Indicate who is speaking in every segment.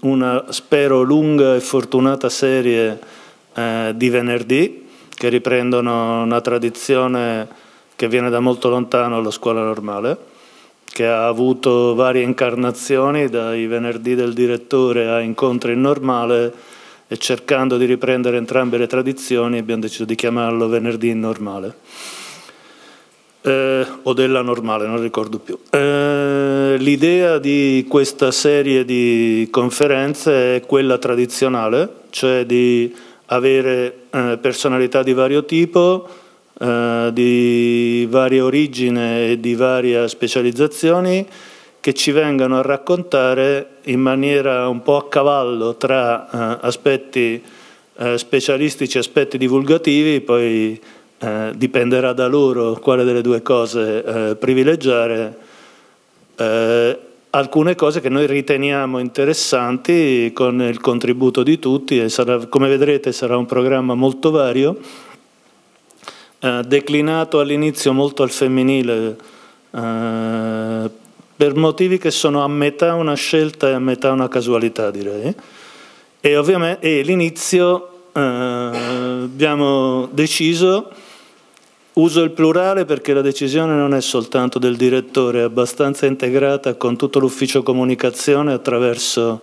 Speaker 1: una spero lunga e fortunata serie eh, di venerdì che riprendono una tradizione che viene da molto lontano, alla scuola normale, che ha avuto varie incarnazioni, dai venerdì del direttore a incontri in normale e cercando di riprendere entrambe le tradizioni abbiamo deciso di chiamarlo venerdì in normale eh, o della normale, non ricordo più. Eh, l'idea di questa serie di conferenze è quella tradizionale, cioè di avere eh, personalità di vario tipo, eh, di varia origine e di varie specializzazioni che ci vengano a raccontare in maniera un po' a cavallo tra eh, aspetti eh, specialistici e aspetti divulgativi, poi eh, dipenderà da loro quale delle due cose eh, privilegiare, eh, alcune cose che noi riteniamo interessanti con il contributo di tutti e sarà, come vedrete sarà un programma molto vario, eh, declinato all'inizio molto al femminile eh, per motivi che sono a metà una scelta e a metà una casualità direi e, e l'inizio eh, abbiamo deciso Uso il plurale perché la decisione non è soltanto del direttore, è abbastanza integrata con tutto l'ufficio comunicazione attraverso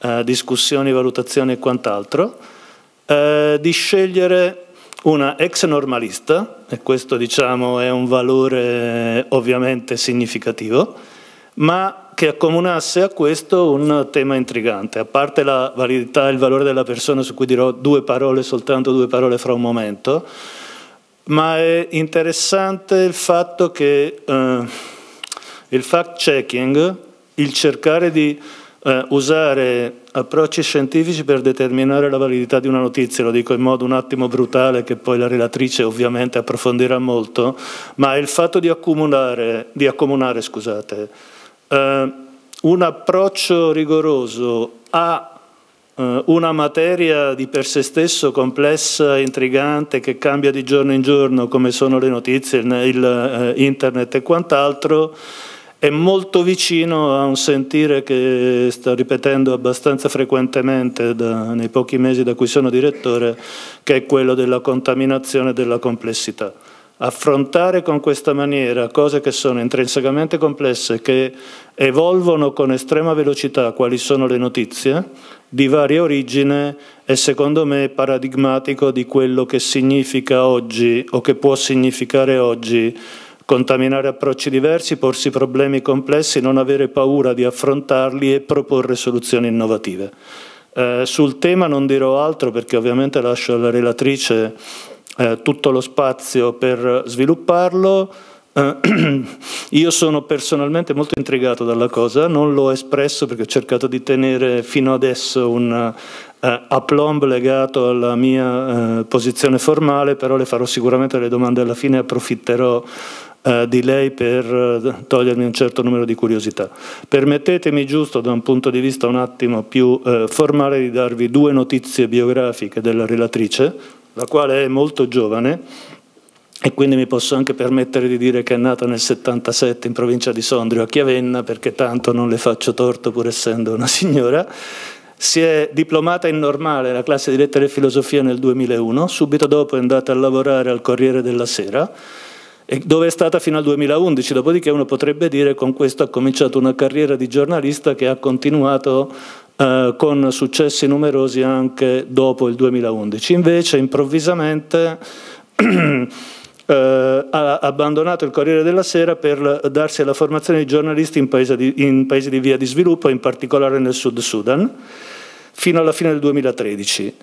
Speaker 1: eh, discussioni, valutazioni e quant'altro, eh, di scegliere una ex normalista, e questo diciamo è un valore eh, ovviamente significativo, ma che accomunasse a questo un tema intrigante, a parte la validità e il valore della persona su cui dirò due parole, soltanto due parole fra un momento, ma è interessante il fatto che eh, il fact-checking, il cercare di eh, usare approcci scientifici per determinare la validità di una notizia, lo dico in modo un attimo brutale che poi la relatrice ovviamente approfondirà molto, ma è il fatto di accumulare, di accumulare scusate, eh, un approccio rigoroso a eh, una materia di per sé stesso complessa intrigante che cambia di giorno in giorno come sono le notizie, il, il, eh, internet e quant'altro, è molto vicino a un sentire che sto ripetendo abbastanza frequentemente da, nei pochi mesi da cui sono direttore, che è quello della contaminazione della complessità. Affrontare con questa maniera cose che sono intrinsecamente complesse, che evolvono con estrema velocità quali sono le notizie, di varia origine è secondo me paradigmatico di quello che significa oggi o che può significare oggi contaminare approcci diversi, porsi problemi complessi, non avere paura di affrontarli e proporre soluzioni innovative. Eh, sul tema non dirò altro perché ovviamente lascio alla relatrice eh, tutto lo spazio per svilupparlo. Eh, io sono personalmente molto intrigato dalla cosa, non l'ho espresso perché ho cercato di tenere fino adesso un eh, aplomb legato alla mia eh, posizione formale, però le farò sicuramente le domande alla fine e approfitterò eh, di lei per eh, togliermi un certo numero di curiosità. Permettetemi giusto da un punto di vista un attimo più eh, formale di darvi due notizie biografiche della relatrice, la quale è molto giovane, e quindi mi posso anche permettere di dire che è nato nel 77 in provincia di Sondrio a Chiavenna, perché tanto non le faccio torto pur essendo una signora. Si è diplomata in normale la classe di lettere e filosofia nel 2001, subito dopo è andata a lavorare al Corriere della Sera, dove è stata fino al 2011, dopodiché uno potrebbe dire che con questo ha cominciato una carriera di giornalista che ha continuato eh, con successi numerosi anche dopo il 2011. Invece improvvisamente eh, ha abbandonato il Corriere della Sera per darsi alla formazione di giornalisti in paesi di, in paesi di via di sviluppo, in particolare nel Sud Sudan, fino alla fine del 2013.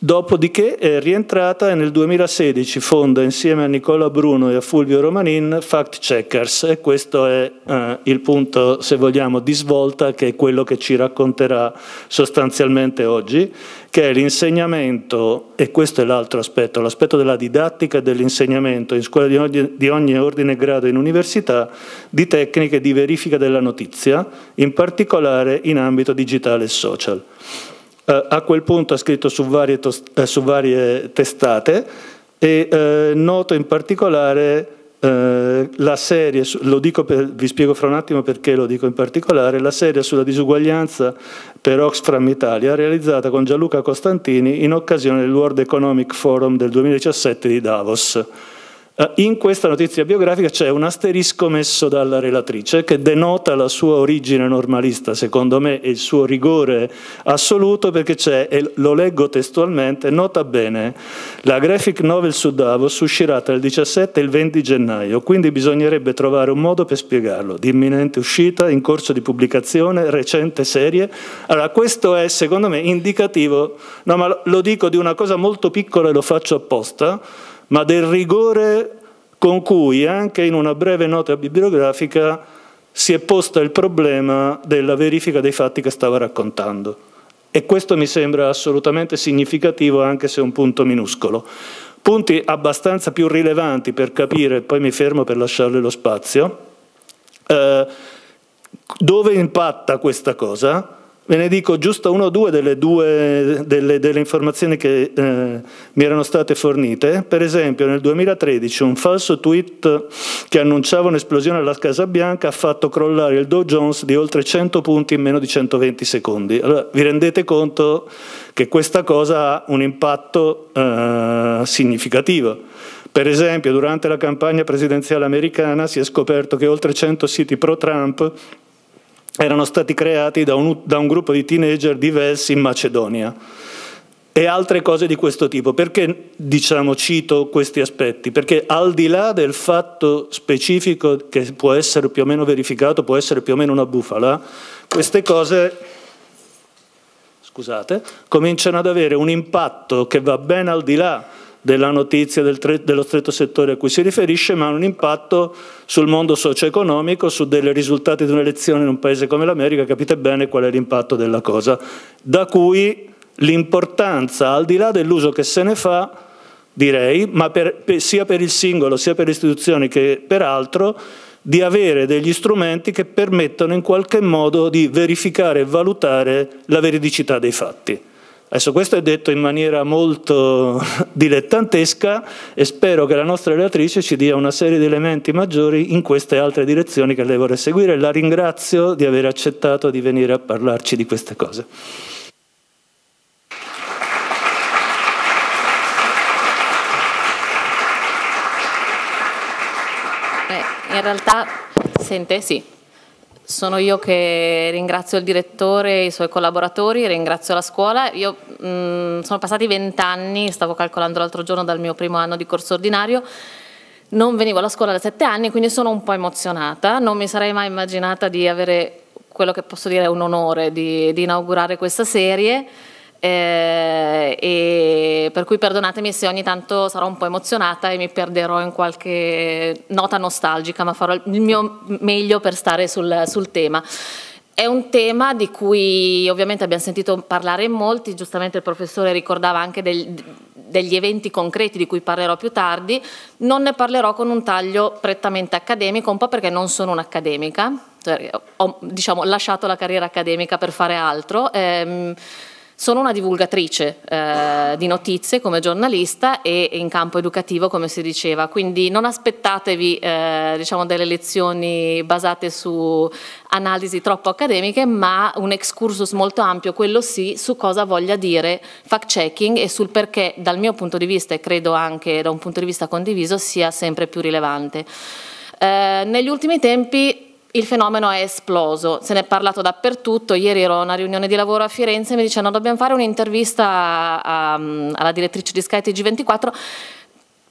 Speaker 1: Dopodiché è rientrata e nel 2016 fonda insieme a Nicola Bruno e a Fulvio Romanin Fact Checkers e questo è eh, il punto, se vogliamo, di svolta che è quello che ci racconterà sostanzialmente oggi, che è l'insegnamento, e questo è l'altro aspetto, l'aspetto della didattica e dell'insegnamento in scuola di ogni, di ogni ordine e grado in università, di tecniche di verifica della notizia, in particolare in ambito digitale e social. Eh, a quel punto ha scritto su varie, eh, su varie testate e eh, noto in particolare eh, la serie, lo dico per, vi spiego fra un attimo perché lo dico in particolare, la serie sulla disuguaglianza per Oxfam Italia realizzata con Gianluca Costantini in occasione del World Economic Forum del 2017 di Davos. Eh, in questa notizia biografica c'è un asterisco messo dalla relatrice che denota la sua origine normalista, secondo me, e il suo rigore assoluto perché c'è, e lo leggo testualmente, nota bene, la graphic novel su Davos uscirà tra il 17 e il 20 gennaio, quindi bisognerebbe trovare un modo per spiegarlo, di imminente uscita, in corso di pubblicazione, recente serie. Allora questo è secondo me indicativo, no ma lo dico di una cosa molto piccola e lo faccio apposta, ma del rigore con cui anche in una breve nota bibliografica si è posto il problema della verifica dei fatti che stava raccontando. E questo mi sembra assolutamente significativo anche se è un punto minuscolo. Punti abbastanza più rilevanti per capire, poi mi fermo per lasciarle lo spazio, eh, dove impatta questa cosa? Ve ne dico giusto uno o due delle, due, delle, delle informazioni che eh, mi erano state fornite. Per esempio, nel 2013 un falso tweet che annunciava un'esplosione alla Casa Bianca ha fatto crollare il Dow Jones di oltre 100 punti in meno di 120 secondi. Allora, vi rendete conto che questa cosa ha un impatto eh, significativo. Per esempio, durante la campagna presidenziale americana si è scoperto che oltre 100 siti pro-Trump Certo. erano stati creati da un, da un gruppo di teenager diversi in Macedonia e altre cose di questo tipo. Perché diciamo, cito questi aspetti? Perché al di là del fatto specifico che può essere più o meno verificato, può essere più o meno una bufala, queste cose scusate, cominciano ad avere un impatto che va ben al di là della notizia del dello stretto settore a cui si riferisce, ma ha un impatto sul mondo socio-economico, su dei risultati di un'elezione in un paese come l'America, capite bene qual è l'impatto della cosa, da cui l'importanza, al di là dell'uso che se ne fa, direi, ma per, per, sia per il singolo, sia per le istituzioni che per altro, di avere degli strumenti che permettono in qualche modo di verificare e valutare la veridicità dei fatti. Adesso questo è detto in maniera molto dilettantesca e spero che la nostra relatrice ci dia una serie di elementi maggiori in queste altre direzioni che lei vorrà seguire. La ringrazio di aver accettato di venire a parlarci di queste cose.
Speaker 2: Eh, in realtà sente sì. Sono io che ringrazio il direttore e i suoi collaboratori, ringrazio la scuola. Io, mh, mm, sono passati vent'anni, stavo calcolando l'altro giorno dal mio primo anno di corso ordinario, non venivo alla scuola da sette anni, quindi sono un po' emozionata. Non mi sarei mai immaginata di avere quello che posso dire è un onore di, di inaugurare questa serie. Eh, per cui perdonatemi se ogni tanto sarò un po' emozionata e mi perderò in qualche nota nostalgica, ma farò il mio meglio per stare sul, sul tema. È un tema di cui ovviamente abbiamo sentito parlare in molti, giustamente il professore ricordava anche del, degli eventi concreti di cui parlerò più tardi, non ne parlerò con un taglio prettamente accademico, un po' perché non sono un'accademica, cioè ho diciamo, lasciato la carriera accademica per fare altro. Ehm, sono una divulgatrice eh, di notizie come giornalista e in campo educativo come si diceva, quindi non aspettatevi eh, diciamo delle lezioni basate su analisi troppo accademiche, ma un excursus molto ampio, quello sì, su cosa voglia dire fact checking e sul perché dal mio punto di vista e credo anche da un punto di vista condiviso sia sempre più rilevante. Eh, negli ultimi tempi il fenomeno è esploso, se ne è parlato dappertutto, ieri ero a una riunione di lavoro a Firenze e mi dicevano dobbiamo fare un'intervista alla direttrice di Sky TG24,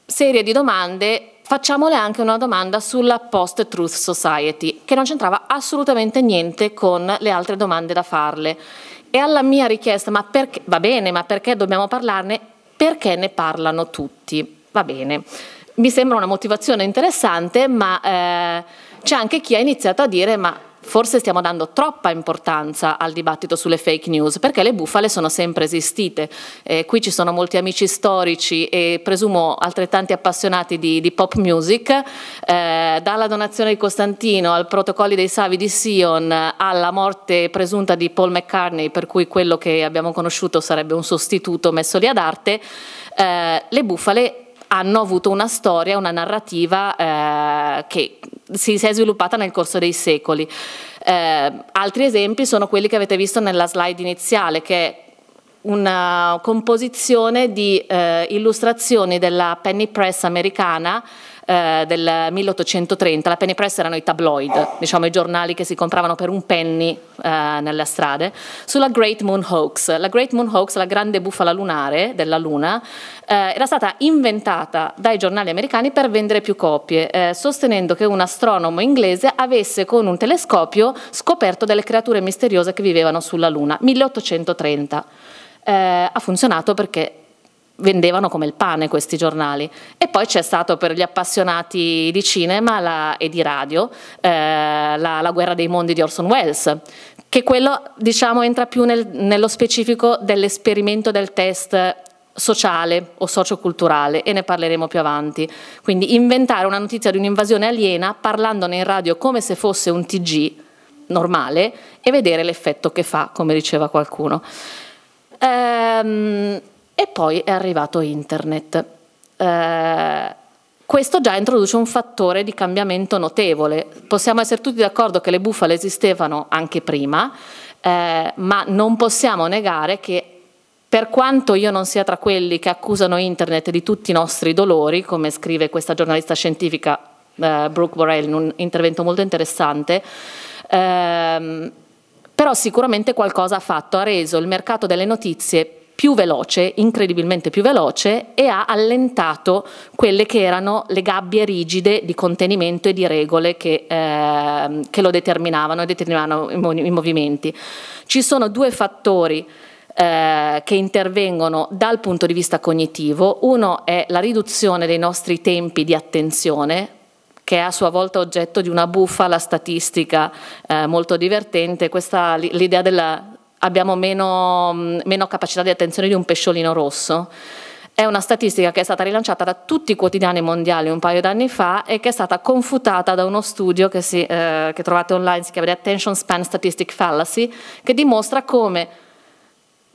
Speaker 2: serie di domande, facciamole anche una domanda sulla Post Truth Society, che non c'entrava assolutamente niente con le altre domande da farle. E alla mia richiesta, ma perché, va bene, ma perché dobbiamo parlarne? Perché ne parlano tutti, va bene. Mi sembra una motivazione interessante, ma... Eh, c'è anche chi ha iniziato a dire ma forse stiamo dando troppa importanza al dibattito sulle fake news, perché le bufale sono sempre esistite. Eh, qui ci sono molti amici storici e presumo altrettanti appassionati di, di pop music, eh, dalla donazione di Costantino al protocolli dei Savi di Sion alla morte presunta di Paul McCartney, per cui quello che abbiamo conosciuto sarebbe un sostituto messo lì ad arte, eh, le bufale hanno avuto una storia, una narrativa eh, che si, si è sviluppata nel corso dei secoli. Eh, altri esempi sono quelli che avete visto nella slide iniziale, che è una composizione di eh, illustrazioni della Penny Press americana eh, del 1830, la penny press erano i tabloid, diciamo i giornali che si compravano per un penny eh, nelle strade, sulla Great Moon Hoax. La Great Moon Hoax, la grande bufala lunare della Luna, eh, era stata inventata dai giornali americani per vendere più copie, eh, sostenendo che un astronomo inglese avesse con un telescopio scoperto delle creature misteriose che vivevano sulla Luna. 1830. Eh, ha funzionato perché vendevano come il pane questi giornali. E poi c'è stato per gli appassionati di cinema la, e di radio eh, la, la, guerra dei mondi di Orson Welles, che quello diciamo, entra più nel, nello specifico dell'esperimento del test sociale o socioculturale e ne parleremo più avanti. Quindi inventare una notizia di un'invasione aliena parlandone in radio come se fosse un TG normale e vedere l'effetto che fa, come diceva qualcuno. Ehm, e poi è arrivato internet. Eh, questo già introduce un fattore di cambiamento notevole. Possiamo essere tutti d'accordo che le bufale esistevano anche prima, eh, ma non possiamo negare che per quanto io non sia tra quelli che accusano internet di tutti i nostri dolori, come scrive questa giornalista scientifica eh, Brooke Borrell in un intervento molto interessante, ehm, però sicuramente qualcosa ha fatto, ha reso il mercato delle notizie più veloce, incredibilmente più veloce, e ha allentato quelle che erano le gabbie rigide di contenimento e di regole che, eh, che lo determinavano e determinavano i, mov- i movimenti. Ci sono due fattori eh, che intervengono dal punto di vista cognitivo. Uno è la riduzione dei nostri tempi di attenzione, che è a sua volta oggetto di una buffa alla statistica eh, molto divertente, questa, l'idea della abbiamo meno, mm, meno capacità di attenzione di un pesciolino rosso. È una statistica che è stata rilanciata da tutti i quotidiani mondiali un paio d'anni fa e che è stata confutata da uno studio che, si, eh, che trovate online, si chiama The Attention Span Statistic Fallacy, che dimostra come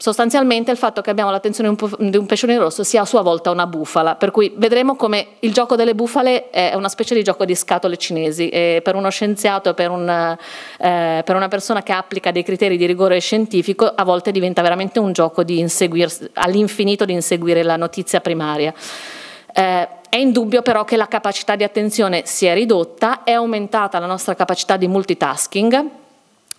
Speaker 2: sostanzialmente il fatto che abbiamo l'attenzione di un pescione rosso sia a sua volta una bufala, per cui vedremo come il gioco delle bufale è una specie di gioco di scatole cinesi e per uno scienziato, per, un, eh, per una persona che applica dei criteri di rigore scientifico, a volte diventa veramente un gioco all'infinito di inseguire la notizia primaria. Eh, è indubbio però che la capacità di attenzione si è ridotta, è aumentata la nostra capacità di multitasking,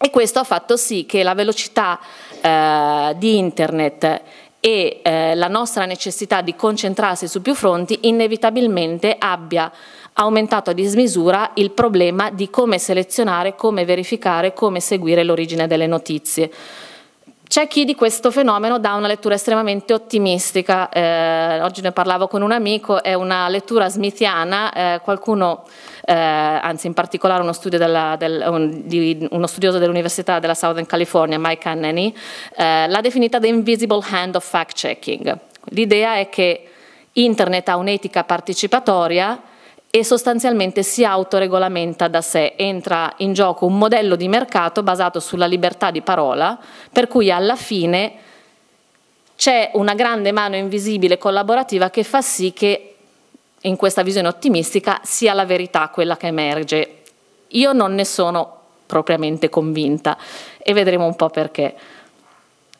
Speaker 2: e questo ha fatto sì che la velocità eh, di internet e eh, la nostra necessità di concentrarsi su più fronti inevitabilmente abbia aumentato a dismisura il problema di come selezionare, come verificare, come seguire l'origine delle notizie. C'è chi di questo fenomeno dà una lettura estremamente ottimistica, eh, oggi ne parlavo con un amico, è una lettura smithiana, eh, qualcuno, eh, anzi in particolare uno, studio della, del, un, di, uno studioso dell'Università della Southern California, Mike Annany, eh, l'ha definita The Invisible Hand of Fact Checking. L'idea è che Internet ha un'etica partecipatoria, e sostanzialmente si autoregolamenta da sé, entra in gioco un modello di mercato basato sulla libertà di parola, per cui alla fine c'è una grande mano invisibile collaborativa che fa sì che in questa visione ottimistica sia la verità quella che emerge. Io non ne sono propriamente convinta e vedremo un po' perché.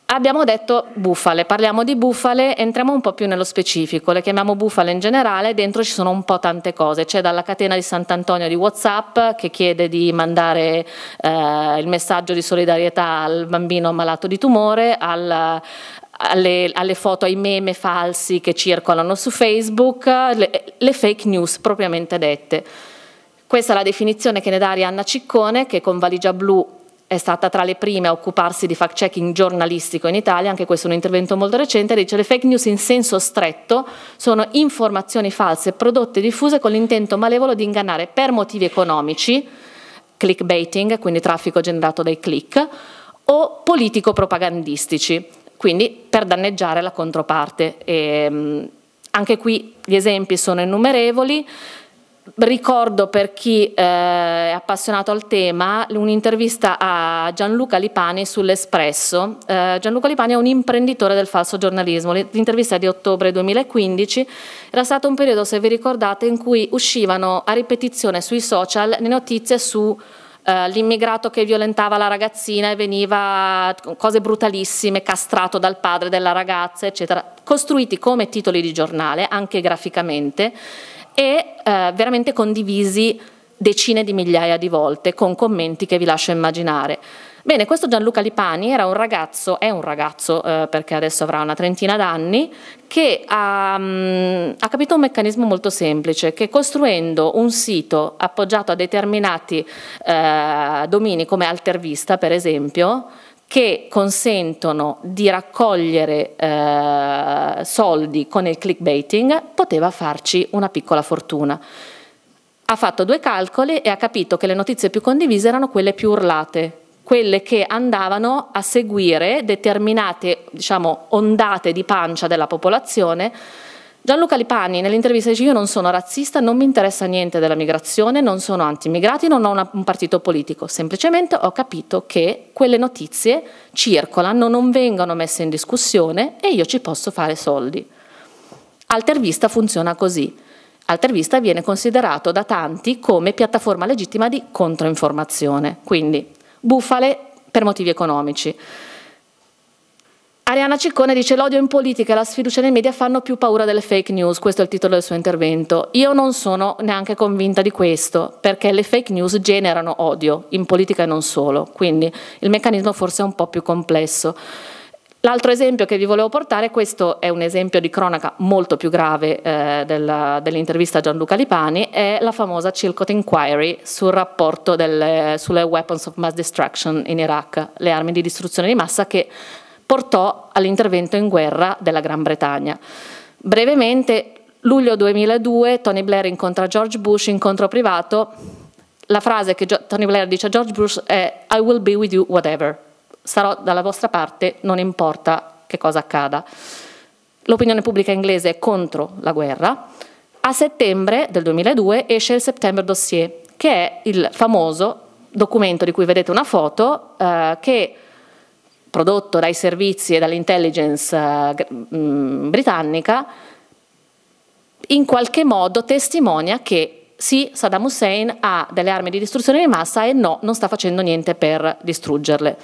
Speaker 2: Abbiamo detto bufale, parliamo di bufale, entriamo un po' più nello specifico, le chiamiamo bufale in generale, dentro ci sono un po' tante cose, c'è dalla catena di Sant'Antonio di Whatsapp che chiede di mandare eh, il messaggio di solidarietà al bambino malato di tumore, al, alle, alle, foto, ai meme falsi che circolano su Facebook, le, le fake news propriamente dette. Questa è la definizione che ne dà Arianna Ciccone che con Valigia Blu è stata tra le prime a occuparsi di fact-checking giornalistico in Italia, anche questo è un intervento molto recente, dice le fake news in senso stretto sono informazioni false prodotte e diffuse con l'intento malevolo di ingannare per motivi economici, clickbaiting, quindi traffico generato dai click, o politico-propagandistici, quindi per danneggiare la controparte. E, ehm, anche qui gli esempi sono innumerevoli, Ricordo per chi eh, è appassionato al tema un'intervista a Gianluca Lipani sull'Espresso. Eh, Gianluca Lipani è un imprenditore del falso giornalismo. L'intervista è di ottobre 2015. Era stato un periodo, se vi ricordate, in cui uscivano a ripetizione sui social le notizie su eh, l'immigrato che violentava la ragazzina e veniva eh, cose brutalissime, castrato dal padre della ragazza, eccetera, costruiti come titoli di giornale, anche graficamente, e eh, veramente condivisi decine di migliaia di volte con commenti che vi lascio immaginare. Bene, questo Gianluca Lipani era un ragazzo, è un ragazzo eh, perché adesso avrà una trentina d'anni, che ha, mh, mm, ha, capito un meccanismo molto semplice, che costruendo un sito appoggiato a determinati eh, domini come Altervista per esempio, che consentono di raccogliere eh, soldi con il clickbaiting, poteva farci una piccola fortuna. Ha fatto due calcoli e ha capito che le notizie più condivise erano quelle più urlate, quelle che andavano a seguire determinate diciamo, ondate di pancia della popolazione Gianluca Lipani nell'intervista dice io non sono razzista, non mi interessa niente della migrazione, non sono anti-immigrati, non ho una, un partito politico, semplicemente ho capito che quelle notizie circolano, non vengono messe in discussione e io ci posso fare soldi. Altervista funziona così. Altervista viene considerato da tanti come piattaforma legittima di controinformazione, quindi bufale per motivi economici. Ariana Ciccone dice l'odio in politica e la sfiducia nei media fanno più paura delle fake news, questo è il titolo del suo intervento. Io non sono neanche convinta di questo, perché le fake news generano odio, in politica e non solo, quindi il meccanismo forse è un po' più complesso. L'altro esempio che vi volevo portare, questo è un esempio di cronaca molto più grave eh, dell'intervista a Gianluca Lipani, è la famosa Chilcot Inquiry sul rapporto delle, sulle weapons of mass destruction in Iraq, le armi di distruzione di massa che portò all'intervento in guerra della Gran Bretagna. Brevemente, luglio 2002, Tony Blair incontra George Bush incontro privato. La frase che Tony Blair dice a George Bush è I will be with you whatever. Sarò dalla vostra parte, non importa che cosa accada. L'opinione pubblica inglese è contro la guerra. A settembre del 2002 esce il September Dossier, che è il famoso documento di cui vedete una foto eh, che prodotto dai servizi e dall'intelligence eh, mm, britannica, in qualche modo testimonia che sì, Saddam Hussein ha delle armi di distruzione di massa e no, non sta facendo niente per distruggerle.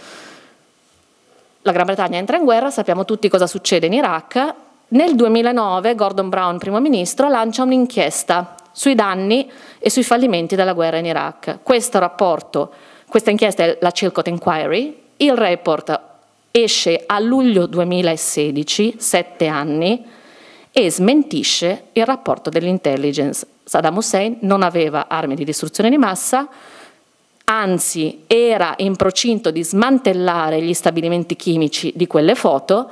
Speaker 2: La Gran Bretagna entra in guerra, sappiamo tutti cosa succede in Iraq. Nel 2009 Gordon Brown, primo ministro, lancia un'inchiesta sui danni e sui fallimenti della guerra in Iraq. Questo rapporto, questa inchiesta è la Chilcot Inquiry, il report esce a luglio 2016, sette anni, e smentisce il rapporto dell'intelligence. Saddam Hussein non aveva armi di distruzione di massa, anzi era in procinto di smantellare gli stabilimenti chimici di quelle foto,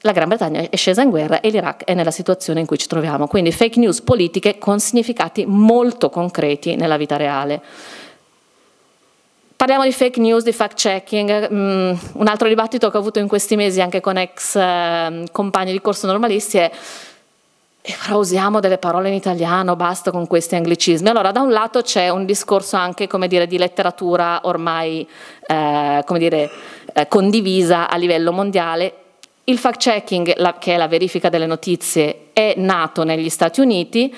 Speaker 2: la Gran Bretagna è scesa in guerra e l'Iraq è nella situazione in cui ci troviamo. Quindi fake news politiche con significati molto concreti nella vita reale. Parliamo di fake news, di fact checking, mm, un altro dibattito che ho avuto in questi mesi anche con ex ehm, compagni di corso normalisti è e ora usiamo delle parole in italiano, basta con questi anglicismi. Allora, da un lato c'è un discorso anche, come dire, di letteratura ormai, eh, come dire, eh, condivisa a livello mondiale. Il fact-checking, che è la verifica delle notizie, è nato negli Stati Uniti.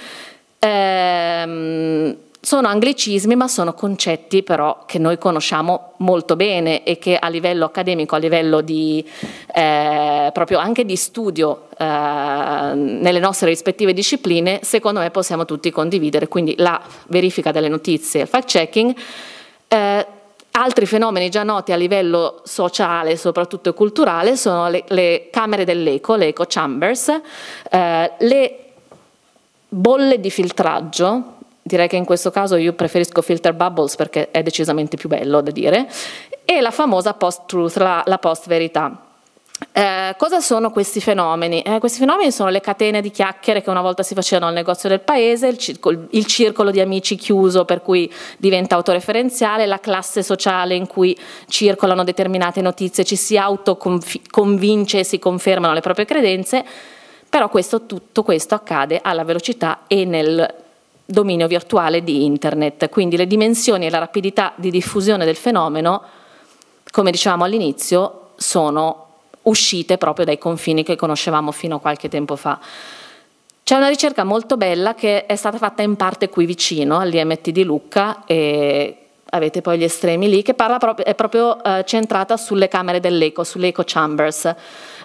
Speaker 2: Ehm, sono anglicismi, ma sono concetti però che noi conosciamo molto bene e che a livello accademico, a livello di, eh, proprio anche di studio eh, nelle nostre rispettive discipline, secondo me possiamo tutti condividere. Quindi la verifica delle notizie, il fact-checking. Eh, altri fenomeni già noti a livello sociale, soprattutto culturale, sono le, le camere dell'eco, le eco chambers, eh, le bolle di filtraggio direi che in questo caso io preferisco Filter Bubbles perché è decisamente più bello da dire, e la famosa post-truth, la, la post-verità. Eh, cosa sono questi fenomeni? Eh, questi fenomeni sono le catene di chiacchiere che una volta si facevano al negozio del paese, il circolo, il circolo, di amici chiuso per cui diventa autoreferenziale, la classe sociale in cui circolano determinate notizie, ci si autoconvince e si confermano le proprie credenze, però questo, tutto questo accade alla velocità e nel dominio virtuale di Internet. Quindi le dimensioni e la rapidità di diffusione del fenomeno, come dicevamo all'inizio, sono uscite proprio dai confini che conoscevamo fino a qualche tempo fa. C'è una ricerca molto bella che è stata fatta in parte qui vicino all'IMT di Lucca e avete poi gli estremi lì, che parla proprio, è proprio eh, centrata sulle camere dell'eco, sulle eco chambers.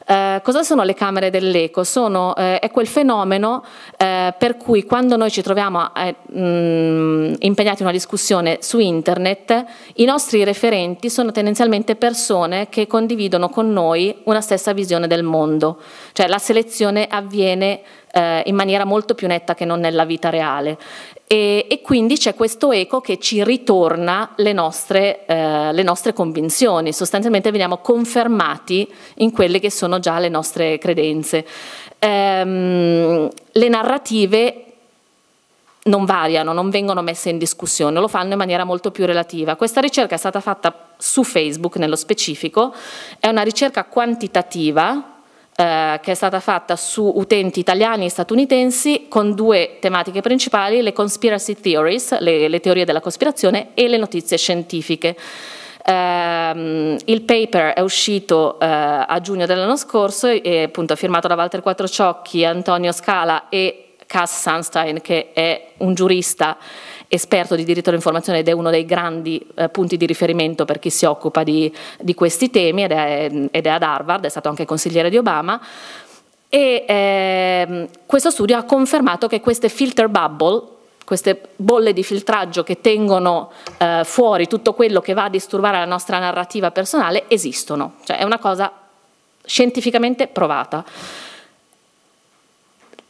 Speaker 2: Eh, cosa sono le camere dell'eco? Sono, eh, è quel fenomeno eh, per cui quando noi ci troviamo mh, eh, mm, impegnati in una discussione su internet, i nostri referenti sono tendenzialmente persone che condividono con noi una stessa visione del mondo, cioè la selezione avviene eh, in maniera molto più netta che non nella vita reale. E, e quindi c'è questo eco che ci ritorna le nostre, eh, le nostre convinzioni, sostanzialmente veniamo confermati in quelle che sono già le nostre credenze. Ehm, le narrative non variano, non vengono messe in discussione, lo fanno in maniera molto più relativa. Questa ricerca è stata fatta su Facebook nello specifico, è una ricerca quantitativa eh, che è stata fatta su utenti italiani e statunitensi con due tematiche principali, le conspiracy theories, le, le teorie della cospirazione e le notizie scientifiche. Um, il paper è uscito uh, a giugno dell'anno scorso e appunto firmato da Walter Quattrociocchi, Antonio Scala e Cass Sunstein che è un giurista esperto di diritto all'informazione ed è uno dei grandi eh, punti di riferimento per chi si occupa di, di questi temi ed è, ed è ad Harvard, è stato anche consigliere di Obama e eh, questo studio ha confermato che queste filter bubble, queste bolle di filtraggio che tengono eh, fuori tutto quello che va a disturbare la nostra narrativa personale esistono, cioè è una cosa scientificamente provata.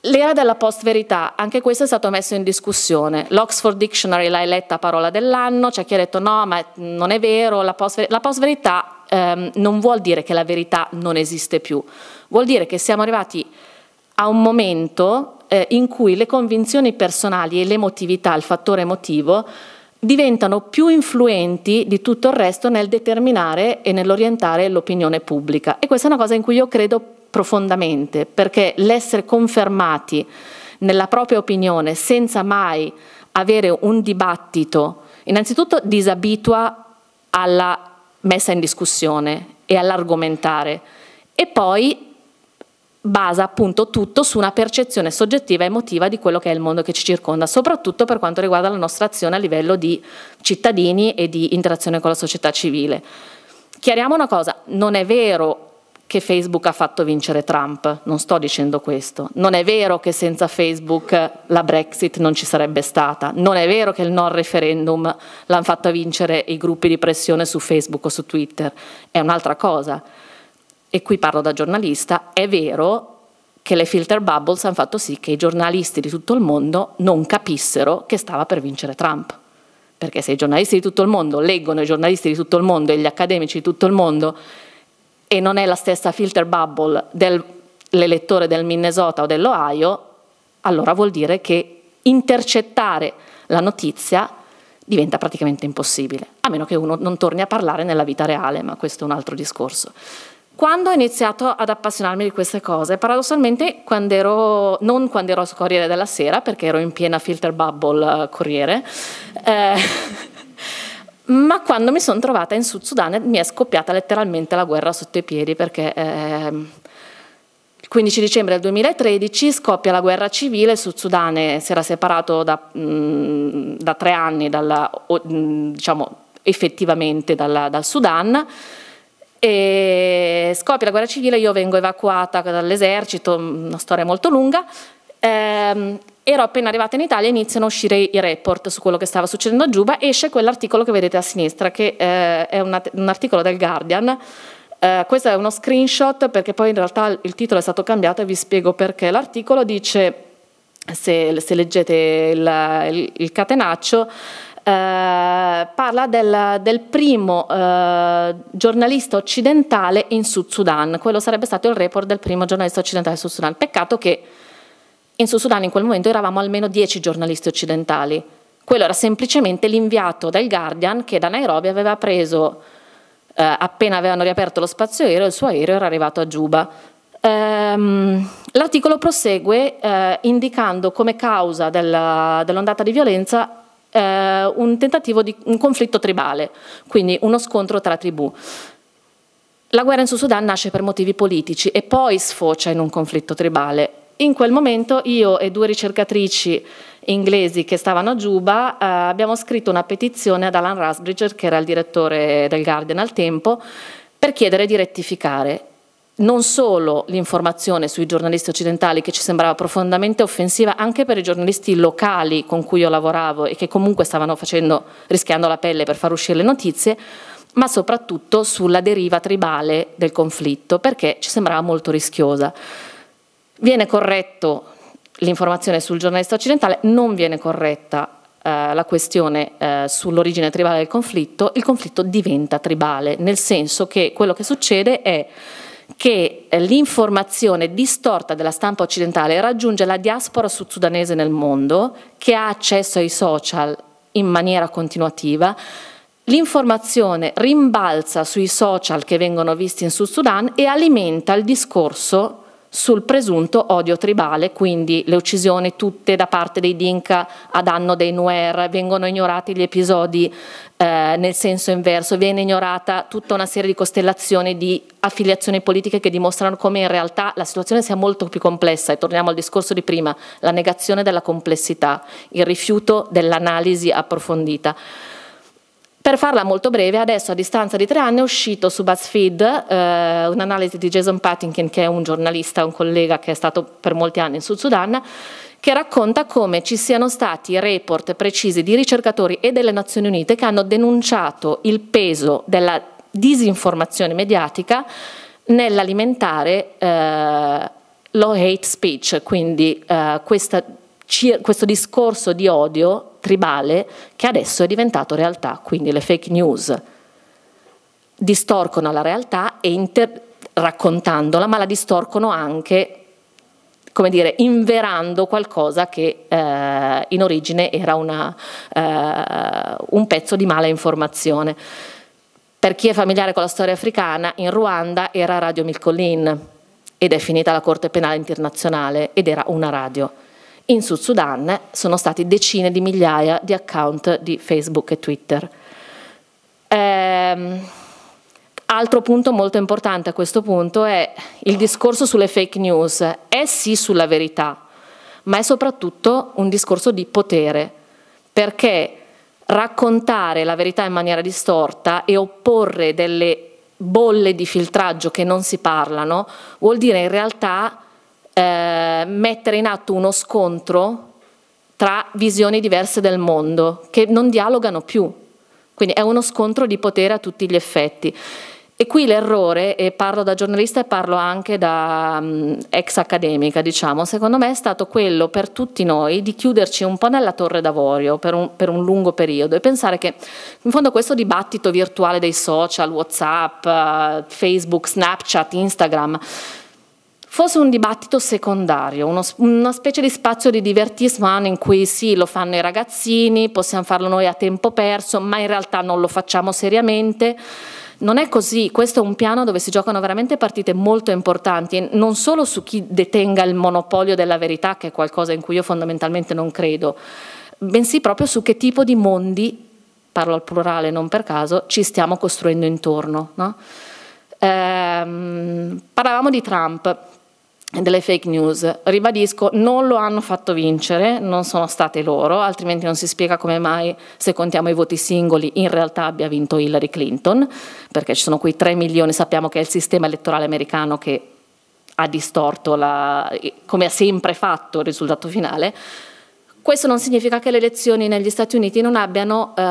Speaker 2: L'era della post-verità, anche questo è stato messo in discussione. L'Oxford Dictionary l'ha eletta parola dell'anno, c'è chi ha detto no, ma non è vero, la post-verità ehm, non vuol dire che la verità non esiste più, vuol dire che siamo arrivati a un momento eh, in cui le convinzioni personali e l'emotività, il fattore emotivo, diventano più influenti di tutto il resto nel determinare e nell'orientare l'opinione pubblica. E questa è una cosa in cui io credo profondamente, perché l'essere confermati nella propria opinione senza mai avere un dibattito, innanzitutto disabitua alla messa in discussione e all'argomentare e poi basa appunto tutto su una percezione soggettiva e emotiva di quello che è il mondo che ci circonda, soprattutto per quanto riguarda la nostra azione a livello di cittadini e di interazione con la società civile. Chiariamo una cosa, non è vero che Facebook ha fatto vincere Trump, non sto dicendo questo. Non è vero che senza Facebook la Brexit non ci sarebbe stata, non è vero che il non referendum l'hanno fatto vincere i gruppi di pressione su Facebook o su Twitter, è un'altra cosa. E qui parlo da giornalista, è vero che le filter bubbles hanno fatto sì che i giornalisti di tutto il mondo non capissero che stava per vincere Trump. Perché se i giornalisti di tutto il mondo leggono i giornalisti di tutto il mondo e gli accademici di tutto il mondo e non è la stessa filter bubble dell'elettore del Minnesota o dell'Ohio, allora vuol dire che intercettare la notizia diventa praticamente impossibile, a meno che uno non torni a parlare nella vita reale, ma questo è un altro discorso. Quando ho iniziato ad appassionarmi di queste cose, paradossalmente quando ero, non quando ero su Corriere della Sera, perché ero in piena filter bubble uh, Corriere, eh, ma quando mi sono trovata in Sud Sudan mi è scoppiata letteralmente la guerra sotto i piedi perché eh, il 15 dicembre del 2013 scoppia la guerra civile, il Sud Sudan si era separato da, mh, mm, da tre anni dalla, o, mh, mm, diciamo, effettivamente dalla, dal Sudan e scoppia la guerra civile, io vengo evacuata dall'esercito, una storia molto lunga. Ehm, ero appena arrivata in Italia e iniziano a uscire i report su quello che stava succedendo a Giuba, esce quell'articolo che vedete a sinistra, che eh, è un, un articolo del Guardian, Uh, questo è uno screenshot perché poi in realtà il titolo è stato cambiato e vi spiego perché. L'articolo dice, se, se leggete il, il, il catenaccio, uh, parla del, del primo uh, giornalista occidentale in Sud Sudan. Quello sarebbe stato il report del primo giornalista occidentale in Sud Sudan. Peccato che in Sud Sudan in quel momento eravamo almeno 10 giornalisti occidentali. Quello era semplicemente l'inviato del Guardian che da Nairobi aveva preso, eh, appena avevano riaperto lo spazio aereo, il suo aereo era arrivato a Giuba. Ehm, l'articolo prosegue eh, indicando come causa della, dell'ondata di violenza eh, un tentativo di un conflitto tribale, quindi uno scontro tra tribù. La guerra in Sud Sudan nasce per motivi politici e poi sfocia in un conflitto tribale in quel momento io e due ricercatrici inglesi che stavano a Giuba eh, abbiamo scritto una petizione ad Alan Rasbridger, che era il direttore del Guardian al tempo, per chiedere di rettificare non solo l'informazione sui giornalisti occidentali che ci sembrava profondamente offensiva anche per i giornalisti locali con cui io lavoravo e che comunque stavano facendo, rischiando la pelle per far uscire le notizie, ma soprattutto sulla deriva tribale del conflitto perché ci sembrava molto rischiosa. Viene corretto l'informazione sul giornalista occidentale, non viene corretta eh, la questione eh, sull'origine tribale del conflitto, il conflitto diventa tribale, nel senso che quello che succede è che eh, l'informazione distorta della stampa occidentale raggiunge la diaspora sud-sudanese nel mondo, che ha accesso ai social in maniera continuativa, l'informazione rimbalza sui social che vengono visti in Sud Sudan e alimenta il discorso sul presunto odio tribale, quindi le uccisioni tutte da parte dei Dinka a danno dei Nuer, vengono ignorati gli episodi eh, nel senso inverso, viene ignorata tutta una serie di costellazioni di affiliazioni politiche che dimostrano come in realtà la situazione sia molto più complessa e torniamo al discorso di prima, la negazione della complessità, il rifiuto dell'analisi approfondita. Per farla molto breve, adesso a distanza di tre anni è uscito su BuzzFeed eh, un'analisi di Jason Pattinkin, che è un giornalista, un collega che è stato per molti anni in Sud Sudan, che racconta come ci siano stati report precisi di ricercatori e delle Nazioni Unite che hanno denunciato il peso della disinformazione mediatica nell'alimentare eh, lo hate speech, quindi eh, questa questo discorso di odio tribale che adesso è diventato realtà, quindi le fake news distorcono la realtà raccontandola, ma la distorcono anche come dire, inverando qualcosa che eh, in origine era una, eh, un pezzo di mala informazione. Per chi è familiare con la storia africana, in Ruanda era Radio Milcolin ed è finita la Corte Penale Internazionale ed era una radio. In Sud Sudan sono stati decine di migliaia di account di Facebook e Twitter. Ehm, altro punto molto importante a questo punto è il discorso sulle fake news. È sì sulla verità, ma è soprattutto un discorso di potere, perché raccontare la verità in maniera distorta e opporre delle bolle di filtraggio che non si parlano vuol dire in realtà eh, mettere in atto uno scontro tra visioni diverse del mondo che non dialogano più. Quindi è uno scontro di potere a tutti gli effetti. E qui l'errore, e parlo da giornalista e parlo anche da um, ex accademica, diciamo, secondo me è stato quello per tutti noi di chiuderci un po' nella torre d'avorio per un, per un lungo periodo e pensare che in fondo questo dibattito virtuale dei social, Whatsapp, eh, Facebook, Snapchat, Instagram, fosse un dibattito secondario, uno, una specie di spazio di divertissement ah, in cui sì, lo fanno i ragazzini, possiamo farlo noi a tempo perso, ma in realtà non lo facciamo seriamente. Non è così, questo è un piano dove si giocano veramente partite molto importanti, non solo su chi detenga il monopolio della verità, che è qualcosa in cui io fondamentalmente non credo, bensì proprio su che tipo di mondi, parlo al plurale non per caso, ci stiamo costruendo intorno. No? Ehm, parlavamo di Trump, delle fake news. Ribadisco, non lo hanno fatto vincere, non sono state loro, altrimenti non si spiega come mai, se contiamo i voti singoli, in realtà abbia vinto Hillary Clinton, perché ci sono quei 3 milioni, sappiamo che è il sistema elettorale americano che ha distorto, la, come ha sempre fatto, il risultato finale. Questo non significa che le elezioni negli Stati Uniti non abbiano eh,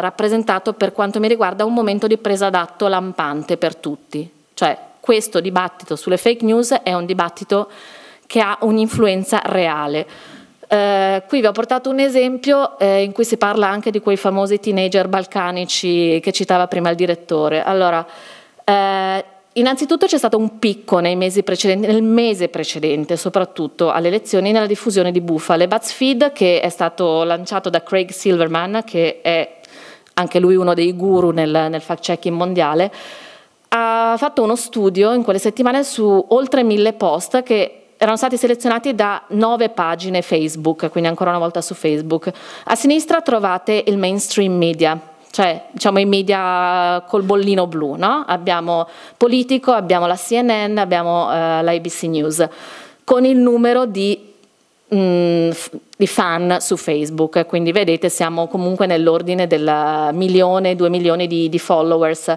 Speaker 2: rappresentato, per quanto mi riguarda, un momento di presa d'atto lampante per tutti. Cioè, questo dibattito sulle fake news è un dibattito che ha un'influenza reale. Eh, qui vi ho portato un esempio eh, in cui si parla anche di quei famosi teenager balcanici che citava prima il direttore. Allora, eh, innanzitutto c'è stato un picco nel mese precedente, soprattutto alle elezioni, nella diffusione di bufale. BuzzFeed, che è stato lanciato da Craig Silverman, che è anche lui uno dei guru nel, nel fact-checking mondiale, ha fatto uno studio in quelle settimane su oltre mille post che erano stati selezionati da nove pagine Facebook, quindi ancora una volta su Facebook. A sinistra trovate il mainstream media, cioè diciamo i media col bollino blu, no? Abbiamo politico, abbiamo la CNN, abbiamo eh, la News, con il numero di, mh, mm, di fan su Facebook, quindi vedete siamo comunque nell'ordine del milione, due milioni di, di followers.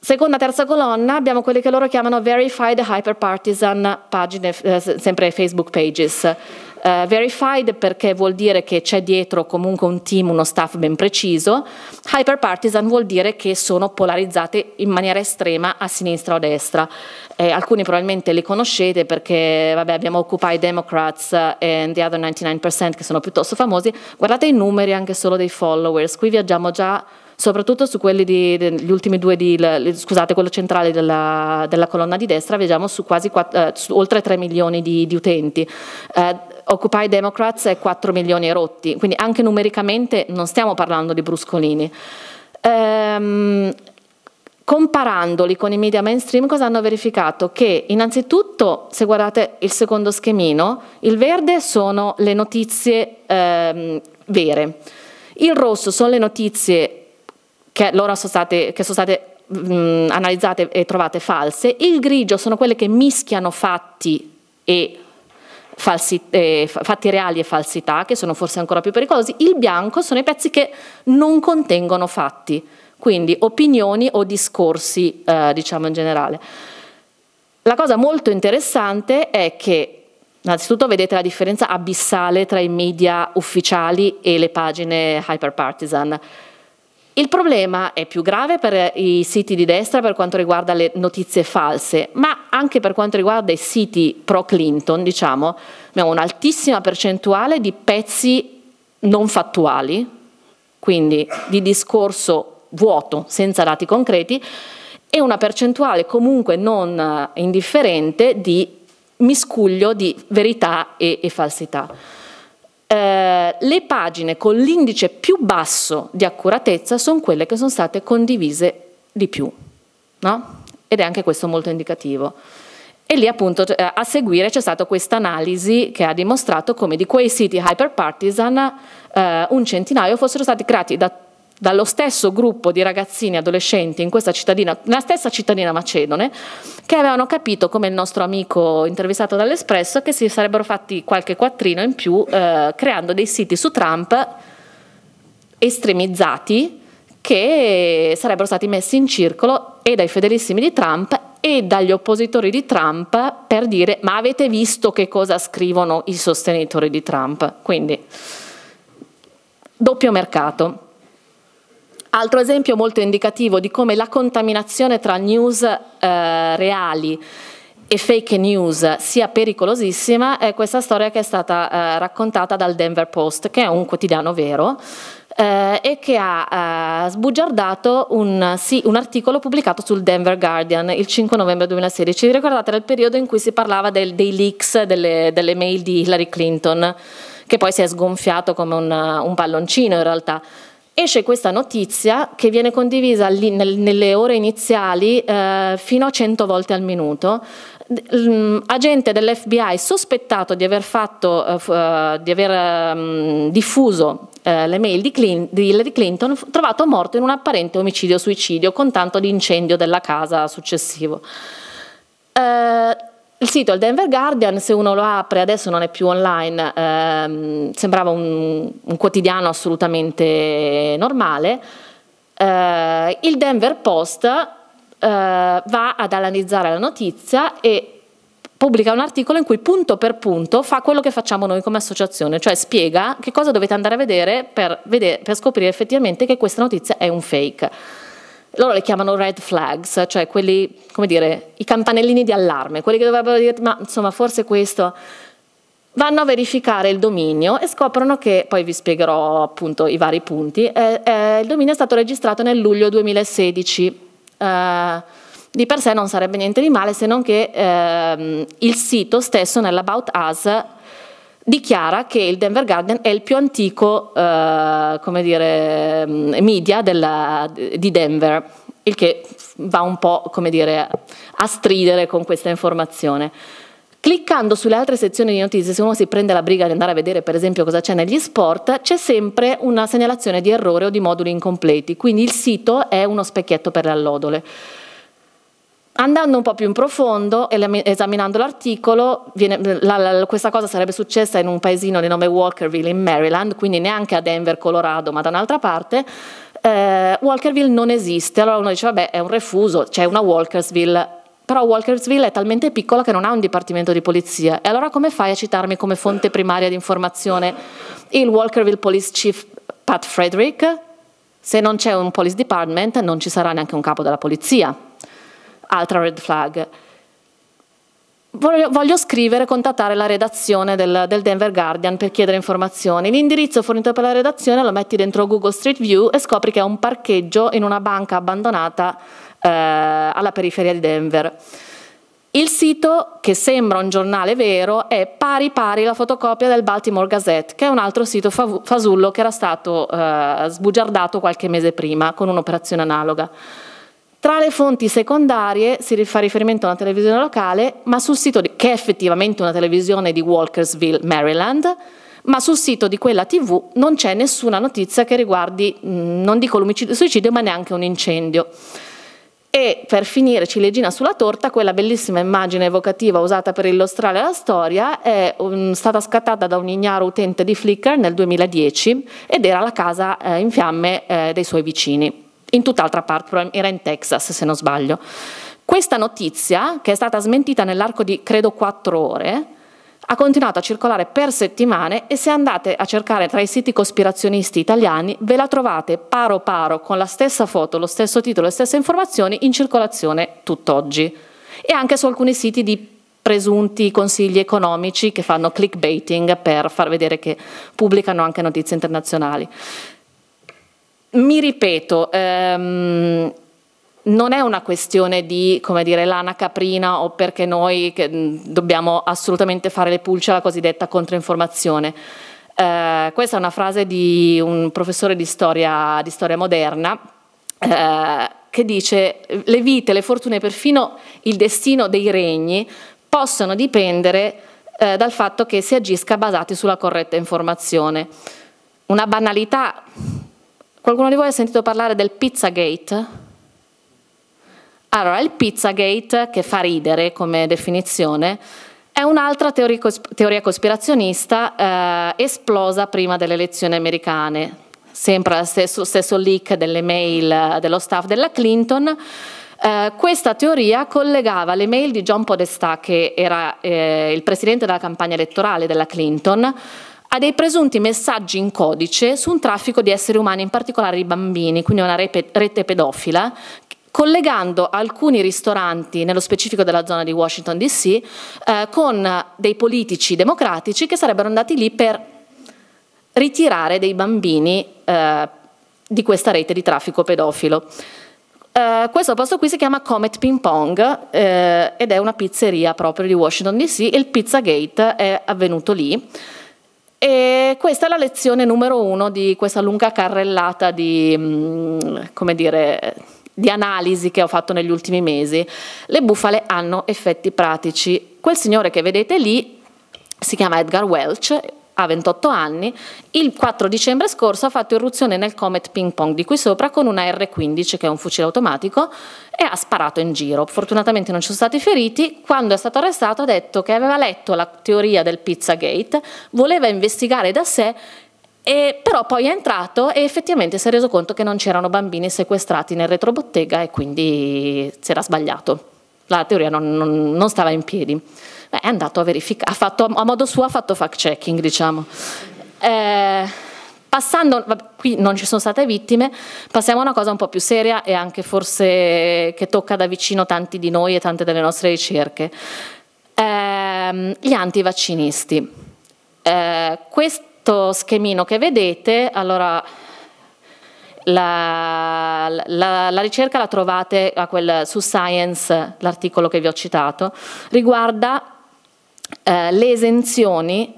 Speaker 2: Seconda, terza colonna abbiamo quelle che loro chiamano Verified Hyperpartisan pagine, eh, sempre Facebook pages. Uh, verified perché vuol dire che c'è dietro comunque un team, uno staff ben preciso, hyperpartisan vuol dire che sono polarizzate in maniera estrema a sinistra o a destra. Eh, alcuni probabilmente li conoscete perché vabbè, abbiamo Occupy Democrats and The Other 99% che sono piuttosto famosi, guardate i numeri anche solo dei followers, qui viaggiamo già soprattutto su quelli degli ultimi due di, le, scusate, quello centrale della, della, colonna di destra, vediamo su quasi eh, su oltre 3 milioni di, di utenti. Eh, Occupy Democrats è 4 milioni e rotti, quindi anche numericamente non stiamo parlando di bruscolini. Ehm, comparandoli con i media mainstream, cosa hanno verificato? Che innanzitutto, se guardate il secondo schemino, il verde sono le notizie ehm, vere, il rosso sono le notizie che loro sono state, che sono state mh, analizzate e trovate false. Il grigio sono quelle che mischiano fatti e Falsi, eh, fatti reali e falsità, che sono forse ancora più pericolosi. Il bianco sono i pezzi che non contengono fatti, quindi opinioni o discorsi, eh, diciamo in generale. La cosa molto interessante è che, innanzitutto, vedete la differenza abissale tra i media ufficiali e le pagine hyperpartisan. Il problema è più grave per i siti di destra per quanto riguarda le notizie false, ma anche per quanto riguarda i siti pro Clinton, diciamo, abbiamo un'altissima percentuale di pezzi non fattuali, quindi di discorso vuoto, senza dati concreti, e una percentuale comunque non eh, indifferente di miscuglio di verità e, e falsità. Eh, le pagine con l'indice più basso di accuratezza sono quelle che sono state condivise di più, no? ed è anche questo molto indicativo. E lì appunto eh, a seguire c'è stata questa analisi che ha dimostrato come di quei siti hyperpartisan eh, un centinaio fossero stati creati da dallo stesso gruppo di ragazzini adolescenti in questa cittadina, la stessa cittadina macedone, che avevano capito, come il nostro amico intervistato dall'Espresso, che si sarebbero fatti qualche quattrino in più eh, creando dei siti su Trump estremizzati che sarebbero stati messi in circolo e dai fedelissimi di Trump e dagli oppositori di Trump per dire ma avete visto che cosa scrivono i sostenitori di Trump? Quindi doppio mercato. Altro esempio molto indicativo di come la contaminazione tra news eh, reali e fake news sia pericolosissima è questa storia che è stata eh, raccontata dal Denver Post, che è un quotidiano vero, eh, e che ha eh, sbugiardato un, sì, un, articolo pubblicato sul Denver Guardian il 5 novembre 2016. Vi ricordate era il periodo in cui si parlava del, dei leaks delle, delle, mail di Hillary Clinton, che poi si è sgonfiato come un, un palloncino in realtà esce questa notizia che viene condivisa nelle ore iniziali eh, fino a 100 volte al minuto. Mm, agente dell'FBI sospettato di aver, fatto, eh, eh di aver um, diffuso eh, le mail di, Clint, di Hillary Clinton, trovato morto in un apparente omicidio-suicidio con tanto di incendio della casa successivo. Eh, il sito è il Denver Guardian, se uno lo apre adesso non è più online, ehm, sembrava un, un, quotidiano assolutamente normale. Eh, il Denver Post eh, va ad analizzare la notizia e pubblica un articolo in cui punto per punto fa quello che facciamo noi come associazione, cioè spiega che cosa dovete andare a vedere per, vedere, per scoprire effettivamente che questa notizia è un fake loro le chiamano red flags, cioè quelli, come dire, i campanellini di allarme, quelli che dovrebbero dire, ma insomma forse questo, vanno a verificare il dominio e scoprono che, poi vi spiegherò appunto i vari punti, eh, eh, il dominio è stato registrato nel luglio 2016. Eh, di per sé non sarebbe niente di male se non che ehm, il sito stesso nell'About Us dichiara che il Denver Garden è il più antico eh, dire, mm, media della, di Denver, il che va un po' dire, a stridere con questa informazione. Cliccando sulle altre sezioni di notizie, se uno si prende la briga di andare a vedere per esempio cosa c'è negli sport, c'è sempre una segnalazione di errore o di moduli incompleti, quindi il sito è uno specchietto per le allodole. Andando un po' più in profondo, esaminando l'articolo, la, la, questa cosa sarebbe successa in un paesino di nome Walkerville in Maryland, quindi neanche a Denver, Colorado, ma da un'altra parte. Eh, Walkerville non esiste, allora uno dice vabbè è un refuso, c'è una Walkersville, però Walkersville è talmente piccola che non ha un dipartimento di polizia. E allora come fai a citarmi come fonte primaria di informazione il Walkerville Police Chief Pat Frederick? Se non c'è un police department non ci sarà neanche un capo della polizia altra red flag. Voglio, voglio scrivere e contattare la redazione del, del, Denver Guardian per chiedere informazioni. L'indirizzo fornito per la redazione lo metti dentro Google Street View e scopri che è un parcheggio in una banca abbandonata eh, alla periferia di Denver. Il sito, che sembra un giornale vero, è pari pari la fotocopia del Baltimore Gazette, che è un altro sito fasullo che era stato eh, sbugiardato qualche mese prima con un'operazione analoga. Tra le fonti secondarie si fa riferimento a una televisione locale, ma sul sito di, che è effettivamente una televisione di Walkersville, Maryland, ma sul sito di quella TV non c'è nessuna notizia che riguardi, mm, non dico l'omicidio suicidio, ma neanche un incendio. E per finire, ciliegina sulla torta, quella bellissima immagine evocativa usata per illustrare la storia è um, stata scattata da un ignaro utente di Flickr nel 2010 ed era la casa eh, in fiamme eh, dei suoi vicini in tutt'altra parte, era in Texas se non sbaglio. Questa notizia, che è stata smentita nell'arco di credo quattro ore, ha continuato a circolare per settimane e se andate a cercare tra i siti cospirazionisti italiani ve la trovate paro paro con la stessa foto, lo stesso titolo, le stesse informazioni in circolazione tutt'oggi e anche su alcuni siti di presunti consigli economici che fanno clickbaiting per far vedere che pubblicano anche notizie internazionali mi ripeto, ehm, non è una questione di, come dire, lana caprina o perché noi mm, dobbiamo assolutamente fare le pulce alla cosiddetta controinformazione. Eh, questa è una frase di un professore di storia, di storia moderna eh, che dice le vite, le fortune, perfino il destino dei regni possono dipendere eh, dal fatto che si agisca basati sulla corretta informazione. Una banalità Qualcuno di voi ha sentito parlare del Pizzagate? Allora, il Pizzagate, che fa ridere come definizione, è un'altra teoria cospirazionista eh, esplosa prima delle elezioni americane, sempre lo stesso, stesso leak delle mail eh, dello staff della Clinton. Eh, questa teoria collegava le mail di John Podestà, che era eh, il presidente della campagna elettorale della Clinton, a dei presunti messaggi in codice su un traffico di esseri umani, in particolare di bambini, quindi una rete pedofila, collegando alcuni ristoranti, nello specifico della zona di Washington DC, eh, con dei politici democratici che sarebbero andati lì per ritirare dei bambini eh, di questa rete di traffico pedofilo. Uh, questo posto qui si chiama Comet Ping Pong uh, ed è una pizzeria proprio di Washington DC. Il Pizzagate è avvenuto lì. E questa è la lezione numero uno di questa lunga carrellata di, mm, dire, di, analisi che ho fatto negli ultimi mesi. Le bufale hanno effetti pratici. Quel signore che vedete lì si chiama Edgar Welch, ha 28 anni, il 4 dicembre scorso ha fatto irruzione nel Comet Ping Pong di qui sopra con una R15 che è un fucile automatico e ha sparato in giro. Fortunatamente non ci sono stati feriti, quando è stato arrestato ha detto che aveva letto la teoria del Pizzagate, voleva investigare da sé e però poi è entrato e effettivamente si è reso conto che non c'erano bambini sequestrati nel retrobottega e quindi si era sbagliato. La teoria non, non, non stava in piedi. Beh, è andato a verificare, a modo suo ha fatto fact checking, diciamo. Eh, passando, qui non ci sono state vittime, passiamo a una cosa un po' più seria e anche forse che tocca da vicino tanti di noi e tante delle nostre ricerche. Eh, gli antivaccinisti. Eh, questo schemino che vedete, allora la, la, la, ricerca la trovate quel, su Science, l'articolo che vi ho citato, riguarda eh, le esenzioni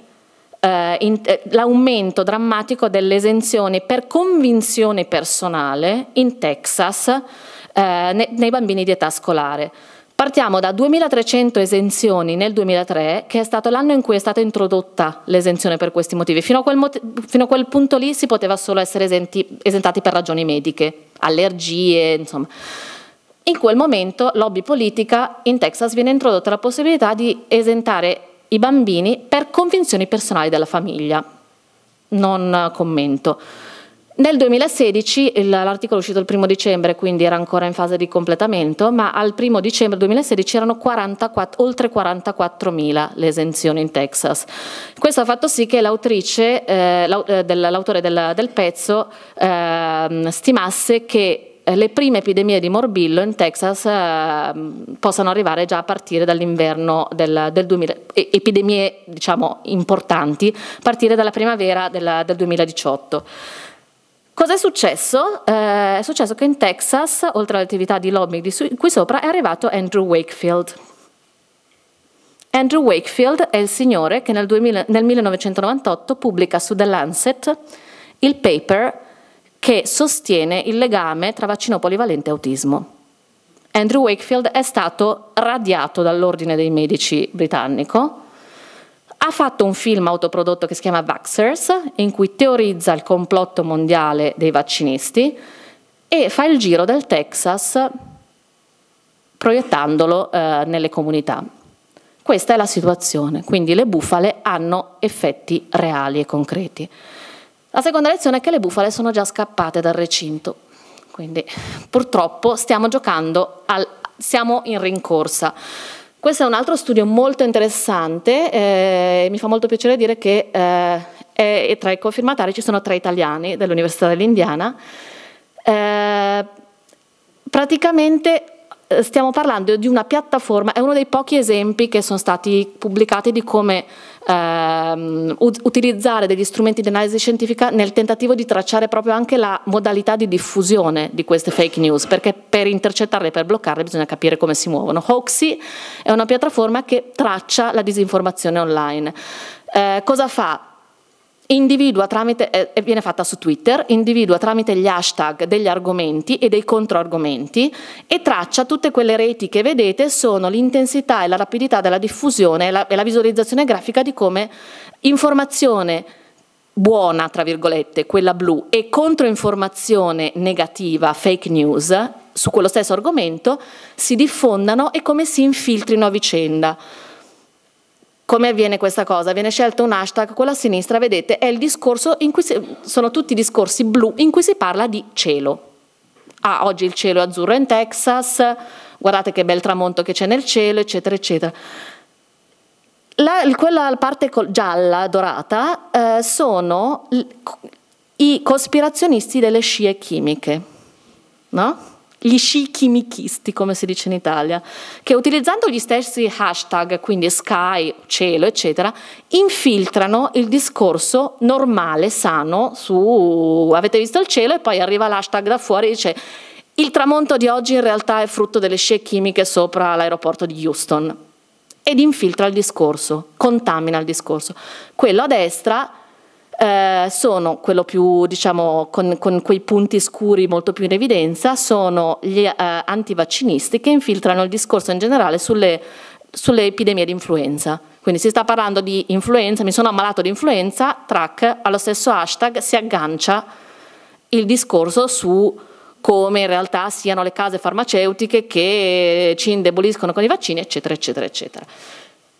Speaker 2: eh, eh, l'aumento drammatico delle esenzioni per convinzione personale in Texas eh, nei bambini di età scolare. Partiamo da 2.300 esenzioni nel 2003, che è stato l'anno in cui è stata introdotta l'esenzione per questi motivi. Fino a, quel, fino a quel punto lì si poteva solo essere esenti, esentati per ragioni mediche, allergie, insomma. In quel momento, lobby politica, in Texas viene introdotta la possibilità di esentare i bambini per convinzioni personali della famiglia. Non commento. Nel 2016, l'articolo è uscito il primo dicembre, quindi era ancora in fase di completamento, ma al primo dicembre 2016 erano 44, oltre 44.000 le esenzioni in Texas. Questo ha fatto sì che l'autrice, eh, eh l'autore del, del, pezzo, eh, stimasse che eh, le prime epidemie di morbillo in Texas eh, possano arrivare già a partire dall'inverno del, del 2000, epidemie diciamo importanti, a partire dalla primavera del, del 2018. Cosa è successo? Eh, è successo che in Texas, oltre all'attività di lobbying di qui sopra, è arrivato Andrew Wakefield. Andrew Wakefield è il signore che nel, 2000, nel 1998 pubblica su The Lancet il paper che sostiene il legame tra vaccino polivalente e autismo. Andrew Wakefield è stato radiato dall'ordine dei medici britannico, ha fatto un film autoprodotto che si chiama Vaxxers, in cui teorizza il complotto mondiale dei vaccinisti e fa il giro del Texas proiettandolo eh, nelle comunità. Questa è la situazione, quindi le bufale hanno effetti reali e concreti. La seconda lezione è che le bufale sono già scappate dal recinto, quindi purtroppo stiamo giocando, al, siamo in rincorsa. Questo è un altro studio molto interessante, eh, mi fa molto piacere dire che eh, è, tra i cofirmatari ci sono tre italiani dell'Università dell'Indiana. Eh, praticamente eh, stiamo parlando di una piattaforma, è uno dei pochi esempi che sono stati pubblicati di come ehm, utilizzare degli strumenti di analisi scientifica nel tentativo di tracciare proprio anche la modalità di diffusione di queste fake news, perché per intercettarle, per bloccarle bisogna capire come si muovono. Hoaxy è una piattaforma che traccia la disinformazione online. Eh, cosa fa? individua tramite, eh, eh, viene fatta su Twitter, individua tramite gli hashtag degli argomenti e dei controargomenti e traccia tutte quelle reti che vedete sono l'intensità e la rapidità della diffusione e la, e la visualizzazione grafica di come informazione buona, tra virgolette, quella blu, e controinformazione negativa, fake news, su quello stesso argomento, si diffondano e come si infiltrino a vicenda. Come avviene questa cosa? Viene scelto un hashtag, quello a sinistra, vedete, è il discorso in cui si, sono tutti discorsi blu in cui si parla di cielo. Ah, oggi il cielo è azzurro in Texas, guardate che bel tramonto che c'è nel cielo, eccetera, eccetera. La, quella parte gialla, dorata, eh, sono i cospirazionisti delle scie chimiche, no? gli sci chimichisti, come si dice in Italia, che utilizzando gli stessi hashtag, quindi sky, cielo, eccetera, infiltrano il discorso normale, sano, su avete visto il cielo e poi arriva l'hashtag da fuori e dice il tramonto di oggi in realtà è frutto delle scie chimiche sopra l'aeroporto di Houston ed infiltra il discorso, contamina il discorso. Quello a destra eh, sono quello più, diciamo, con, con, quei punti scuri molto più in evidenza, sono gli eh, antivaccinisti che infiltrano il discorso in generale sulle, sulle epidemie di influenza. Quindi si sta parlando di influenza, mi sono ammalato di influenza, track, allo stesso hashtag si aggancia il discorso su come in realtà siano le case farmaceutiche che ci indeboliscono con i vaccini, eccetera, eccetera, eccetera.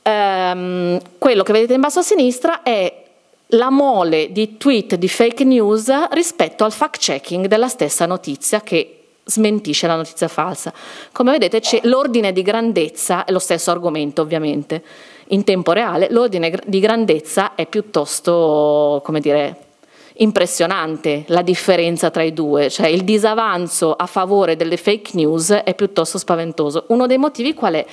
Speaker 2: Um, quello che vedete in basso a sinistra è la mole di tweet di fake news rispetto al fact-checking della stessa notizia che smentisce la notizia falsa. Come vedete l'ordine di grandezza è lo stesso argomento ovviamente. In tempo reale l'ordine di grandezza è piuttosto, come dire, impressionante la differenza tra i due, cioè il disavanzo a favore delle fake news è piuttosto spaventoso. Uno dei motivi qual è?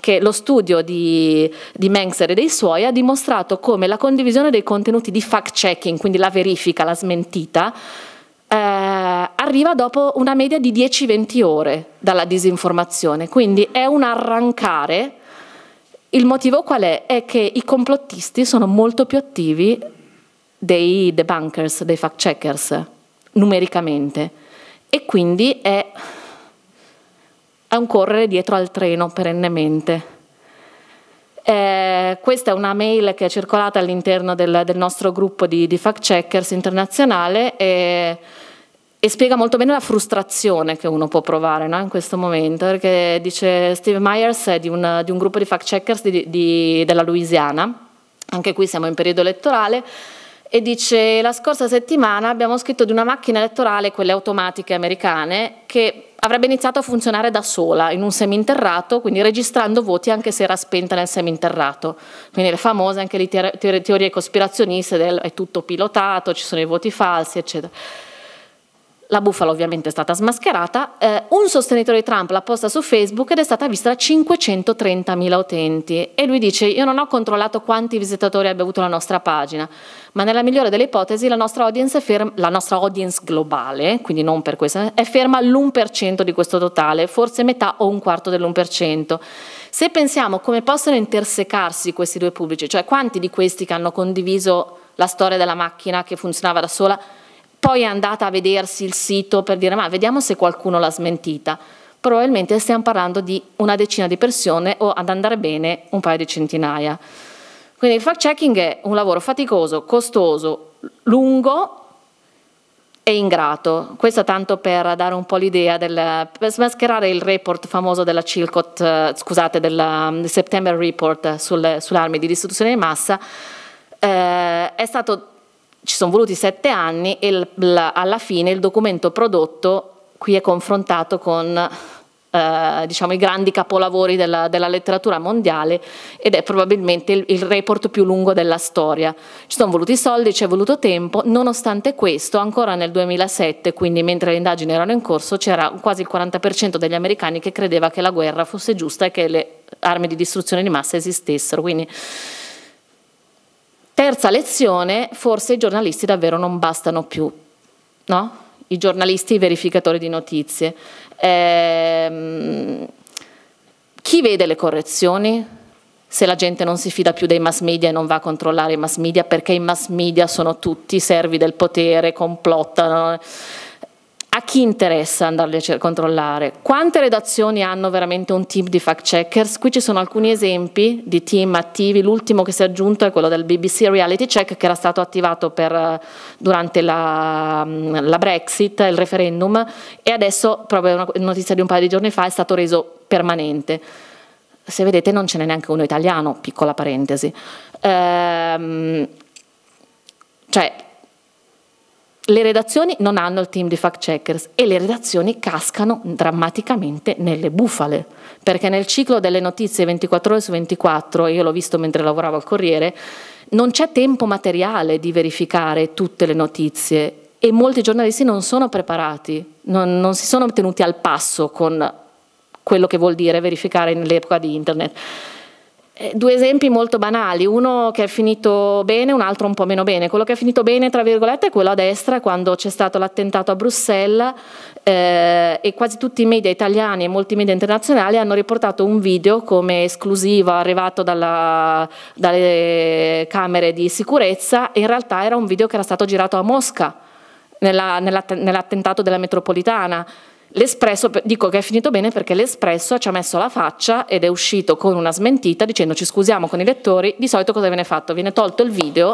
Speaker 2: che lo studio di, di Mengster e dei suoi ha dimostrato come la condivisione dei contenuti di fact-checking, quindi la verifica, la smentita, eh, arriva dopo una media di 10-20 ore dalla disinformazione, quindi è un arrancare. Il motivo qual è? È che i complottisti sono molto più attivi dei debunkers, dei fact-checkers, numericamente, e quindi è è un correre dietro al treno perennemente. Eh, questa è una mail che è circolata all'interno del, del nostro gruppo di, di, fact checkers internazionale e, e, spiega molto bene la frustrazione che uno può provare no? in questo momento, perché dice Steve Myers è di un, di un gruppo di fact checkers di, della Louisiana, anche qui siamo in periodo elettorale, e dice la scorsa settimana abbiamo scritto di una macchina elettorale, quelle automatiche americane, che avrebbe iniziato a funzionare da sola in un seminterrato, quindi registrando voti anche se era spenta nel seminterrato. Quindi le famose anche le teorie cospirazioniste del è tutto pilotato, ci sono i voti falsi, eccetera la bufala ovviamente è stata smascherata, eh, un sostenitore di Trump l'ha posta su Facebook ed è stata vista da 530.000 utenti e lui dice io non ho controllato quanti visitatori abbia avuto la nostra pagina, ma nella migliore delle ipotesi la nostra audience, ferma, la nostra audience globale, quindi non per questa, eh, è ferma all'1% di questo totale, forse metà o un quarto dell'1%. Se pensiamo come possono intersecarsi questi due pubblici, cioè quanti di questi che hanno condiviso la storia della macchina che funzionava da sola, poi è andata a vedersi il sito per dire ma vediamo se qualcuno l'ha smentita. Probabilmente stiamo parlando di una decina di persone o ad andare bene un paio di centinaia. Quindi il fact checking è un lavoro faticoso, costoso, lungo e ingrato. Questo tanto per dare un po' l'idea del per smascherare il report famoso della Chilcot, eh, scusate, del mm, September Report sulle, sulle armi di distruzione di massa. Eh, è stato ci sono voluti sette anni e alla fine il documento prodotto qui è confrontato con eh, diciamo, i grandi capolavori della, della, letteratura mondiale ed è probabilmente il, il, report più lungo della storia. Ci sono voluti soldi, ci è voluto tempo, nonostante questo ancora nel 2007, quindi mentre le indagini erano in corso, c'era quasi il 40% degli americani che credeva che la guerra fosse giusta e che le armi di distruzione di massa esistessero. Quindi, Terza lezione, forse i giornalisti davvero non bastano più, no? I giornalisti, i verificatori di notizie. Ehm, chi vede le correzioni? Se la gente non si fida più dei mass media e non va a controllare i mass media, perché i mass media sono tutti servi del potere, complottano a chi interessa andarli a controllare? Quante redazioni hanno veramente un team di fact checkers? Qui ci sono alcuni esempi di team attivi, l'ultimo che si è aggiunto è quello del BBC Reality Check che era stato attivato per, durante la, la, Brexit, il referendum e adesso, proprio una notizia di un paio di giorni fa, è stato reso permanente. Se vedete non ce n'è neanche uno italiano, piccola parentesi. Ehm, cioè, le redazioni non hanno il team di fact checkers e le redazioni cascano drammaticamente nelle bufale, perché nel ciclo delle notizie 24 ore su 24, io l'ho visto mentre lavoravo al Corriere, non c'è tempo materiale di verificare tutte le notizie e molti giornalisti non sono preparati, non, non si sono tenuti al passo con quello che vuol dire verificare nell'epoca di internet. Eh, due esempi molto banali, uno che è finito bene, un altro un po' meno bene. Quello che è finito bene, tra virgolette, è quello a destra, quando c'è stato l'attentato a Bruxelles eh, e quasi tutti i media italiani e molti media internazionali hanno riportato un video come esclusivo arrivato dalla, dalle camere di sicurezza e in realtà era un video che era stato girato a Mosca nell'attentato della metropolitana. L'Espresso, dico che è finito bene perché l'Espresso ci ha messo la faccia ed è uscito con una smentita dicendo ci scusiamo con i lettori, di solito cosa viene fatto? Viene tolto il video,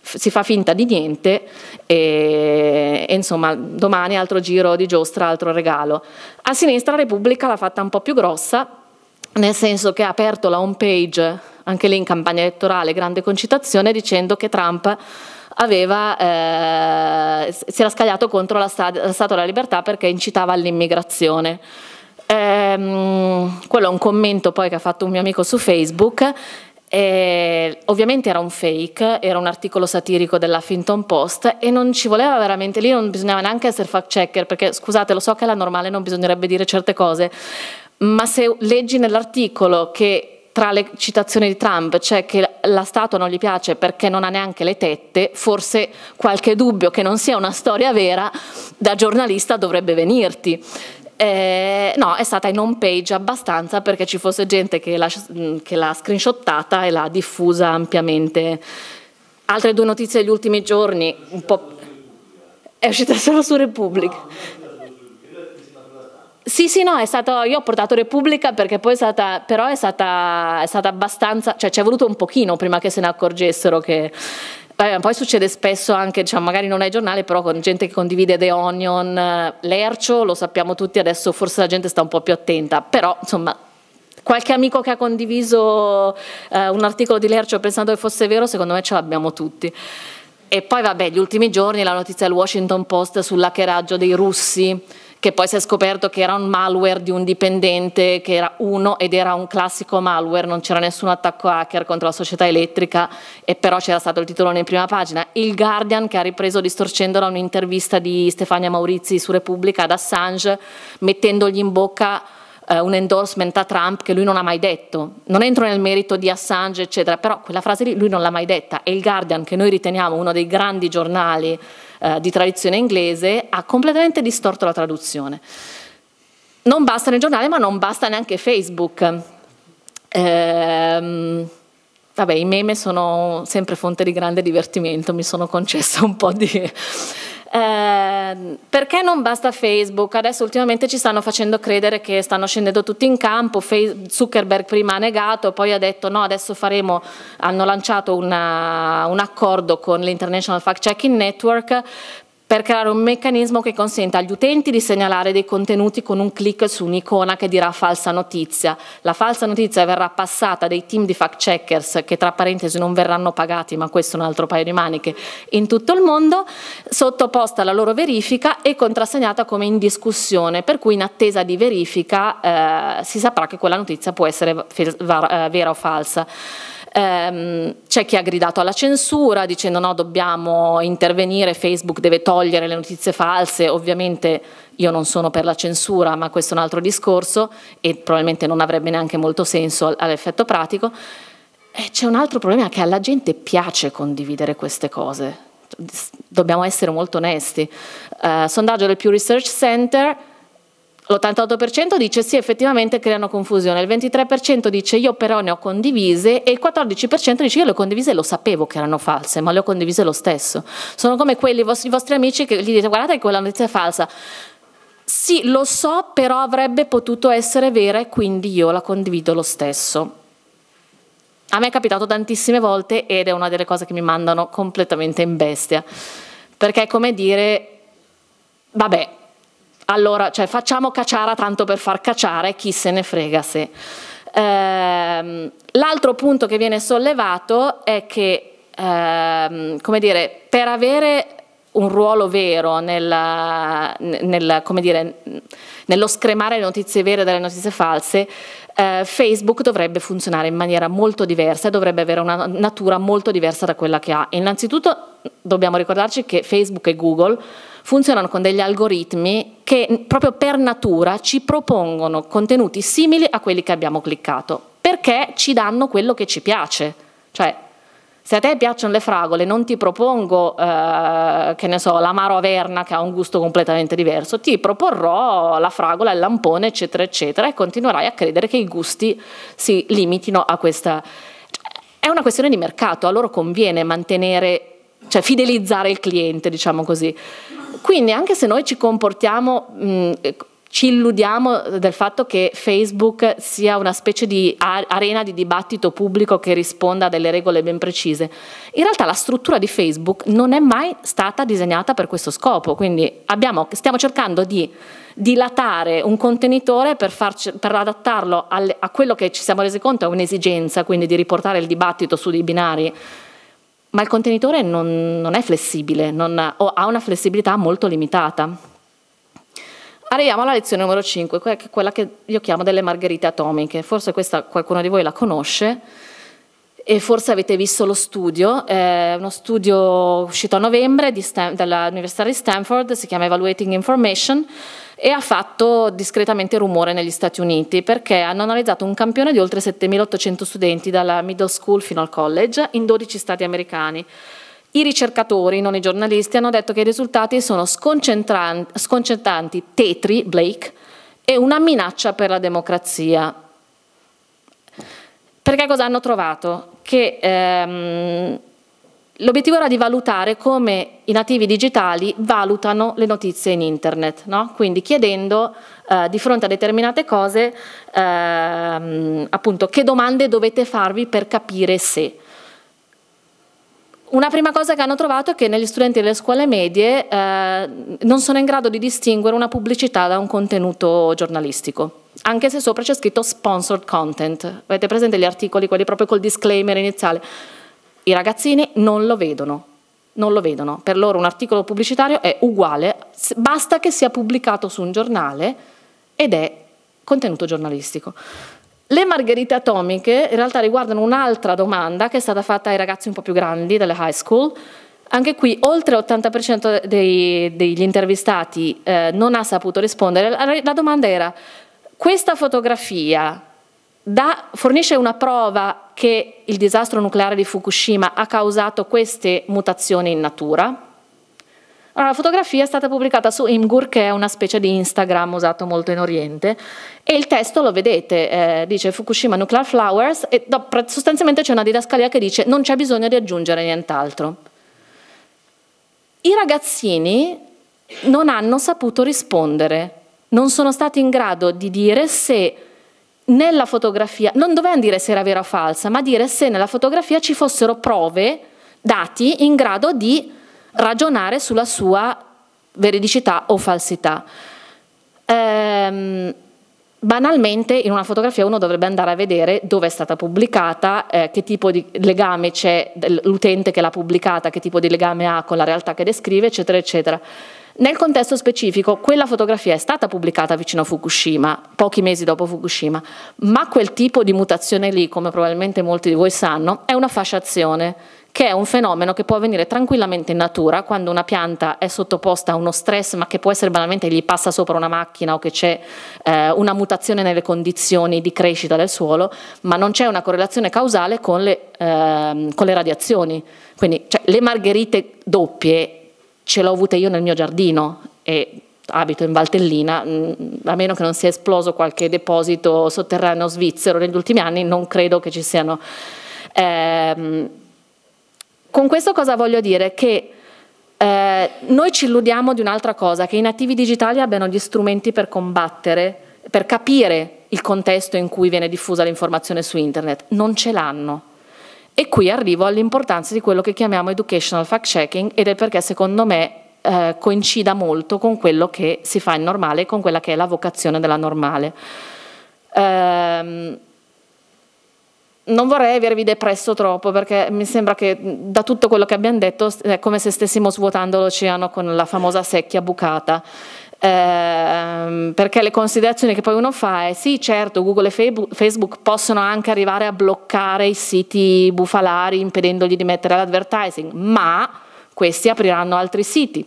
Speaker 2: si fa finta di niente e, e insomma domani altro giro di giostra, altro regalo. A sinistra la Repubblica l'ha fatta un po' più grossa, nel senso che ha aperto la home page, anche lì in campagna elettorale, grande concitazione, dicendo che Trump aveva, eh, si era scagliato contro la, sta- la Statua della Libertà perché incitava all'immigrazione. Ehm, quello è un commento poi che ha fatto un mio amico su Facebook. E ovviamente era un fake, era un articolo satirico dell'Huffington Post e non ci voleva veramente, lì non bisognava neanche essere fact checker perché scusate lo so che è la normale non bisognerebbe dire certe cose, ma se leggi nell'articolo che tra le citazioni di Trump, c'è che la statua non gli piace perché non ha neanche le tette, forse qualche dubbio che non sia una storia vera da giornalista dovrebbe venirti. Eh, no, è stata in home page abbastanza perché ci fosse gente che l'ha, mm, che l'ha screenshottata e l'ha diffusa ampiamente. Altre due notizie degli ultimi giorni, un po'... È uscita solo su Repubblica. Sì, sì, no, è stato, io ho portato Repubblica perché poi è stata, però è stata, è stata abbastanza, cioè ci è voluto un pochino prima che se ne accorgessero che... Eh, poi succede spesso anche, diciamo, magari non è giornale, però con gente che condivide The Onion, l'Ercio, lo sappiamo tutti, adesso forse la gente sta un po' più attenta, però insomma qualche amico che ha condiviso eh, un articolo di Lercio pensando che fosse vero, secondo me ce l'abbiamo tutti. E poi vabbè, gli ultimi giorni la notizia del Washington Post sull'hackeraggio dei russi che poi si è scoperto che era un malware di un dipendente che era uno ed era un classico malware, non c'era nessun attacco hacker contro la società elettrica e però c'era stato il titolone in prima pagina. Il Guardian che ha ripreso distorcendola un'intervista di Stefania Maurizi su Repubblica ad Assange mettendogli in bocca eh, un endorsement a Trump che lui non ha mai detto. Non entro nel merito di Assange eccetera, però quella frase lì lui non l'ha mai detta e il Guardian che noi riteniamo uno dei grandi giornali eh, di tradizione inglese, ha completamente distorto la traduzione. Non basta nel giornale, ma non basta neanche Facebook. Ehm, vabbè, i meme sono sempre fonte di grande divertimento, mi sono concessa un po' di... Ehm, perché non basta Facebook? Adesso ultimamente ci stanno facendo credere che stanno scendendo tutti in campo, Zuckerberg prima ha negato, poi ha detto no, adesso faremo, hanno lanciato una, un accordo con l'International Fact Checking Network per creare un meccanismo che consenta agli utenti di segnalare dei contenuti con un clic su un'icona che dirà falsa notizia. La falsa notizia verrà passata dai team di fact checkers, che tra parentesi non verranno pagati, ma questo è un altro paio di maniche, in tutto il mondo, sottoposta alla loro verifica e contrassegnata come in discussione, per cui in attesa di verifica eh, si saprà che quella notizia può essere eh, vera o falsa. Ehm, c'è chi ha gridato alla censura dicendo no, dobbiamo intervenire, Facebook deve togliere le notizie false, ovviamente io non sono per la censura, ma questo è un altro discorso e probabilmente non avrebbe neanche molto senso all'effetto pratico. E c'è un altro problema che alla gente piace condividere queste cose, dobbiamo essere molto onesti. Eh, sondaggio del Pew Research Center, l'88% dice sì, effettivamente creano confusione, il 23% dice io però ne ho condivise e il 14% dice io le ho condivise e lo sapevo che erano false, ma le ho condivise lo stesso. Sono come quelli, i vostri, i vostri amici che gli dite guardate che quella notizia è falsa. Sì, lo so, però avrebbe potuto essere vera e quindi io la condivido lo stesso. A me è capitato tantissime volte ed è una delle cose che mi mandano completamente in bestia, perché è come dire, vabbè, allora cioè, facciamo cacciara tanto per far cacciare, chi se ne frega se. Ehm, l'altro punto che viene sollevato è che, ehm, come dire, per avere un ruolo vero nella, nel, dire, nello scremare le notizie vere dalle notizie false, eh, Facebook dovrebbe funzionare in maniera molto diversa e dovrebbe avere una natura molto diversa da quella che ha. Innanzitutto dobbiamo ricordarci che Facebook e Google funzionano con degli algoritmi che proprio per natura ci propongono contenuti simili a quelli che abbiamo cliccato, perché ci danno quello che ci piace. Cioè, se a te piacciono le fragole, non ti propongo, eh, che ne so, l'amaro averna che ha un gusto completamente diverso, ti proporrò la fragola, il lampone, eccetera, eccetera, e continuerai a credere che i gusti si limitino a questa... Cioè, è una questione di mercato, a loro conviene mantenere, cioè fidelizzare il cliente, diciamo così. Quindi anche se noi ci comportiamo... Mh, mm, eh, ci illudiamo del fatto che Facebook sia una specie di arena di dibattito pubblico che risponda a delle regole ben precise. In realtà la struttura di Facebook non è mai stata disegnata per questo scopo, quindi abbiamo, stiamo cercando di dilatare un contenitore per, farci, per adattarlo al, a quello che ci siamo resi conto è un'esigenza, quindi di riportare il dibattito su dei binari ma il contenitore non, non è flessibile, non ha, ha una flessibilità molto limitata. Arriviamo alla lezione numero 5, quella che io chiamo delle margherite atomiche. Forse questa qualcuno di voi la conosce e forse avete visto lo studio, eh, uno studio uscito a novembre Stan- dall'Università di Stanford, si chiama Evaluating Information e ha fatto discretamente rumore negli Stati Uniti perché hanno analizzato un campione di oltre 7.800 studenti dalla middle school fino al college in 12 stati americani. I ricercatori, non i giornalisti, hanno detto che i risultati sono sconcentra- sconcertanti, tetri, Blake, e una minaccia per la democrazia. Perché cosa hanno trovato? Che ehm, l'obiettivo era di valutare come i nativi digitali valutano le notizie in internet, no? quindi chiedendo eh, di fronte a determinate cose ehm, appunto che domande dovete farvi per capire se. Una prima cosa che hanno trovato è che negli studenti delle scuole medie eh, non sono in grado di distinguere una pubblicità da un contenuto giornalistico, anche se sopra c'è scritto sponsored content. Avete presente gli articoli, quelli proprio col disclaimer iniziale? I ragazzini non lo vedono, non lo vedono. Per loro un articolo pubblicitario è uguale, basta che sia pubblicato su un giornale ed è contenuto giornalistico. Le margherite atomiche in realtà riguardano un'altra domanda che è stata fatta ai ragazzi un po' più grandi delle high school. Anche qui oltre l'80% dei, degli intervistati eh, non ha saputo rispondere. La, domanda era, questa fotografia da, fornisce una prova che il disastro nucleare di Fukushima ha causato queste mutazioni in natura? Allora, la fotografia è stata pubblicata su Imgur, che è una specie di Instagram usato molto in Oriente, e il testo lo vedete, eh, dice Fukushima Nuclear Flowers, e sostanzialmente c'è una didascalia che dice non c'è bisogno di aggiungere nient'altro. I ragazzini non hanno saputo rispondere, non sono stati in grado di dire se nella fotografia, non dovevano dire se era vera o falsa, ma dire se nella fotografia ci fossero prove, dati in grado di ragionare sulla sua veridicità o falsità. Ehm, banalmente in una fotografia uno dovrebbe andare a vedere dove è stata pubblicata, eh, che tipo di legame c'è l'utente che l'ha pubblicata, che tipo di legame ha con la realtà che descrive, eccetera, eccetera. Nel contesto specifico, quella fotografia è stata pubblicata vicino a Fukushima, pochi mesi dopo Fukushima, ma quel tipo di mutazione lì, come probabilmente molti di voi sanno, è una fasciazione che è un fenomeno che può avvenire tranquillamente in natura quando una pianta è sottoposta a uno stress, ma che può essere banalmente che gli passa sopra una macchina o che c'è eh, una mutazione nelle condizioni di crescita del suolo, ma non c'è una correlazione causale con le, eh, con le radiazioni. Quindi cioè, le margherite doppie ce l'ho avute io nel mio giardino e abito in Valtellina, mm, a meno che non sia esploso qualche deposito sotterraneo svizzero negli ultimi anni, non credo che ci siano. Ehm, con questo cosa voglio dire? Che eh, noi ci illudiamo di un'altra cosa, che i nativi digitali abbiano gli strumenti per combattere, per capire il contesto in cui viene diffusa l'informazione su internet. Non ce l'hanno. E qui arrivo all'importanza di quello che chiamiamo educational fact checking ed è perché secondo me eh, coincida molto con quello che si fa in normale e con quella che è la vocazione della normale. Ehm, non vorrei avervi depresso troppo perché mi sembra che da tutto quello che abbiamo detto è come se stessimo svuotando l'oceano con la famosa secchia bucata. Eh, perché le considerazioni che poi uno fa è sì certo Google e Facebook possono anche arrivare a bloccare i siti bufalari impedendogli di mettere l'advertising ma questi apriranno altri siti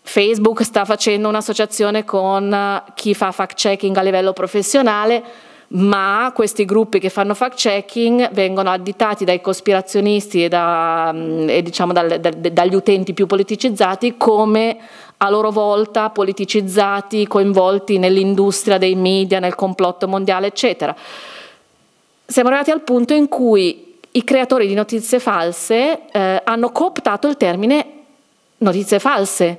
Speaker 2: Facebook sta facendo un'associazione con chi fa fact checking a livello professionale ma questi gruppi che fanno fact checking vengono additati dai cospirazionisti e, da, mm, e diciamo dal, da, dagli utenti più politicizzati come a loro volta politicizzati, coinvolti nell'industria dei media, nel complotto mondiale, eccetera. Siamo arrivati al punto in cui i creatori di notizie false eh, hanno cooptato il termine notizie false.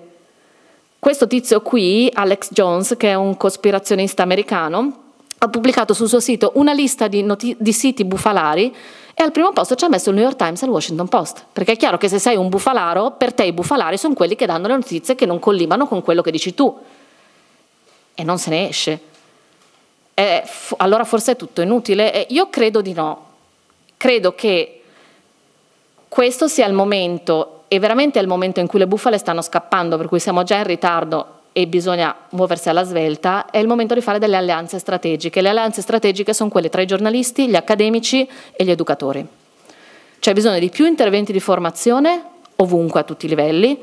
Speaker 2: Questo tizio qui, Alex Jones, che è un cospirazionista americano, ha pubblicato sul suo sito una lista di, di, siti bufalari e al primo posto ci ha messo il New York Times e il Washington Post. Perché è chiaro che se sei un bufalaro, per te i bufalari sono quelli che danno le notizie che non collimano con quello che dici tu. E non se ne esce. E, allora forse è tutto inutile? E io credo di no. Credo che questo sia il momento, e veramente è il momento in cui le bufale stanno scappando, per cui siamo già in ritardo e bisogna muoversi alla svelta, è il momento di fare delle alleanze strategiche. Le alleanze strategiche sono quelle tra i giornalisti, gli accademici e gli educatori. C'è bisogno di più interventi di formazione, ovunque a tutti i livelli,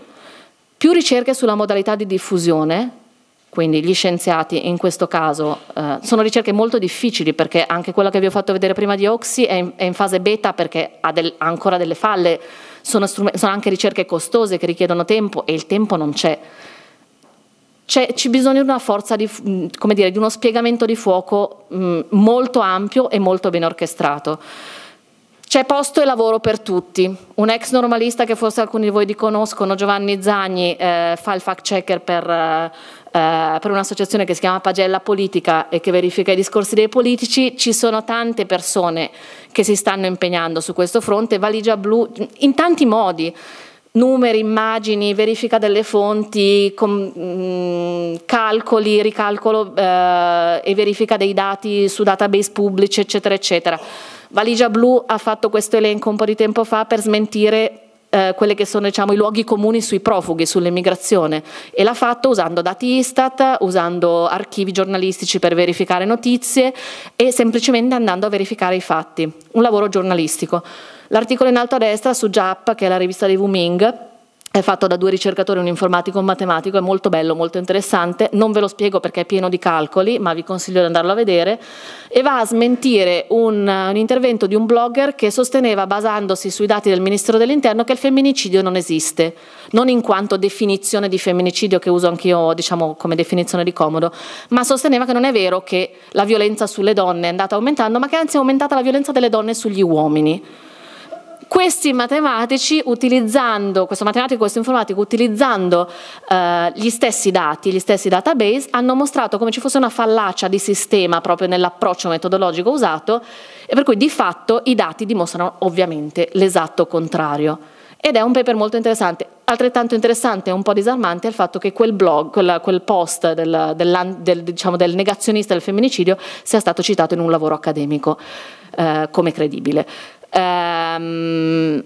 Speaker 2: più ricerche sulla modalità di diffusione, quindi gli scienziati in questo caso eh, sono ricerche molto difficili perché anche quella che vi ho fatto vedere prima di Oxy è in, è in fase beta perché ha, del, ha ancora delle falle, sono, sono anche ricerche costose che richiedono tempo e il tempo non c'è c'è, bisogno di una forza, di, mm, come dire, di uno spiegamento di fuoco mh, mm, molto ampio e molto ben orchestrato. C'è posto e lavoro per tutti. Un ex normalista che forse alcuni di voi di conoscono, Giovanni Zagni, eh, fa il fact checker per, eh, eh, per un'associazione che si chiama Pagella Politica e che verifica i discorsi dei politici. Ci sono tante persone che si stanno impegnando su questo fronte, valigia blu, in tanti modi numeri, immagini, verifica delle fonti, com, mh, mm, calcoli, ricalcolo eh, e verifica dei dati su database pubblici, eccetera, eccetera. Valigia Blu ha fatto questo elenco un po' di tempo fa per smentire eh, quelli che sono diciamo, i luoghi comuni sui profughi, sull'immigrazione e l'ha fatto usando dati Istat, usando archivi giornalistici per verificare notizie e semplicemente andando a verificare i fatti, un lavoro giornalistico. L'articolo in alto a destra su Jap, che è la rivista di Wuming, è fatto da due ricercatori, un informatico e un matematico, è molto bello, molto interessante, non ve lo spiego perché è pieno di calcoli, ma vi consiglio di andarlo a vedere, e va a smentire un, un intervento di un blogger che sosteneva, basandosi sui dati del Ministero dell'Interno, che il femminicidio non esiste, non in quanto definizione di femminicidio che uso anch'io diciamo, come definizione di comodo, ma sosteneva che non è vero che la violenza sulle donne è andata aumentando, ma che anzi è aumentata la violenza delle donne sugli uomini questi matematici utilizzando, questo matematico e questo informatico utilizzando eh, gli stessi dati, gli stessi database, hanno mostrato come ci fosse una fallacia di sistema proprio nell'approccio metodologico usato e per cui di fatto i dati dimostrano ovviamente l'esatto contrario. Ed è un paper molto interessante, altrettanto interessante e un po' disarmante è il fatto che quel blog, quel, quel post del, del, del, diciamo, del negazionista del femminicidio sia stato citato in un lavoro accademico eh, come credibile. Ehm,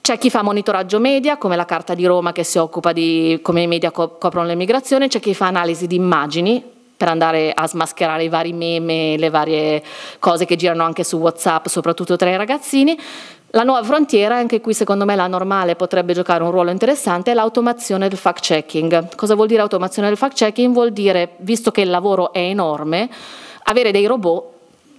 Speaker 2: c'è chi fa monitoraggio media, come la Carta di Roma che si occupa di come i media coprono le migrazioni, c'è chi fa analisi di immagini per andare a smascherare i vari meme, le varie cose che girano anche su WhatsApp, soprattutto tra i ragazzini. La nuova frontiera, anche qui secondo me la normale potrebbe giocare un ruolo interessante, è l'automazione del fact-checking. Cosa vuol dire automazione del fact-checking? Vuol dire, visto che il lavoro è enorme, avere dei robot,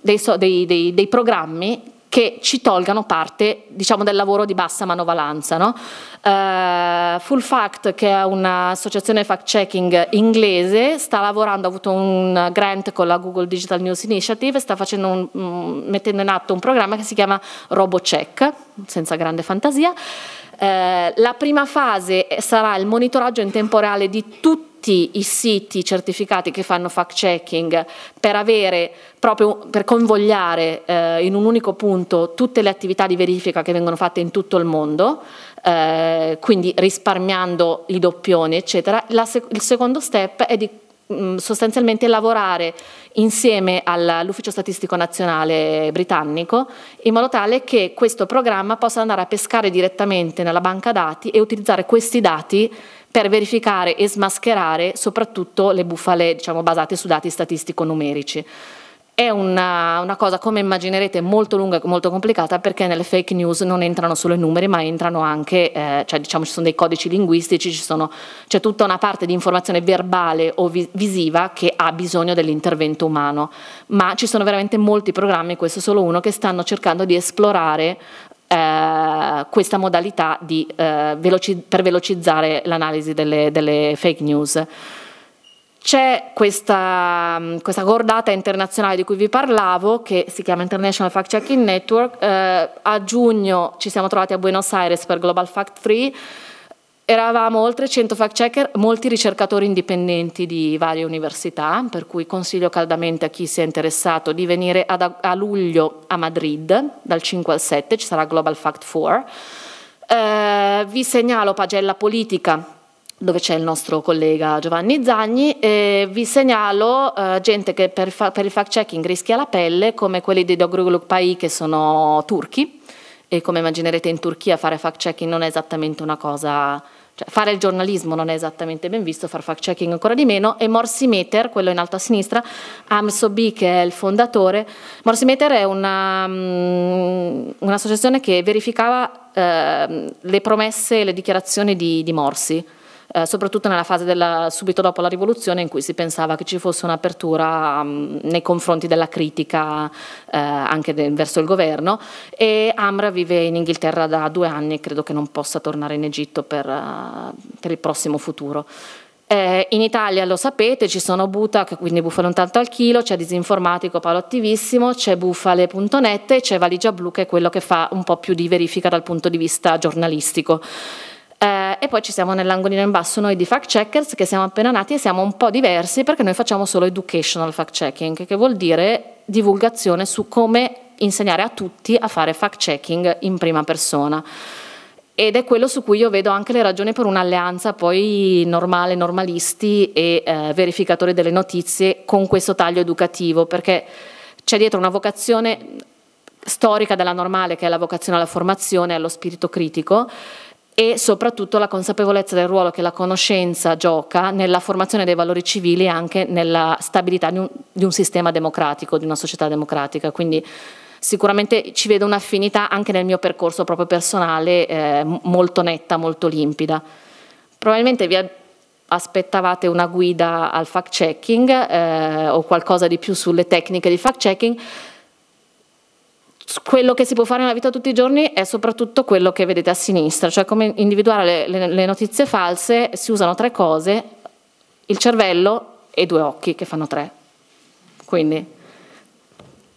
Speaker 2: dei, dei, dei, dei programmi che ci tolgano parte diciamo, del lavoro di bassa manovalanza. No? Uh, Full Fact, che è un'associazione fact-checking inglese, sta lavorando, ha avuto un grant con la Google Digital News Initiative, sta un, mettendo in atto un programma che si chiama RoboCheck, senza grande fantasia. Uh, la prima fase sarà il monitoraggio in tempo reale di tutti tutti i siti certificati che fanno fact checking per avere proprio per convogliare eh, in un unico punto tutte le attività di verifica che vengono fatte in tutto il mondo, eh, quindi risparmiando i doppioni, eccetera. La, il secondo step è di mm, sostanzialmente lavorare insieme all'Ufficio Statistico Nazionale britannico in modo tale che questo programma possa andare a pescare direttamente nella banca dati e utilizzare questi dati per verificare e smascherare soprattutto le bufale diciamo, basate su dati statistico-numerici. È una, una, cosa, come immaginerete, molto lunga e molto complicata perché nelle fake news non entrano solo i numeri, ma entrano anche, eh, cioè diciamo ci sono dei codici linguistici, sono, c'è tutta una parte di informazione verbale o vi, visiva che ha bisogno dell'intervento umano. Ma ci sono veramente molti programmi, questo è solo uno, che stanno cercando di esplorare eh, questa modalità di, eh, veloci per velocizzare l'analisi delle, delle, fake news. C'è questa, mm, questa, cordata internazionale di cui vi parlavo, che si chiama International Fact Checking Network. Eh, a giugno ci siamo trovati a Buenos Aires per Global Fact 3 Eravamo oltre 100 fact checker, molti ricercatori indipendenti di varie università, per cui consiglio caldamente a chi sia interessato di venire ad, a luglio a Madrid, dal 5 al 7 ci sarà Global Fact 4. Eh, vi segnalo pagella politica dove c'è il nostro collega Giovanni Zagni, e vi segnalo eh, gente che per, per il fact checking rischia la pelle, come quelli di Dogruluk Pai che sono turchi, e come immaginerete in Turchia fare fact checking non è esattamente una cosa cioè, fare il giornalismo non è esattamente ben visto, far fact checking ancora di meno e Morsi Meter, quello in alto a sinistra, AMSOB che è il fondatore, Morsi Meter è una, um, un'associazione che verificava eh, le promesse e le dichiarazioni di, di Morsi eh, soprattutto nella fase della, subito dopo la rivoluzione in cui si pensava che ci fosse un'apertura um, nei confronti della critica eh, anche verso il governo e Amra vive in Inghilterra da due anni e credo che non possa tornare in Egitto per, uh, per il prossimo futuro. Eh, in Italia lo sapete, ci sono Buta, quindi Bufale un tanto al chilo, c'è Disinformatico, Paolo Attivissimo, c'è Bufale.net e c'è Valigia Blu che è quello che fa un po' più di verifica dal punto di vista giornalistico. Eh, e poi ci siamo nell'angolino in basso noi di fact checkers che siamo appena nati e siamo un po' diversi perché noi facciamo solo educational fact checking, che vuol dire divulgazione su come insegnare a tutti a fare fact checking in prima persona. Ed è quello su cui io vedo anche le ragioni per un'alleanza poi normale, normalisti e eh, verificatori delle notizie con questo taglio educativo, perché c'è dietro una vocazione storica della normale, che è la vocazione alla formazione, allo spirito critico, e soprattutto la consapevolezza del ruolo che la conoscenza gioca nella formazione dei valori civili e anche nella stabilità di un, di un sistema democratico, di una società democratica. Quindi sicuramente ci vedo un'affinità anche nel mio percorso proprio personale eh, molto netta, molto limpida. Probabilmente vi aspettavate una guida al fact checking eh, o qualcosa di più sulle tecniche di fact checking quello che si può fare nella vita tutti i giorni è soprattutto quello che vedete a sinistra, cioè come individuare le, le, le notizie false, si usano tre cose, il cervello e due occhi che fanno tre. Quindi,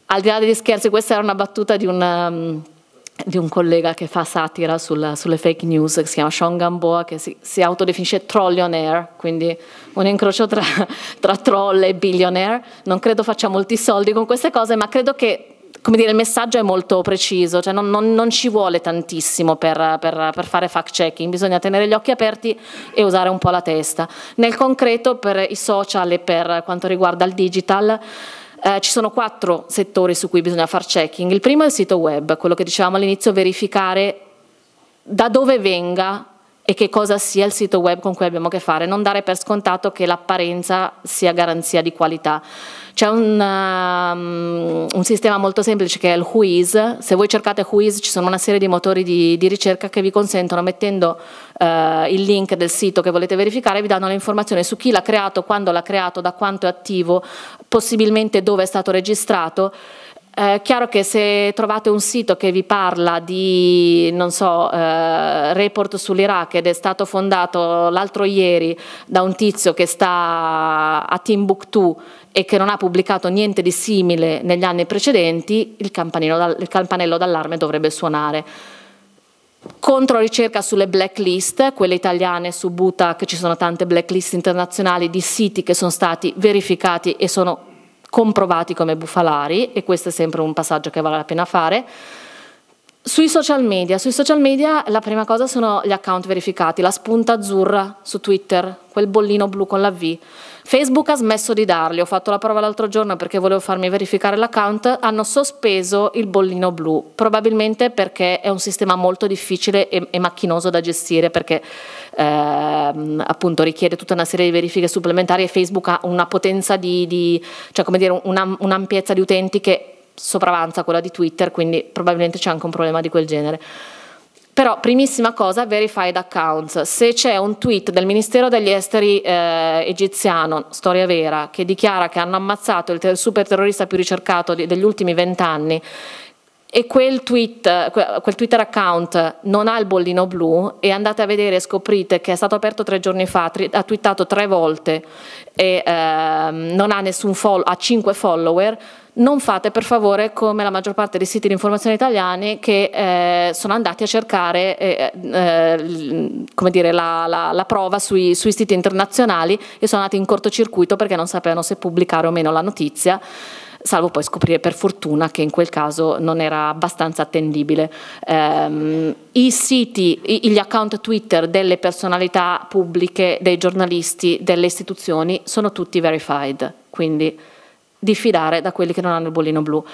Speaker 2: al di là degli scherzi, questa era una battuta di un, um, di un collega che fa satira sulla, sulle fake news, che si chiama Sean Gamboa, che si, si autodefinisce trollionaire, quindi un incrocio tra, tra troll e billionaire. Non credo faccia molti soldi con queste cose, ma credo che come dire, il messaggio è molto preciso, cioè non, non, non ci vuole tantissimo per, per, per fare fact checking, bisogna tenere gli occhi aperti e usare un po' la testa. Nel concreto per i social e per quanto riguarda il digital, eh, ci sono quattro settori su cui bisogna fare checking. Il primo è il sito web, quello che dicevamo all'inizio, verificare da dove venga e che cosa sia il sito web con cui abbiamo a che fare, non dare per scontato che l'apparenza sia garanzia di qualità. C'è un, um, un sistema molto semplice che è il Whois, se voi cercate Whois ci sono una serie di motori di, di ricerca che vi consentono mettendo uh, il link del sito che volete verificare, vi danno le informazioni su chi l'ha creato, quando l'ha creato, da quanto è attivo, possibilmente dove è stato registrato. È chiaro che se trovate un sito che vi parla di, non so, eh, report sull'Iraq ed è stato fondato l'altro ieri da un tizio che sta a Timbuktu e che non ha pubblicato niente di simile negli anni precedenti, il campanello, il campanello d'allarme dovrebbe suonare. Contro ricerca sulle blacklist, quelle italiane su Buta, che ci sono tante blacklist internazionali di siti che sono stati verificati e sono comprovati come bufalari e questo è sempre un passaggio che vale la pena fare. Sui social media, sui social media la prima cosa sono gli account verificati, la spunta azzurra su Twitter, quel bollino blu con la V. Facebook ha smesso di darli, ho fatto la prova l'altro giorno perché volevo farmi verificare l'account, hanno sospeso il bollino blu, probabilmente perché è un sistema molto difficile e, e macchinoso da gestire perché eh, appunto richiede tutta una serie di verifiche supplementari e Facebook ha una potenza di, di cioè come dire, un'ampiezza di utenti che sopravanza quella di Twitter, quindi probabilmente c'è anche un problema di quel genere. Però, primissima cosa, verified accounts. Se c'è un tweet del Ministero degli Esteri eh, egiziano, storia vera, che dichiara che hanno ammazzato il, super terrorista più ricercato di, degli ultimi vent'anni e quel, tweet, quel, Twitter account non ha il bollino blu e andate a vedere e scoprite che è stato aperto tre giorni fa, ha twittato tre volte e ehm, non ha nessun follow, ha cinque follower, non fate per favore come la maggior parte dei siti di informazione italiani che eh, sono andati a cercare eh, eh, dire, la, la, la, prova sui, sui, siti internazionali e sono andati in cortocircuito perché non sapevano se pubblicare o meno la notizia salvo poi scoprire per fortuna che in quel caso non era abbastanza attendibile. Ehm, I siti, gli account Twitter delle personalità pubbliche, dei giornalisti, delle istituzioni sono tutti verified, quindi diffidare da quelli che non hanno il bollino blu.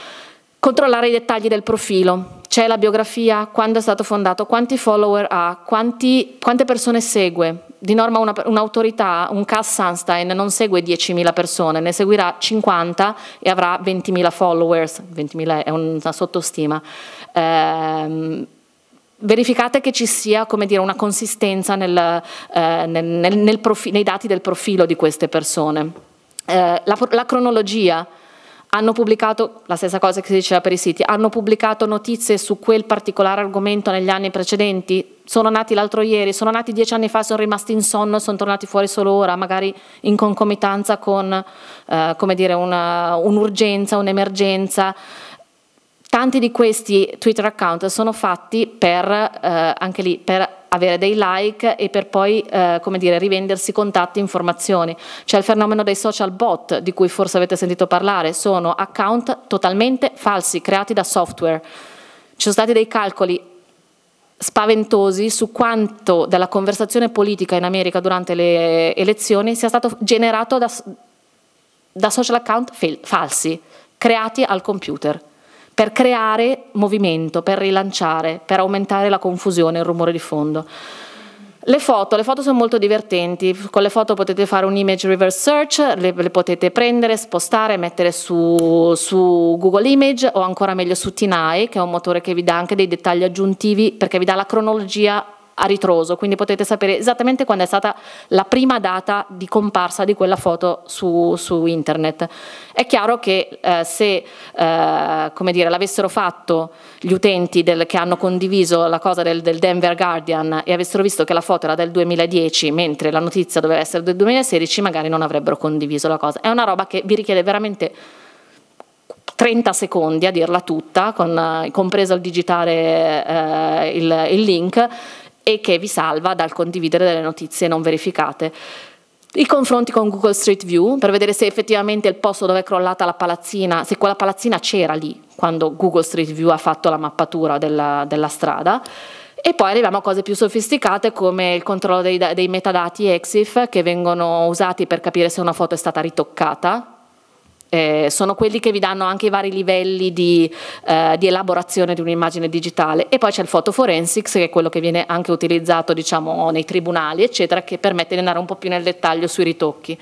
Speaker 2: Controllare i dettagli del profilo, c'è la biografia, quando è stato fondato, quanti follower ha, quanti, quante persone segue. Di norma un'autorità, un, Cass Sunstein non segue 10.000 persone, ne seguirà 50 e avrà 20.000 followers, 20.000 è una sottostima. Ehm, verificate che ci sia dire, una consistenza nel, eh, nel, nel nei dati del profilo di queste persone eh, la, la cronologia, hanno pubblicato, la stessa cosa che si diceva per i siti, hanno pubblicato notizie su quel particolare argomento negli anni precedenti, sono nati l'altro ieri, sono nati dieci anni fa, sono rimasti in sonno, sono tornati fuori solo ora, magari in concomitanza con eh, dire, una, un'urgenza, un'emergenza, Tanti di questi Twitter account sono fatti per, eh, anche lì, per avere dei like e per poi eh, come dire, rivendersi contatti e informazioni. C'è il fenomeno dei social bot di cui forse avete sentito parlare, sono account totalmente falsi creati da software. Ci sono stati dei calcoli spaventosi su quanto della conversazione politica in America durante le elezioni sia stato generato da, da social account falsi creati al computer per creare movimento, per rilanciare, per aumentare la confusione, il rumore di fondo. Le foto, le foto sono molto divertenti, con le foto potete fare un image reverse search, le, le potete prendere, spostare, mettere su, su, Google Image o ancora meglio su Tinai che è un motore che vi dà anche dei dettagli aggiuntivi perché vi dà la cronologia a ritroso, quindi potete sapere esattamente quando è stata la prima data di comparsa di quella foto su, su internet. È chiaro che eh, se eh, dire, l'avessero fatto gli utenti del, che hanno condiviso la cosa del, del, Denver Guardian e avessero visto che la foto era del 2010 mentre la notizia doveva essere del 2016, magari non avrebbero condiviso la cosa. È una roba che vi richiede veramente 30 secondi a dirla tutta, con, eh, compreso il digitare eh, il, il link e che vi salva dal condividere delle notizie non verificate. I confronti con Google Street View per vedere se effettivamente il posto dove è crollata la palazzina, se quella palazzina c'era lì quando Google Street View ha fatto la mappatura della, della strada. E poi arriviamo a cose più sofisticate come il controllo dei, dei metadati EXIF che vengono usati per capire se una foto è stata ritoccata eh, sono quelli che vi danno anche i vari livelli di, eh, di elaborazione di un'immagine digitale e poi c'è il photo forensics che è quello che viene anche utilizzato diciamo, nei tribunali eccetera che permette di andare un po' più nel dettaglio sui ritocchi.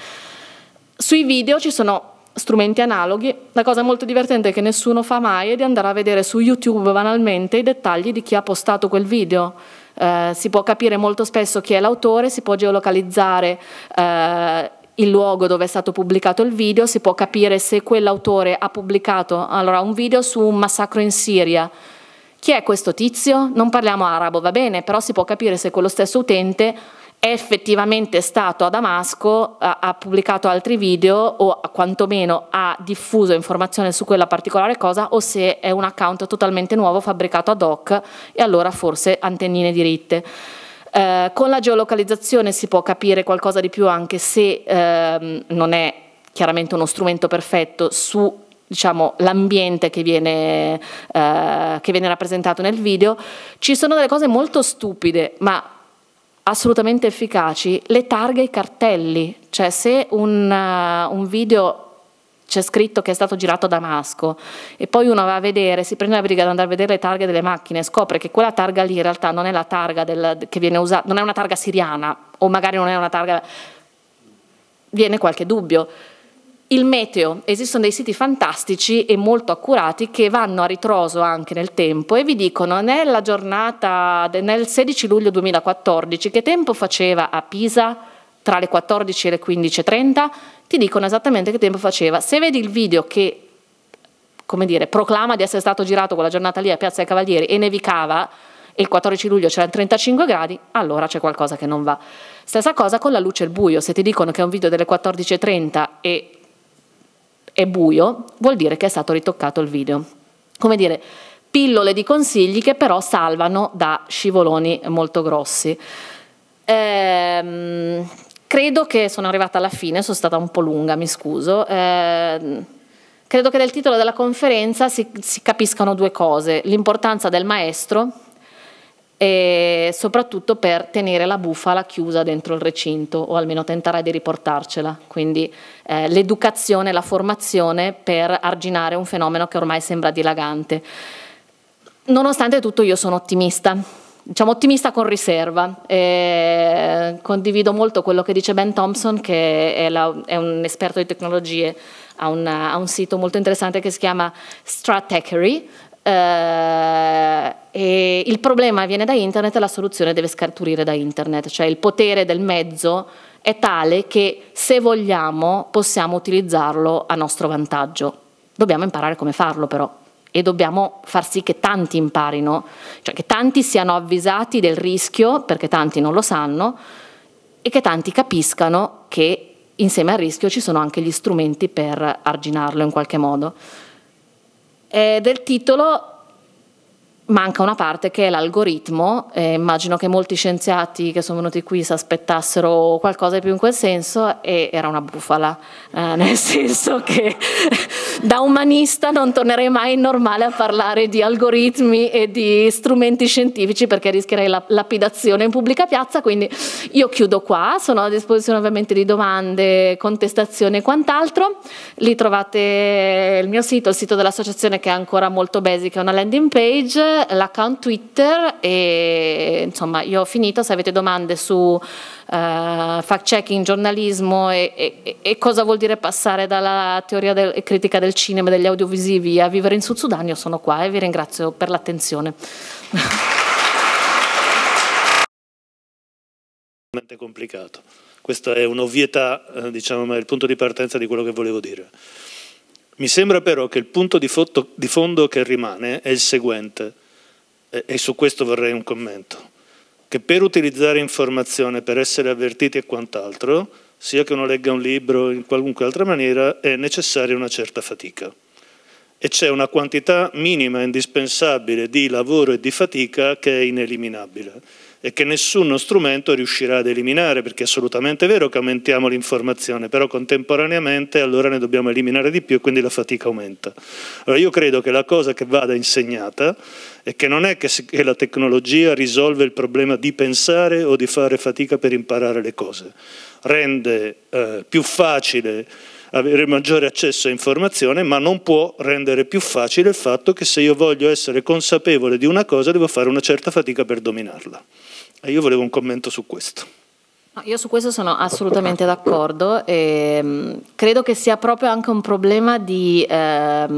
Speaker 2: Sui video ci sono strumenti analoghi, la cosa molto divertente che nessuno fa mai è di andare a vedere su YouTube banalmente i dettagli di chi ha postato quel video. Eh, si può capire molto spesso chi è l'autore, si può geolocalizzare eh, il luogo dove è stato pubblicato il video, si può capire se quell'autore ha pubblicato allora, un video su un massacro in Siria. Chi è questo tizio? Non parliamo arabo, va bene, però si può capire se quello stesso utente è effettivamente stato a Damasco, ha, pubblicato altri video o quantomeno ha diffuso informazioni su quella particolare cosa o se è un account totalmente nuovo fabbricato ad hoc e allora forse antennine diritte. Eh, con la geolocalizzazione si può capire qualcosa di più anche se ehm, non è chiaramente uno strumento perfetto su diciamo, l'ambiente che, eh, che viene rappresentato nel video. Ci sono delle cose molto stupide, ma assolutamente efficaci, le targhe e i cartelli. Cioè se un, uh, un video c'è scritto che è stato girato a Damasco e poi uno va a vedere, si prende la briga ad andare a vedere le targhe delle macchine, e scopre che quella targa lì in realtà non è la targa del, che viene usata, non è una targa siriana o magari non è una targa... viene qualche dubbio. Il meteo, esistono dei siti fantastici e molto accurati che vanno a ritroso anche nel tempo e vi dicono nella giornata, nel 16 luglio 2014, che tempo faceva a Pisa tra le 14 e le 15.30 ti dicono esattamente che tempo faceva. Se vedi il video che come dire, proclama di essere stato girato quella giornata lì a Piazza dei Cavalieri e nevicava e il 14 luglio c'erano 35 gradi, allora c'è qualcosa che non va. Stessa cosa con la luce e il buio, se ti dicono che è un video delle 14.30 e è buio, vuol dire che è stato ritoccato il video. Come dire, pillole di consigli che però salvano da scivoloni molto grossi. Ehm, Credo che sono arrivata alla fine, sono stata un po' lunga, mi scuso. Eh, credo che dal titolo della conferenza si, si capiscano due cose, l'importanza del maestro e soprattutto per tenere la bufala chiusa dentro il recinto o almeno tentare di riportarcela, quindi eh, l'educazione, la formazione per arginare un fenomeno che ormai sembra dilagante. Nonostante tutto io sono ottimista, diciamo, ottimista con riserva. E condivido molto quello che dice Ben Thompson, che è, la, è un esperto di tecnologie, ha un, ha un, sito molto interessante che si chiama Stratechery. Eh, e il problema viene da internet e la soluzione deve scaturire da internet, cioè il potere del mezzo è tale che se vogliamo possiamo utilizzarlo a nostro vantaggio. Dobbiamo imparare come farlo però e dobbiamo far sì che tanti imparino, cioè che tanti siano avvisati del rischio, perché tanti non lo sanno, e che tanti capiscano che insieme al rischio ci sono anche gli strumenti per arginarlo in qualche modo. Eh, del titolo manca una parte che è l'algoritmo, eh, immagino che molti scienziati che sono venuti qui si aspettassero qualcosa di più in quel senso e era una bufala, eh, nel senso che da umanista non tornerei mai in normale a parlare di algoritmi e di strumenti scientifici perché rischierei la lapidazione in pubblica piazza, quindi io chiudo qua, sono a disposizione ovviamente di domande, contestazioni e quant'altro, lì trovate il mio sito, il sito dell'associazione che è ancora molto basic, è una landing page, l'account Twitter e insomma io ho finito, se avete domande su uh, eh, fact checking, giornalismo e, e, e, cosa vuol dire passare dalla teoria del, e critica del cinema e degli audiovisivi a vivere in Sud Sudan, io sono qua e vi ringrazio per l'attenzione.
Speaker 1: complicato. Questa è un'ovvietà, eh, diciamo, ma è il punto di partenza di quello che volevo dire. Mi sembra però che il punto di, fondo che rimane è il seguente e su questo vorrei un commento, che per utilizzare informazione, per essere avvertiti e quant'altro, sia che uno legga un libro in qualunque altra maniera, è necessaria una certa fatica. E c'è una quantità minima, indispensabile, di lavoro e di fatica che è ineliminabile e che nessuno strumento riuscirà ad eliminare, perché è assolutamente vero che aumentiamo l'informazione, però contemporaneamente allora ne dobbiamo eliminare di più e quindi la fatica aumenta. Allora io credo che la cosa che vada insegnata è che non è che, la tecnologia risolve il problema di pensare o di fare fatica per imparare le cose, rende eh, più facile avere maggiore accesso a informazione, ma non può rendere più facile il fatto che se io voglio essere consapevole di una cosa devo fare una certa fatica per dominarla. E io volevo un commento su questo.
Speaker 2: io su questo sono assolutamente d'accordo. Ehm, credo che sia proprio anche un problema, di, ehm,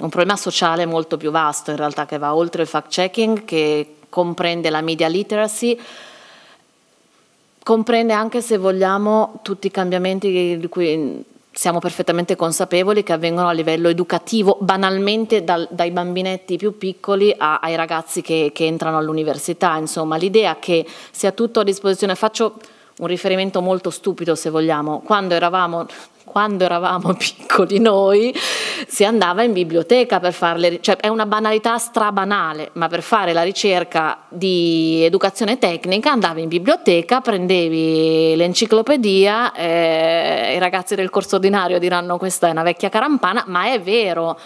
Speaker 2: un problema sociale molto più vasto, in realtà, che va oltre il fact-checking, che comprende la media literacy, comprende anche, se vogliamo, tutti i cambiamenti di cui siamo perfettamente consapevoli che avvengono a livello educativo, banalmente dal, dai bambinetti più piccoli a, ai ragazzi che, che entrano all'università. Insomma, l'idea che sia tutto a disposizione, faccio un riferimento molto stupido se vogliamo, quando eravamo quando eravamo piccoli noi si andava in biblioteca per fare farle, cioè è una banalità strabanale, ma per fare la ricerca di educazione tecnica andavi in biblioteca, prendevi l'enciclopedia, eh, i ragazzi del corso ordinario diranno questa è una vecchia carampana, ma è vero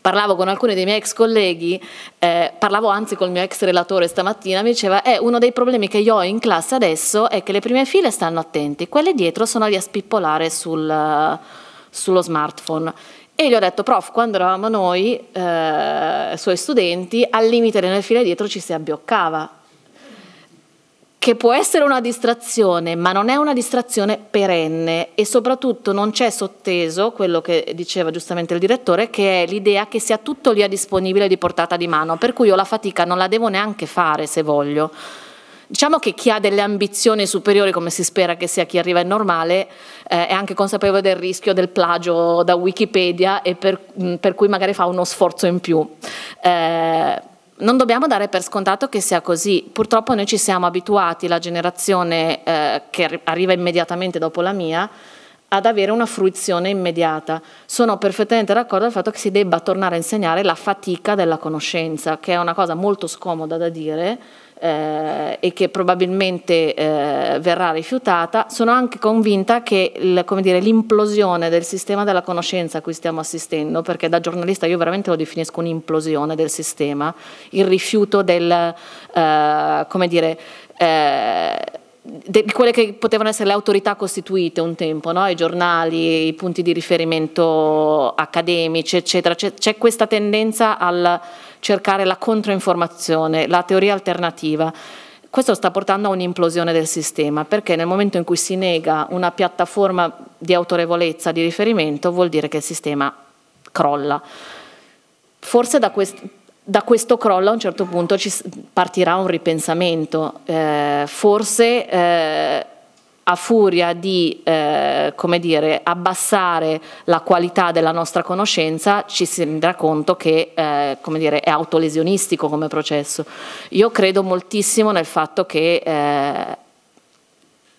Speaker 2: parlavo con alcuni dei miei ex colleghi, eh, parlavo anzi col mio ex relatore stamattina, mi diceva, eh, uno dei problemi che io ho in classe adesso è che le prime file stanno attenti, quelle dietro sono lì a spippolare sul, sullo smartphone. E gli ho detto, prof, quando eravamo noi, eh, suoi studenti, al limite delle file dietro ci si abbioccava, che può essere una distrazione, ma non è una distrazione perenne e soprattutto non c'è sotteso quello che diceva giustamente il direttore, che è l'idea che sia tutto lì a disponibile di portata di mano, per cui io la fatica non la devo neanche fare se voglio. Diciamo che chi ha delle ambizioni superiori, come si spera che sia chi arriva in normale, eh, è anche consapevole del rischio del plagio da Wikipedia e per, mm, per cui magari fa uno sforzo in più. Eh, non dobbiamo dare per scontato che sia così. Purtroppo noi ci siamo abituati, la generazione eh, che arriva immediatamente dopo la mia, ad avere una fruizione immediata. Sono perfettamente d'accordo sul fatto che si debba tornare a insegnare la fatica della conoscenza, che è una cosa molto scomoda da dire, eh, e che probabilmente eh, verrà rifiutata, sono anche convinta che l'implosione del sistema della conoscenza a cui stiamo assistendo, perché da giornalista io veramente lo definisco un'implosione del sistema, il rifiuto del, eh, come dire, eh, di quelle che potevano essere le autorità costituite un tempo, no? i giornali, i punti di riferimento accademici, eccetera. C'è, questa tendenza al cercare la controinformazione, la teoria alternativa. Questo sta portando a un'implosione del sistema, perché nel momento in cui si nega una piattaforma di autorevolezza, di riferimento, vuol dire che il sistema crolla. Forse da, quest da questo crollo a un certo punto ci partirà un ripensamento, eh, forse eh, a furia di eh, come dire, abbassare la qualità della nostra conoscenza ci si renderà conto che eh, come dire, è autolesionistico come processo. Io credo moltissimo nel fatto che, eh,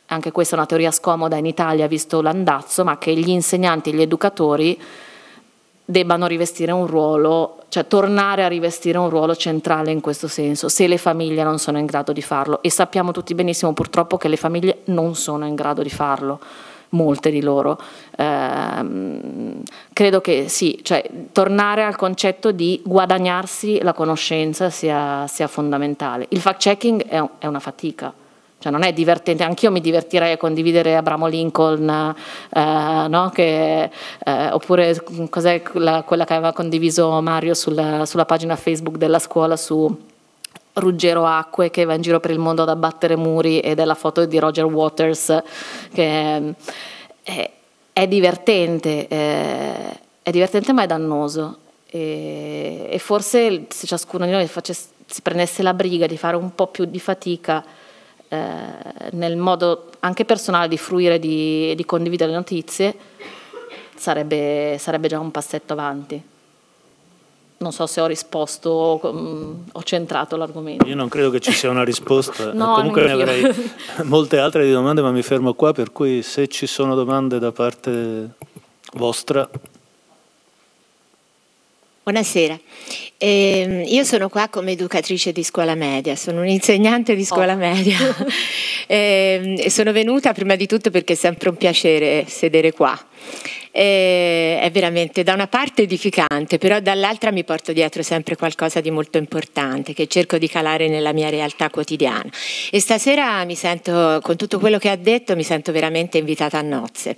Speaker 2: anche questa è una teoria scomoda in Italia visto l'andazzo, ma che gli insegnanti e gli educatori debbano rivestire un ruolo, cioè tornare a rivestire un ruolo centrale in questo senso, se le famiglie non sono in grado di farlo. E sappiamo tutti benissimo purtroppo che le famiglie non sono in grado di farlo, molte di loro. Ehm, credo che sì, cioè, tornare al concetto di guadagnarsi la conoscenza sia, sia fondamentale. Il fact checking è, è una fatica cioè non è divertente, anch'io mi divertirei a condividere Abramo Lincoln, eh, no? che, eh, oppure mm, cos'è quella, quella, che aveva condiviso Mario sulla, sulla pagina Facebook della scuola su Ruggero Acque che va in giro per il mondo ad abbattere muri ed è la foto di Roger Waters che è, eh, è divertente, è, eh, è divertente ma è dannoso e, e forse se ciascuno di noi facesse, si prendesse la briga di fare un po' più di fatica eh, nel modo anche personale di fruire e di, di, condividere le notizie, sarebbe, sarebbe già un passetto avanti non so se ho risposto o mm, ho centrato l'argomento. Io
Speaker 1: non credo che ci sia una risposta, no, comunque ne avrei molte altre domande, ma mi fermo qua, per cui se ci sono domande da parte vostra
Speaker 3: Buonasera, eh, io sono qua come educatrice di scuola media, sono un'insegnante di scuola oh. media eh, sono venuta prima di tutto perché è sempre un piacere sedere qua eh, è veramente da una parte edificante, però dall'altra mi porto dietro sempre qualcosa di molto importante che cerco di calare nella mia realtà quotidiana. E stasera mi sento, con tutto quello che ha detto, mi sento veramente invitata a nozze,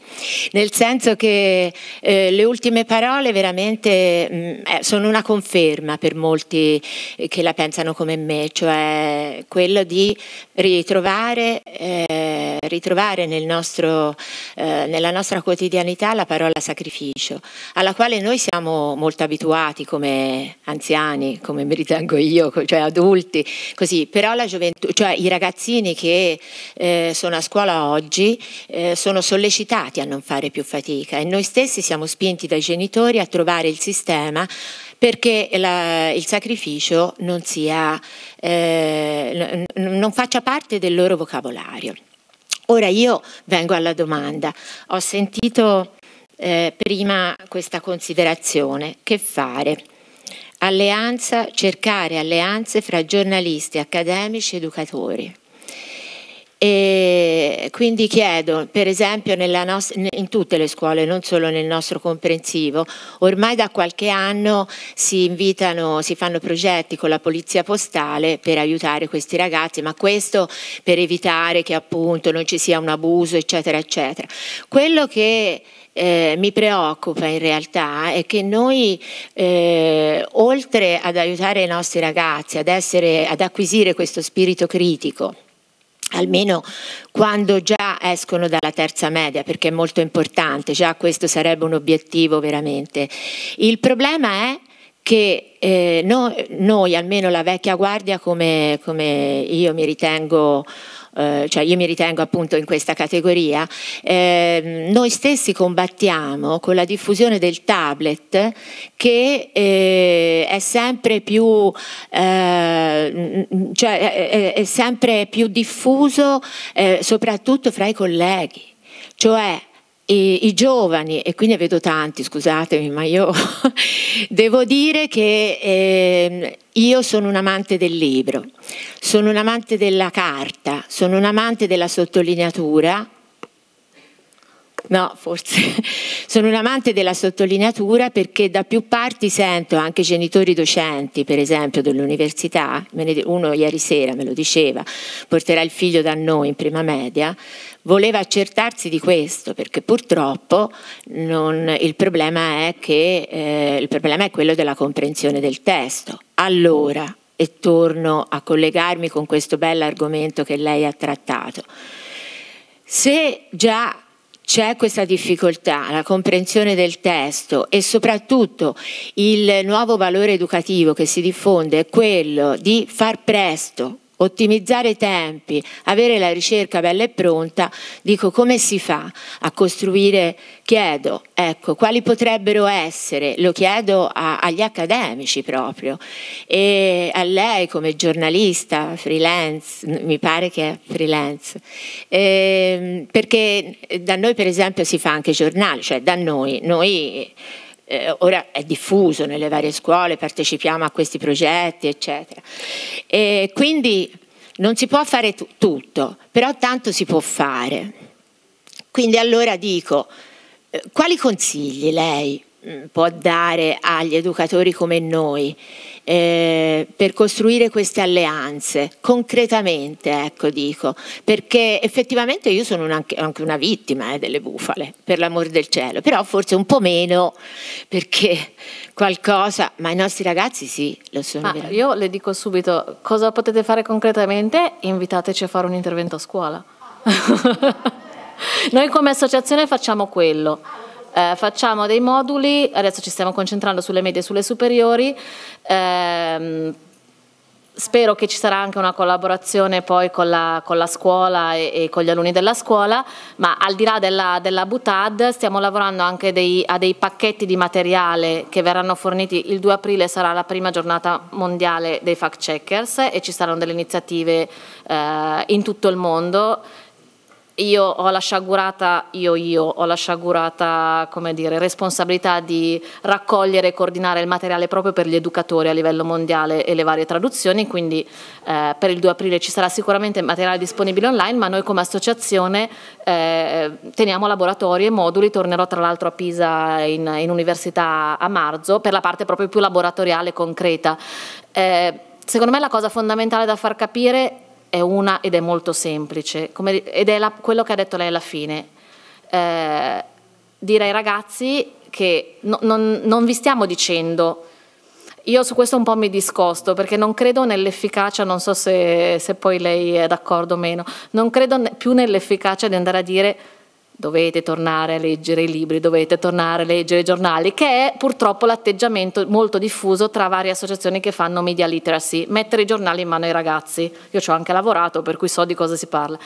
Speaker 3: nel senso che eh, le ultime parole veramente mh, mm, eh, sono una conferma per molti eh, che la pensano come me, cioè quello di ritrovare, eh, ritrovare nel nostro, eh, nella nostra quotidianità la parola parola sacrificio, alla quale noi siamo molto abituati come anziani, come mi ritengo io, cioè adulti, così, però la gioventù, cioè i ragazzini che eh, sono a scuola oggi eh, sono sollecitati a non fare più fatica e noi stessi siamo spinti dai genitori a trovare il sistema perché la, il sacrificio non, sia, eh, non faccia parte del loro vocabolario. Ora io vengo alla domanda. Ho sentito eh, prima questa considerazione. Che fare? Alleanza, cercare alleanze fra giornalisti, accademici, educatori. E quindi chiedo, per esempio in tutte le scuole, non solo nel nostro comprensivo, ormai da qualche anno si invitano, si fanno progetti con la polizia postale per aiutare questi ragazzi, ma questo per evitare che appunto non ci sia un abuso, eccetera, eccetera. Quello che eh, mi preoccupa in realtà è che noi, eh, oltre ad aiutare i nostri ragazzi ad, essere, ad acquisire questo spirito critico, almeno quando già escono dalla terza media, perché è molto importante, già questo sarebbe un obiettivo veramente. Il problema è che eh, no, noi, almeno la vecchia guardia, come, come io mi ritengo eh, cioè io mi ritengo appunto in questa categoria, eh, noi stessi combattiamo con la diffusione del tablet che eh, è sempre più, eh, cioè, è, è sempre più diffuso eh, soprattutto fra i colleghi. Cioè, e i giovani, e qui ne vedo tanti, scusatemi, ma io devo dire che eh, io sono un amante del libro, sono un amante della carta, sono un amante della sottolineatura No, forse. Sono un amante della sottolineatura perché da più parti sento anche genitori docenti, per esempio, dell'università, uno ieri sera me lo diceva, porterà il figlio da noi in prima media, voleva accertarsi di questo perché purtroppo non, il, problema è che, eh, il problema è quello della comprensione del testo. Allora, e torno a collegarmi con questo bell'argomento che lei ha trattato. Se già c'è questa difficoltà, la comprensione del testo e soprattutto il nuovo valore educativo che si diffonde è quello di far presto ottimizzare i tempi, avere la ricerca bella e pronta, dico come si fa a costruire, chiedo, ecco, quali potrebbero essere, lo chiedo a, agli accademici proprio e a lei come giornalista, freelance, mi pare che è freelance, ehm, perché da noi per esempio si fa anche giornale, cioè da noi, noi eh, ora è diffuso nelle varie scuole, partecipiamo a questi progetti, eccetera. E quindi non si può fare tutto, però tanto si può fare. Quindi allora dico, eh, quali consigli lei mh, mm, può dare agli educatori come noi eh, per costruire queste alleanze, concretamente, ecco dico, perché effettivamente io sono un, anche, una vittima eh, delle bufale, per l'amor del cielo, però forse un po' meno perché qualcosa, ma i nostri ragazzi sì, lo sono. Ma io le dico subito, cosa potete fare concretamente? Invitateci
Speaker 2: a fare un intervento a scuola. Noi come associazione facciamo quello. Eh, facciamo dei moduli, adesso ci stiamo concentrando sulle medie e sulle superiori. Ehm, spero che ci sarà anche una collaborazione poi con la, con la scuola e, e, con gli alunni della scuola, ma al di là della, della Butad stiamo lavorando anche dei, a dei pacchetti di materiale che verranno forniti il 2 aprile, sarà la prima giornata mondiale dei fact checkers e ci saranno delle iniziative eh, in tutto il mondo io ho la sciagurata, io, io ho la sciagurata, come dire, responsabilità di raccogliere e coordinare il materiale proprio per gli educatori a livello mondiale e le varie traduzioni, quindi eh, per il 2 aprile ci sarà sicuramente materiale disponibile online, ma noi come associazione eh, teniamo laboratori e moduli, tornerò tra l'altro a Pisa in, in, università a marzo per la parte proprio più laboratoriale e concreta. Eh, secondo me la cosa fondamentale da far capire è una ed è molto semplice, come, ed è la, quello che ha detto lei alla fine. Eh, dire ai ragazzi che no, non, non vi stiamo dicendo io su questo un po' mi discosto perché non credo nell'efficacia, non so se, se, poi lei è d'accordo o meno, non credo più nell'efficacia di andare a dire dovete tornare a leggere i libri, dovete tornare a leggere i giornali, che è purtroppo l'atteggiamento molto diffuso tra varie associazioni che fanno media literacy, mettere i giornali in mano ai ragazzi. Io ci ho anche lavorato, per cui so di cosa si parla.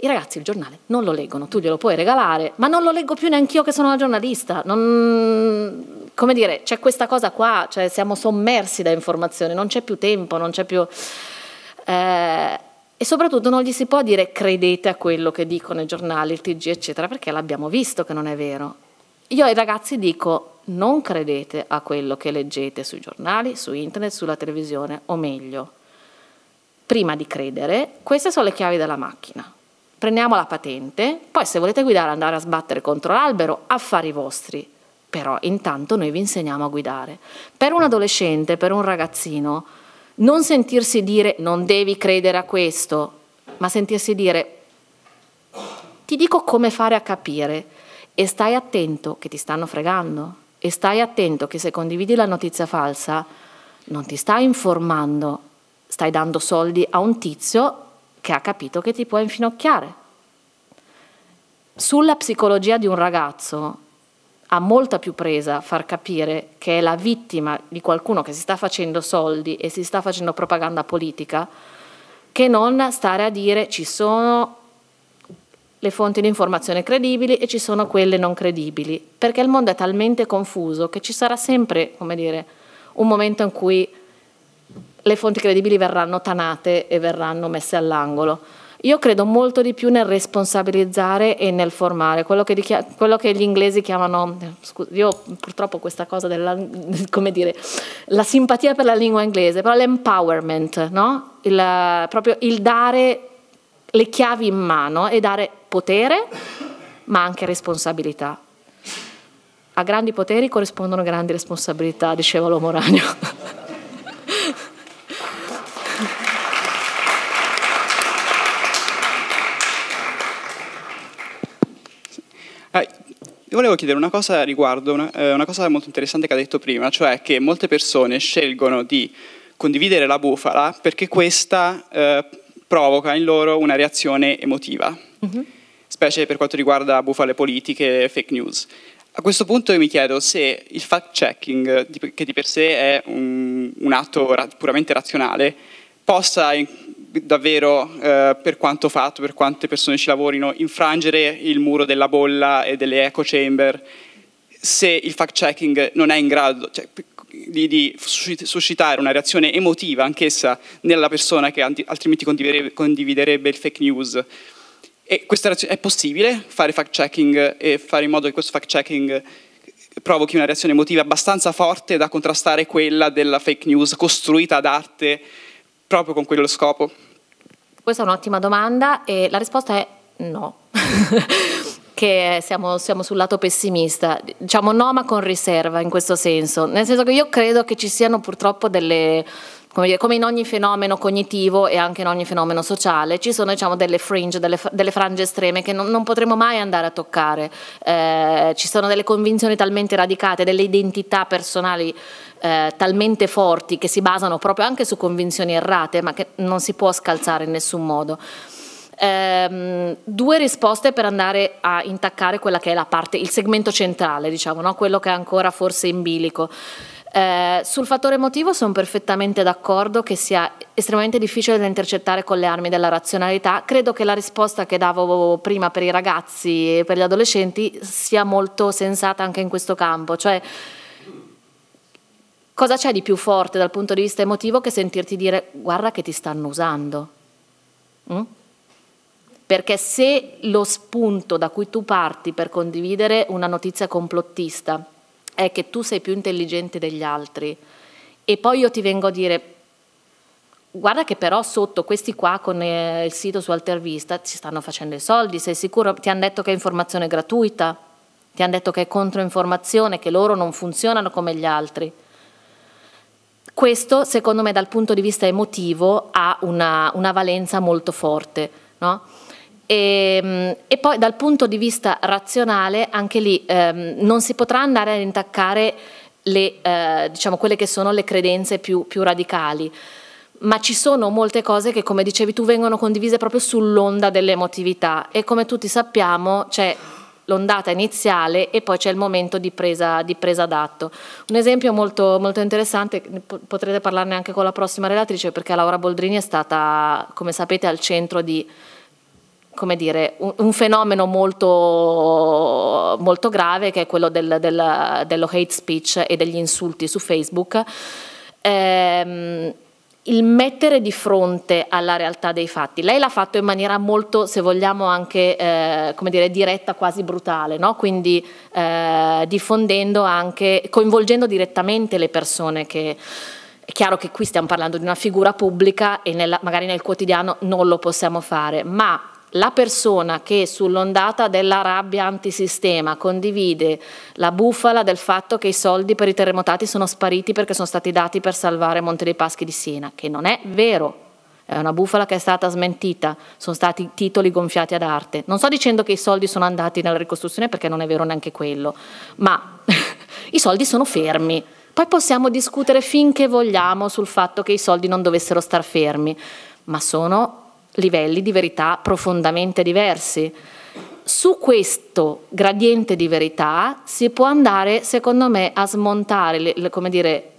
Speaker 2: I ragazzi il giornale non lo leggono, tu glielo puoi regalare, ma non lo leggo più neanche io che sono una giornalista. Non... Come dire, c'è questa cosa qua, cioè siamo sommersi da informazioni, non c'è più tempo, non c'è più... Eh e soprattutto non gli si può dire credete a quello che dicono i giornali, il TG, eccetera, perché l'abbiamo visto che non è vero. Io ai ragazzi dico non credete a quello che leggete sui giornali, su internet, sulla televisione, o meglio, prima di credere, queste sono le chiavi della macchina. Prendiamo la patente, poi se volete guidare andare a sbattere contro l'albero, affari vostri. Però intanto noi vi insegniamo a guidare. Per un adolescente, per un ragazzino, non sentirsi dire non devi credere a questo, ma sentirsi dire ti dico come fare a capire e stai attento che ti stanno fregando e stai attento che se condividi la notizia falsa non ti stai informando, stai dando soldi a un tizio che ha capito che ti può infinocchiare. Sulla psicologia di un ragazzo ha molta più presa far capire che è la vittima di qualcuno che si sta facendo soldi e si sta facendo propaganda politica che non stare a dire ci sono le fonti di informazione credibili e ci sono quelle non credibili, perché il mondo è talmente confuso che ci sarà sempre, come dire, un momento in cui le fonti credibili verranno tanate e verranno messe all'angolo. Io credo molto di più nel responsabilizzare e nel formare, quello che, quello che gli inglesi chiamano, scusa, io purtroppo questa cosa della, come dire, la simpatia per la lingua inglese, però l'empowerment, no? il, proprio il dare le chiavi in mano e dare potere, ma anche responsabilità. A grandi poteri corrispondono grandi responsabilità, diceva l'uomo ragno.
Speaker 4: Io volevo chiedere una cosa riguardo una, eh, una cosa molto interessante che ha detto prima, cioè che molte persone scelgono di condividere la bufala perché questa eh, provoca in loro una reazione emotiva, uh-huh. specie per quanto riguarda bufale politiche e fake news. A questo punto io mi chiedo se il fact-checking, che di per sé è un, un atto ra- puramente razionale, possa in davvero eh, per quanto fatto, per quante persone ci lavorino, infrangere il muro della bolla e delle echo chamber se il fact checking non è in grado cioè, di, di, suscitare una reazione emotiva anch'essa nella persona che altrimenti condividerebbe, condividerebbe il fake news. E questa è possibile fare fact checking e fare in modo che questo fact checking provochi una reazione emotiva abbastanza forte da contrastare quella della fake news costruita ad arte proprio con quello scopo?
Speaker 2: Questa è un'ottima domanda e la risposta è no. che siamo, siamo, sul lato pessimista, diciamo no ma con riserva in questo senso, nel senso che io credo che ci siano purtroppo delle, come, dire, come in ogni fenomeno cognitivo e anche in ogni fenomeno sociale, ci sono diciamo, delle fringe, delle, delle, frange estreme che non, non, potremo mai andare a toccare, eh, ci sono delle convinzioni talmente radicate, delle identità personali eh, talmente forti che si basano proprio anche su convinzioni errate, ma che non si può scalzare in nessun modo. Ehm, due risposte per andare a intaccare quella che è la parte, il segmento centrale, diciamo, no? quello che è ancora forse in bilico. Eh, sul fattore emotivo sono perfettamente d'accordo che sia estremamente difficile da intercettare con le armi della razionalità. Credo che la risposta che davo prima per i ragazzi e per gli adolescenti sia molto sensata anche in questo campo, cioè Cosa c'è di più forte dal punto di vista emotivo che sentirti dire guarda che ti stanno usando? Mm? Perché se lo spunto da cui tu parti per condividere una notizia complottista è che tu sei più intelligente degli altri e poi io ti vengo a dire guarda che però sotto questi qua con eh, il sito su Altervista ci stanno facendo i soldi, sei sicuro? Ti hanno detto che è informazione gratuita, ti hanno detto che è controinformazione, che loro non funzionano come gli altri questo secondo me dal punto di vista emotivo ha una, una valenza molto forte. No? E, ehm, e, poi dal punto di vista razionale anche lì ehm, non si potrà andare ad intaccare le, eh, diciamo, quelle che sono le credenze più, più radicali ma ci sono molte cose che, come dicevi tu, vengono condivise proprio sull'onda dell'emotività e come tutti sappiamo c'è l'ondata iniziale e poi c'è il momento di presa, di presa d'atto. Un esempio molto, molto, interessante, potrete parlarne anche con la prossima relatrice perché Laura Boldrini è stata, come sapete, al centro di dire, un, un, fenomeno molto, molto, grave che è quello del, del, dello hate speech e degli insulti su Facebook. Ehm, il mettere di fronte alla realtà dei fatti. Lei l'ha fatto in maniera molto, se vogliamo, anche eh, dire, diretta, quasi brutale, no? quindi eh, diffondendo anche, coinvolgendo direttamente le persone che... È chiaro che qui stiamo parlando di una figura pubblica e nella, magari nel quotidiano non lo possiamo fare, ma la persona che sull'ondata della rabbia antisistema condivide la bufala del fatto che i soldi per i terremotati sono spariti perché sono stati dati per salvare Monte dei Paschi di Siena, che non è vero. È una bufala che è stata smentita, sono stati titoli gonfiati ad arte. Non sto dicendo che i soldi sono andati nella ricostruzione perché non è vero neanche quello, ma i soldi sono fermi. Poi possiamo discutere finché vogliamo sul fatto che i soldi non dovessero star fermi, ma sono livelli di verità profondamente diversi. Su questo gradiente di verità si può andare, secondo me, a smontare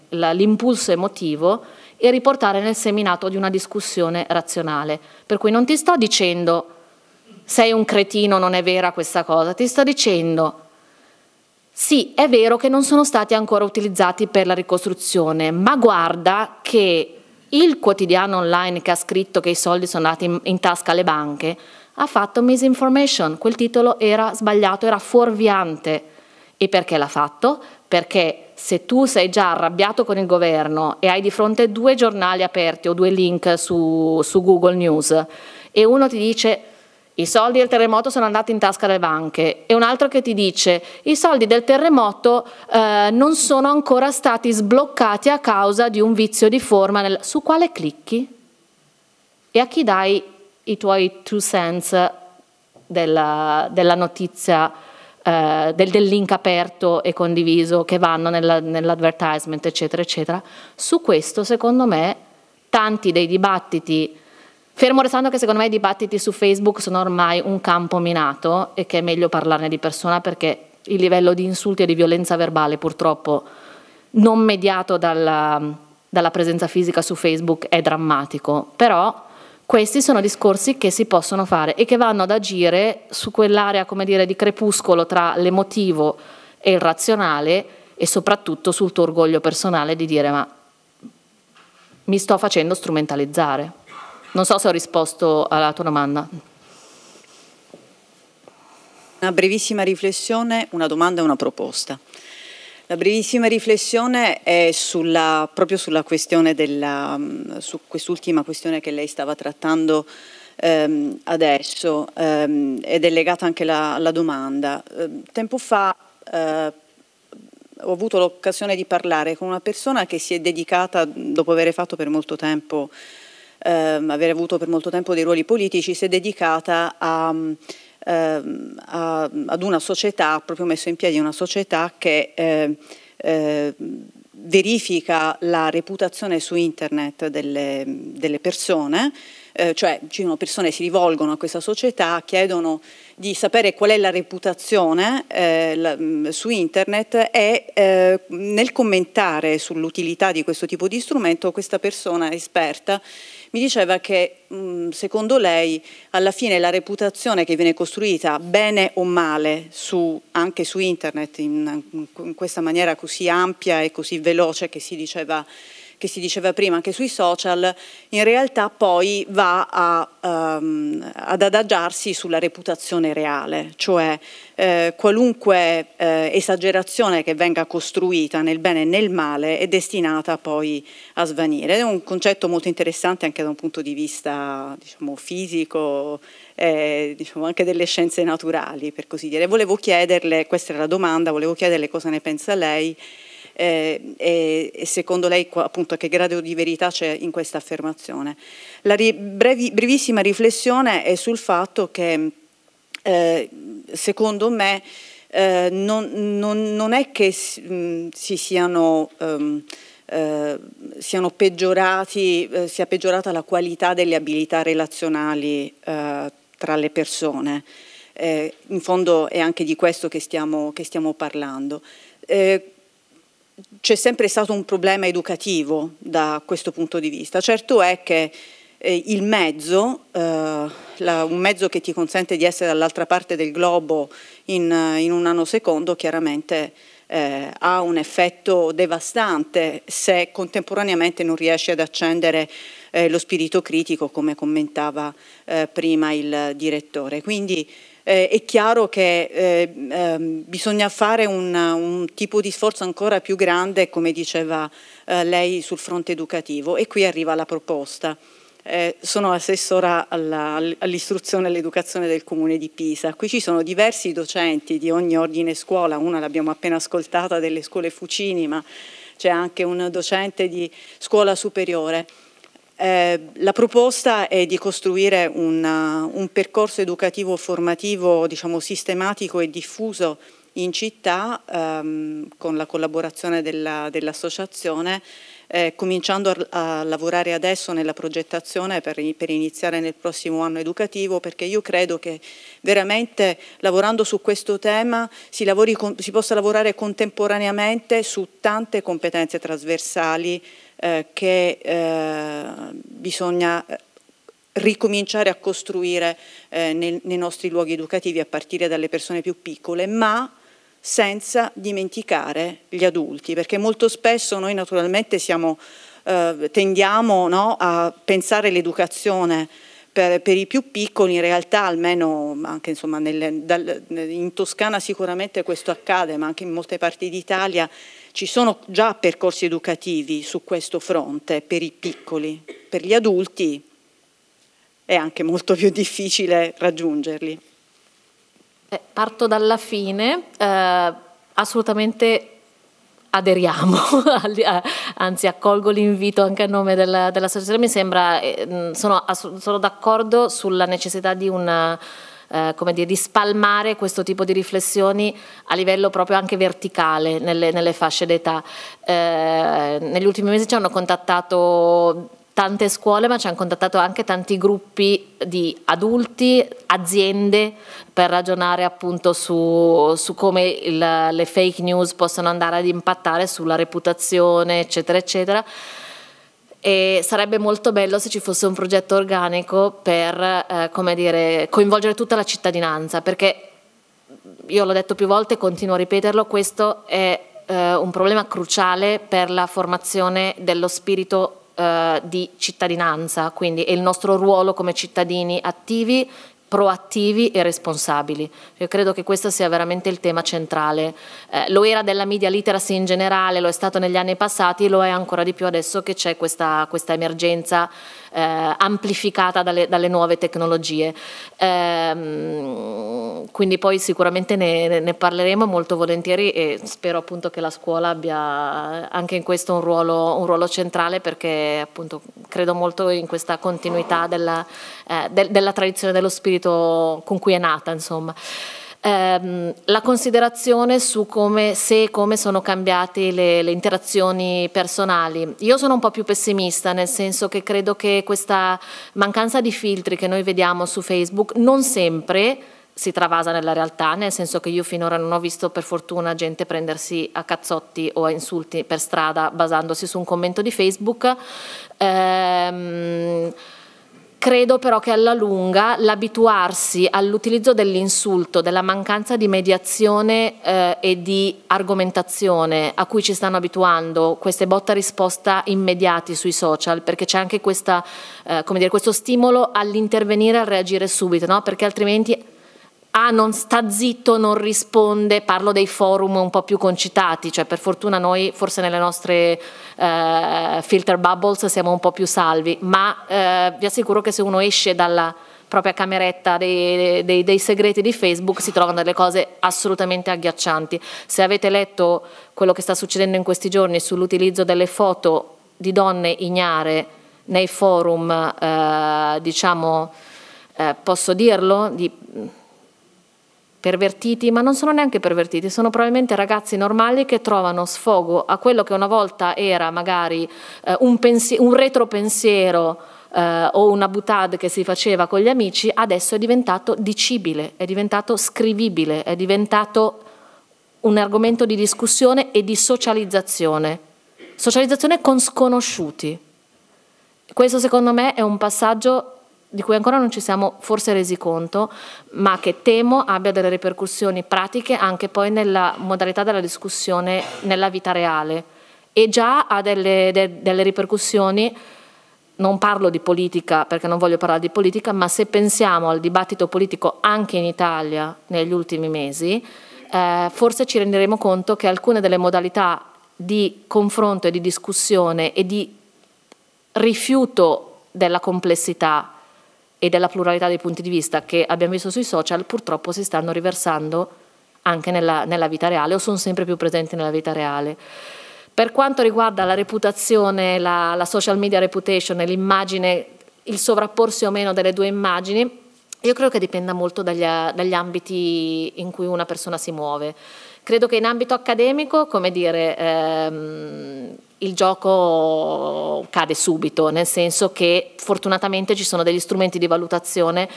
Speaker 2: l'impulso emotivo e riportare nel seminato di una discussione razionale. Per cui non ti sto dicendo sei un cretino, non è vera questa cosa, ti sto dicendo sì, è vero che non sono stati ancora utilizzati per la ricostruzione, ma guarda che il quotidiano online che ha scritto che i soldi sono andati in, in tasca alle banche ha fatto misinformation, quel titolo era sbagliato, era fuorviante. E perché l'ha fatto? Perché se tu sei già arrabbiato con il governo e hai di fronte due giornali aperti o due link su, su Google News e uno ti dice i soldi del terremoto sono andati in tasca alle banche e un altro che ti dice i soldi del terremoto eh, non sono ancora stati sbloccati a causa di un vizio di forma. Nel... Su quale clicchi? E a chi dai i tuoi two cents della, della notizia, eh, del, del, link aperto e condiviso che vanno nella, nell'advertisement, eccetera, eccetera? Su questo, secondo me, tanti dei dibattiti Fermo restando che secondo me i dibattiti su Facebook sono ormai un campo minato e che è meglio parlarne di persona perché il livello di insulti e di violenza verbale purtroppo non mediato dalla, dalla presenza fisica su Facebook è drammatico, però questi sono discorsi che si possono fare e che vanno ad agire su quell'area come dire, di crepuscolo tra l'emotivo e il razionale e soprattutto sul tuo orgoglio personale di dire ma mi sto facendo strumentalizzare. Non so se ho risposto alla tua domanda.
Speaker 5: Una brevissima riflessione, una domanda e una proposta. La brevissima riflessione è sulla, proprio sulla questione della, mm, su quest'ultima questione che lei stava trattando ehm, adesso ehm, ed è legata anche alla, alla domanda. Eh, tempo fa eh, ho avuto l'occasione di parlare con una persona che si è dedicata, dopo aver fatto per molto tempo ehm, aver avuto per molto tempo dei ruoli politici, si è dedicata a, ehm, a, ad una società, ha proprio messo in piedi una società che eh, eh, verifica la reputazione su internet delle, delle persone, eh, cioè ci sono persone che si rivolgono a questa società, chiedono di sapere qual è la reputazione eh, la, mm, su internet e eh, nel commentare sull'utilità di questo tipo di strumento questa persona esperta mi diceva che mm, secondo lei alla fine la reputazione che viene costruita bene o male su, anche su internet in, in questa maniera così ampia e così veloce che si diceva che si diceva prima anche sui social, in realtà poi va a, um, ad adagiarsi sulla reputazione reale, cioè eh, qualunque eh, esagerazione che venga costruita nel bene e nel male è destinata poi a svanire. È un concetto molto interessante anche da un punto di vista diciamo, fisico, eh, diciamo, anche delle scienze naturali, per così dire. Volevo chiederle, questa era la domanda, volevo chiederle cosa ne pensa lei eh, e, e, secondo lei appunto che grado di verità c'è in questa affermazione. La ri brevi, brevissima riflessione è sul fatto che eh, secondo me eh, non, non, non, è che mh, si siano... Um, siano peggiorati, eh, sia peggiorata la qualità delle abilità relazionali eh, tra le persone. Eh, in fondo è anche di questo che stiamo, che stiamo parlando c'è sempre stato un problema educativo da questo punto di vista. Certo è che eh, il mezzo, eh, la, un mezzo che ti consente di essere dall'altra parte del globo in, in un nanosecondo, chiaramente eh, ha un effetto devastante se contemporaneamente non riesci ad accendere eh, lo spirito critico, come commentava eh, prima il direttore. Quindi, eh, è chiaro che eh, eh, bisogna fare un, un, tipo di sforzo ancora più grande, come diceva eh, lei, sul fronte educativo e qui arriva la proposta. Eh, sono assessora alla, all'istruzione e all'educazione del comune di Pisa. Qui ci sono diversi docenti di ogni ordine scuola, una l'abbiamo appena ascoltata delle scuole Fucini, ma c'è anche un docente di scuola superiore. Eh, la proposta è di costruire una, uh, un percorso educativo formativo diciamo, sistematico e diffuso in città ehm, con la collaborazione dell'associazione, dell eh, cominciando a, a, lavorare adesso nella progettazione per, per, iniziare nel prossimo anno educativo, perché io credo che veramente lavorando su questo tema si, lavori con, si possa lavorare contemporaneamente su tante competenze trasversali eh, che eh, bisogna eh, ricominciare a costruire eh, nel, nei nostri luoghi educativi a partire dalle persone più piccole, ma senza dimenticare gli adulti, perché molto spesso noi naturalmente siamo, eh, tendiamo no, a pensare l'educazione per, per, i più piccoli, in realtà almeno anche insomma, nelle, dal, in Toscana sicuramente questo accade, ma anche in molte parti d'Italia ci sono già percorsi educativi su questo fronte per i piccoli, per gli adulti è anche molto più difficile raggiungerli.
Speaker 2: Eh, parto dalla fine, eh, assolutamente aderiamo, anzi accolgo l'invito anche a nome della, società, mi sembra, eh, sono, sono d'accordo sulla necessità di una eh, come dire, di spalmare questo tipo di riflessioni a livello proprio anche verticale nelle, nelle fasce d'età. Eh, negli ultimi mesi ci hanno contattato tante scuole, ma ci hanno contattato anche tanti gruppi di adulti, aziende, per ragionare appunto su, su come il, le fake news possono andare ad impattare sulla reputazione, eccetera, eccetera e sarebbe molto bello se ci fosse un progetto organico per eh, dire, coinvolgere tutta la cittadinanza, perché io l'ho detto più volte e continuo a ripeterlo, questo è eh, un problema cruciale per la formazione dello spirito eh, di cittadinanza, quindi è il nostro ruolo come cittadini attivi proattivi e responsabili. Io credo che questo sia veramente il tema centrale. Eh, lo era della media literacy in generale, lo è stato negli anni passati, lo è ancora di più adesso che c'è questa, questa emergenza eh, amplificata dalle, dalle, nuove tecnologie. Ehm, quindi poi sicuramente ne, ne, parleremo molto volentieri e spero appunto che la scuola abbia anche in questo un ruolo, un ruolo centrale perché appunto credo molto in questa continuità della, eh, de, della tradizione dello spirito con cui è nata. Insomma ehm, la considerazione su come, se e come sono cambiate le, le, interazioni personali. Io sono un po' più pessimista, nel senso che credo che questa mancanza di filtri che noi vediamo su Facebook non sempre si travasa nella realtà, nel senso che io finora non ho visto per fortuna gente prendersi a cazzotti o a insulti per strada basandosi su un commento di Facebook. Ehm, Credo però che alla lunga l'abituarsi all'utilizzo dell'insulto, della mancanza di mediazione eh, e di argomentazione a cui ci stanno abituando queste botta risposta immediati sui social, perché c'è anche questa, eh, dire, questo stimolo all'intervenire, a reagire subito, no? perché altrimenti ah non sta zitto, non risponde, parlo dei forum un po' più concitati, cioè per fortuna noi forse nelle nostre eh, filter bubbles siamo un po' più salvi, ma eh, vi assicuro che se uno esce dalla propria cameretta dei, dei, dei, segreti di Facebook si trovano delle cose assolutamente agghiaccianti. Se avete letto quello che sta succedendo in questi giorni sull'utilizzo delle foto di donne ignare nei forum, eh, diciamo, eh, posso dirlo, di, pervertiti, ma non sono neanche pervertiti, sono probabilmente ragazzi normali che trovano sfogo a quello che una volta era magari eh, un, un retropensiero eh, o una butade che si faceva con gli amici, adesso è diventato dicibile, è diventato scrivibile, è diventato un argomento di discussione e di socializzazione, socializzazione con sconosciuti. Questo secondo me è un passaggio di cui ancora non ci siamo forse resi conto, ma che temo abbia delle ripercussioni pratiche anche poi nella modalità della discussione nella vita reale e già ha delle, de, delle ripercussioni, non parlo di politica perché non voglio parlare di politica, ma se pensiamo al dibattito politico anche in Italia negli ultimi mesi, eh, forse ci renderemo conto che alcune delle modalità di confronto e di discussione e di rifiuto della complessità e della pluralità dei punti di vista che abbiamo visto sui social purtroppo si stanno riversando anche nella, nella vita reale o sono sempre più presenti nella vita reale. Per quanto riguarda la reputazione, la, la social media reputation l'immagine, il sovrapporsi o meno delle due immagini, io credo che dipenda molto dagli, dagli ambiti in cui una persona si muove. Credo che in ambito accademico, come dire, ehm, il gioco cade subito, nel senso che fortunatamente ci sono degli strumenti di valutazione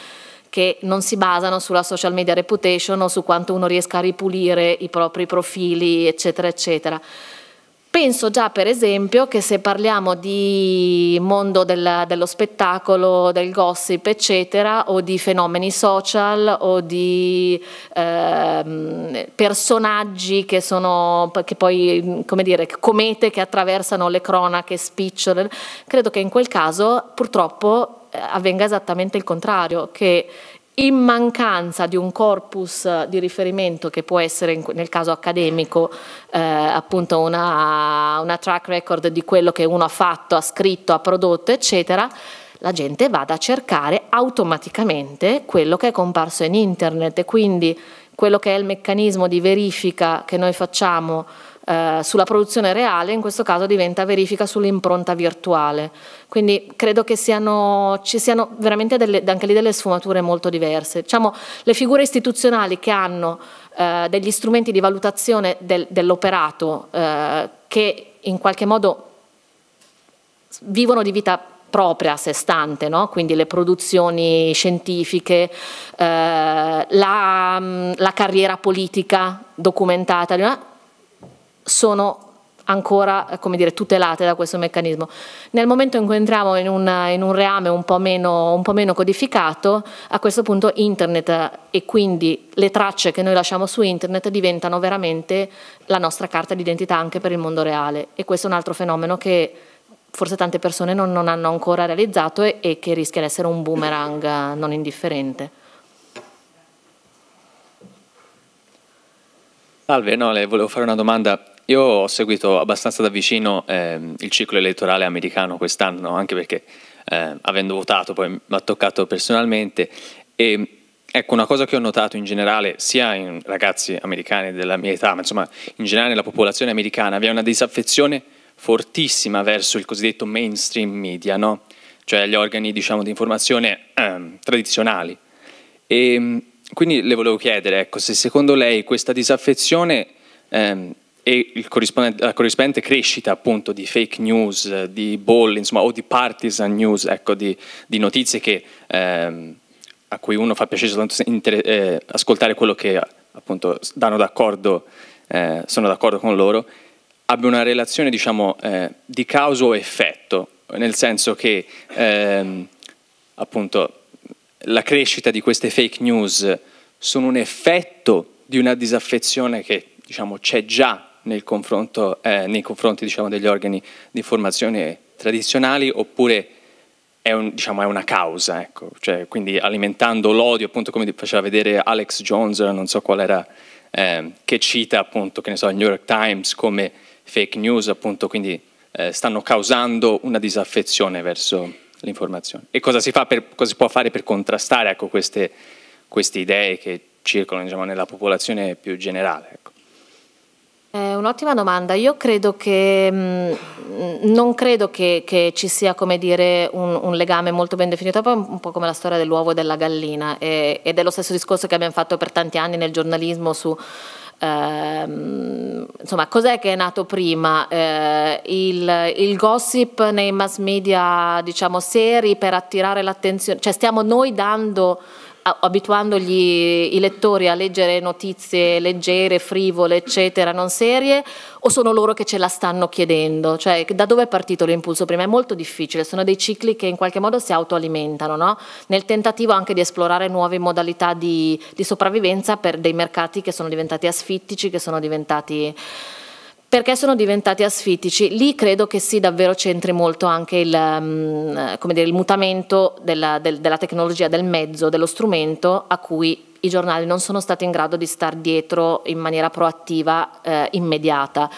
Speaker 2: che non si basano sulla social media reputation o su quanto uno riesca a ripulire i propri profili, eccetera, eccetera. Penso già per esempio che se parliamo di mondo del, dello spettacolo, del gossip eccetera o di fenomeni social o di eh, personaggi che sono che poi come dire comete che attraversano le cronache spicciole, credo che in quel caso purtroppo eh, avvenga esattamente il contrario, che in mancanza di un corpus eh, di riferimento che può essere nel caso accademico eh, appunto una, una track record di quello che uno ha fatto, ha scritto, ha prodotto eccetera, la gente vada a cercare automaticamente quello che è comparso in internet e quindi quello che è il meccanismo di verifica che noi facciamo eh, sulla produzione reale, in questo caso diventa verifica sull'impronta virtuale. Quindi credo che siano, ci siano veramente delle, anche lì delle sfumature molto diverse. Diciamo, le figure istituzionali che hanno eh, degli strumenti di valutazione del, dell'operato eh, che in qualche modo vivono di vita propria a sé stante, no? quindi le produzioni scientifiche, eh, la, mm, la, carriera politica documentata, sono ancora dire, tutelate da questo meccanismo. Nel momento in cui entriamo in un, in un reame un po, meno, un po, meno, codificato, a questo punto internet e quindi le tracce che noi lasciamo su internet diventano veramente la nostra carta d'identità anche per il mondo reale e questo è un altro fenomeno che forse tante persone non, non hanno ancora realizzato e, e che rischia di essere un boomerang non indifferente.
Speaker 6: Salve, no, le volevo fare una domanda io ho seguito abbastanza da vicino ehm, il ciclo elettorale americano quest'anno, anche perché eh, avendo votato poi mi ha toccato personalmente e Ecco, una cosa che ho notato in generale, sia in ragazzi americani della mia età, ma insomma in generale nella popolazione americana, vi è una disaffezione fortissima verso il cosiddetto mainstream media, no? cioè gli organi diciamo, di informazione ehm, tradizionali. E, ehm, quindi le volevo chiedere ecco, se secondo lei questa disaffezione ehm, e la corrispondente crescita appunto di fake news, di bolle, insomma, o di partisan news, ecco, di, di notizie che, ehm, a cui uno fa piacere soltanto inter- eh, ascoltare quello che appunto danno d'accordo, eh, sono d'accordo con loro, abbia una relazione diciamo eh, di causa o effetto, nel senso che ehm, appunto la crescita di queste fake news sono un effetto di una disaffezione che diciamo c'è già eh, nei confronti diciamo, degli organi di formazione tradizionali oppure è, un, diciamo, è una causa, ecco. cioè, quindi alimentando l'odio, appunto come faceva vedere Alex Jones, non so qual era, eh, che cita appunto, che ne so, il New York Times come fake news, appunto, quindi eh, stanno causando una disaffezione verso l'informazione. E cosa si, per, cosa si può fare per contrastare ecco, queste, queste, idee che circolano diciamo, nella popolazione più generale? Ecco.
Speaker 2: È un'ottima domanda. Io credo che mh, mm, non credo che, che, ci sia come dire, un, un, legame molto ben definito, poi un po' come la storia dell'uovo e della gallina e, ed è lo stesso discorso che abbiamo fatto per tanti anni nel giornalismo su eh, insomma, cos'è che è nato prima? Eh, il, il, gossip nei mass media, diciamo, seri per attirare l'attenzione, cioè stiamo noi dando abituandogli i lettori a leggere notizie leggere, frivole, eccetera, non serie, o sono loro che ce la stanno chiedendo? Cioè, da dove è partito l'impulso prima? È molto difficile, sono dei cicli che in qualche modo si autoalimentano, no? nel tentativo anche di esplorare nuove modalità di, di sopravvivenza per dei mercati che sono diventati asfittici, che sono diventati perché sono diventati asfittici. Lì credo che sì, davvero c'entri molto anche il, mm, dire, il mutamento della, del, della, tecnologia, del mezzo, dello strumento a cui i giornali non sono stati in grado di star dietro in maniera proattiva, eh, immediata.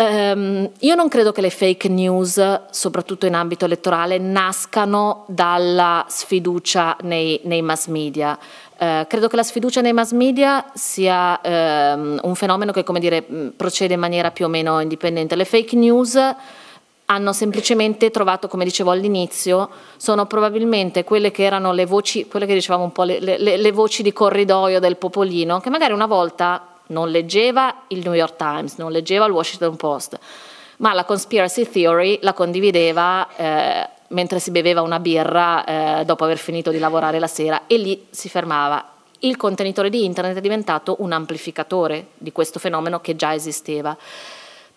Speaker 2: Um, io non credo che le fake news, soprattutto in ambito elettorale, nascano dalla sfiducia nei, nei mass media. Eh, credo che la sfiducia nei mass media sia ehm, un fenomeno che dire, mm, procede in maniera più o meno indipendente. Le fake news hanno semplicemente trovato, come dicevo all'inizio, sono probabilmente quelle che erano le voci, quelle che dicevamo un po' le, le, le voci di corridoio del popolino, che magari una volta non leggeva il New York Times, non leggeva il Washington Post, ma la conspiracy theory la condivideva eh, mentre si beveva una birra eh, dopo aver finito di lavorare la sera e lì si fermava. Il contenitore di internet è diventato un amplificatore di questo fenomeno che già esisteva.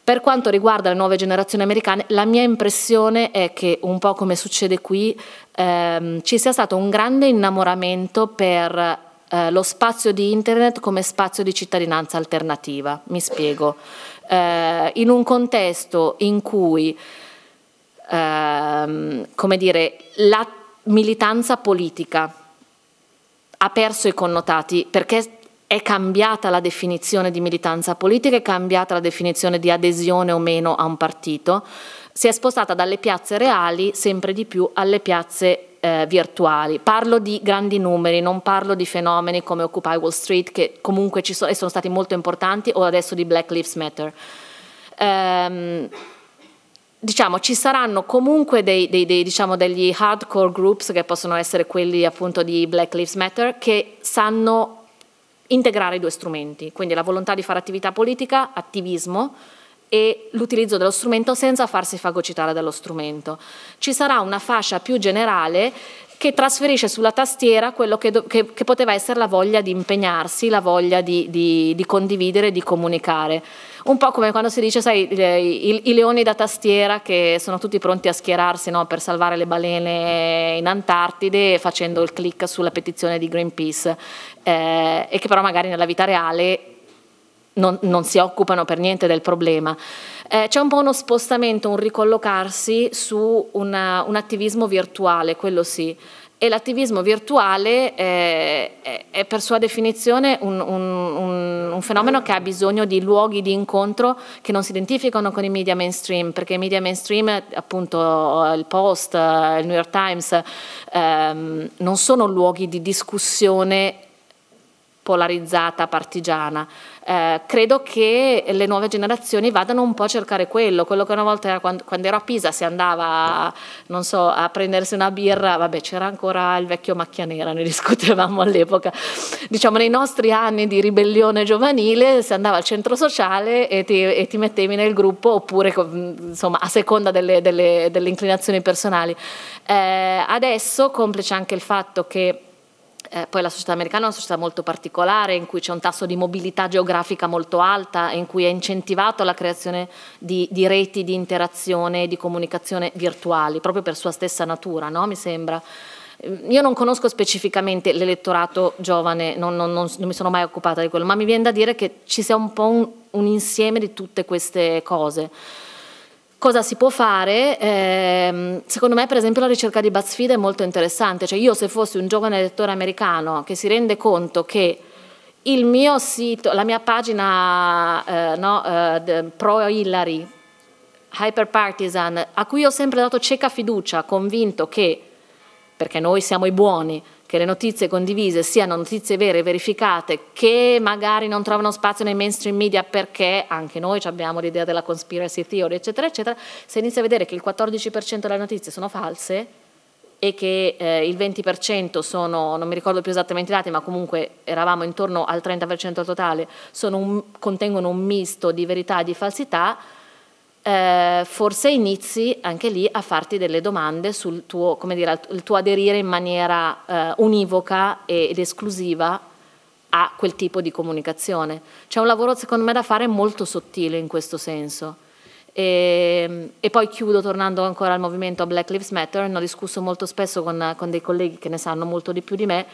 Speaker 2: Per quanto riguarda le nuove generazioni americane, la mia impressione è che, un po' come succede qui, ehm, ci sia stato un grande innamoramento per eh, lo spazio di internet come spazio di cittadinanza alternativa. Mi spiego. Eh, in un contesto in cui ehm, come dire, la militanza politica ha perso i connotati perché è cambiata la definizione di militanza politica, è cambiata la definizione di adesione o meno a un partito, si è spostata dalle piazze reali sempre di più alle piazze eh, virtuali. Parlo di grandi numeri, non parlo di fenomeni come Occupy Wall Street che comunque ci sono e sono stati molto importanti o adesso di Black Lives Matter. Um, diciamo, ci saranno comunque dei, dei, dei, diciamo, degli hardcore groups che possono essere quelli appunto di Black Lives Matter che sanno integrare i due strumenti, quindi la volontà di fare attività politica, attivismo e l'utilizzo dello strumento senza farsi fagocitare dallo strumento. Ci sarà una fascia più generale che trasferisce sulla tastiera quello che, che, che poteva essere la voglia di impegnarsi, la voglia di, di, di condividere, di comunicare. Un po' come quando si dice, sai, i, i leoni da tastiera che sono tutti pronti a schierarsi no, per salvare le balene in Antartide facendo il click sulla petizione di Greenpeace eh, e che però magari nella vita reale non, non si occupano per niente del problema. Eh, c'è un po' uno spostamento, un ricollocarsi su una, un attivismo virtuale, quello sì e l'attivismo virtuale eh, è, è, per sua definizione un, un, un, fenomeno che ha bisogno di luoghi di incontro che non si identificano con i media mainstream, perché i media mainstream, appunto il Post, il New York Times, ehm, non sono luoghi di discussione polarizzata, partigiana, eh, credo che le nuove generazioni vadano un po' a cercare quello, quello che una volta era quando, quando ero a Pisa si andava a, so, a prendersi una birra, vabbè c'era ancora il vecchio macchia nera, ne discutevamo all'epoca, diciamo nei nostri anni di ribellione giovanile si andava al centro sociale e ti, e ti mettevi nel gruppo oppure insomma a seconda delle, delle, delle inclinazioni personali. Eh, adesso complice anche il fatto che eh, poi la società americana è una società molto particolare in cui c'è un tasso di mobilità geografica molto alta e in cui è incentivato la creazione di, di reti di interazione e di comunicazione virtuali, proprio per sua stessa natura, no? mi sembra. Io non conosco specificamente l'elettorato giovane, non, non, non, non, mi sono mai occupata di quello, ma mi viene da dire che ci sia un po' un, un insieme di tutte queste cose cosa si può fare? Eh, secondo me per esempio la ricerca di BuzzFeed è molto interessante, cioè io se fossi un giovane lettore americano che si rende conto che il mio sito, la mia pagina eh, no, eh, pro Hillary, hyper partisan, a cui ho sempre dato cieca fiducia, convinto che perché noi siamo i buoni, che le notizie condivise siano notizie vere verificate, che magari non trovano spazio nei mainstream media perché anche noi abbiamo l'idea della conspiracy theory, eccetera, eccetera, se inizia a vedere che il 14% delle notizie sono false e che eh, il 20% sono, non mi ricordo più esattamente i dati, ma comunque eravamo intorno al 30% totale, un, contengono un misto di verità e di falsità, eh, forse inizi anche lì a farti delle domande sul tuo, dire, tuo aderire in maniera eh, univoca ed esclusiva a quel tipo di comunicazione. C'è un lavoro secondo me da fare molto sottile in questo senso. E, ehm, e, poi chiudo tornando ancora al movimento Black Lives Matter, ne ho discusso molto spesso con, con dei colleghi che ne sanno molto di più di me.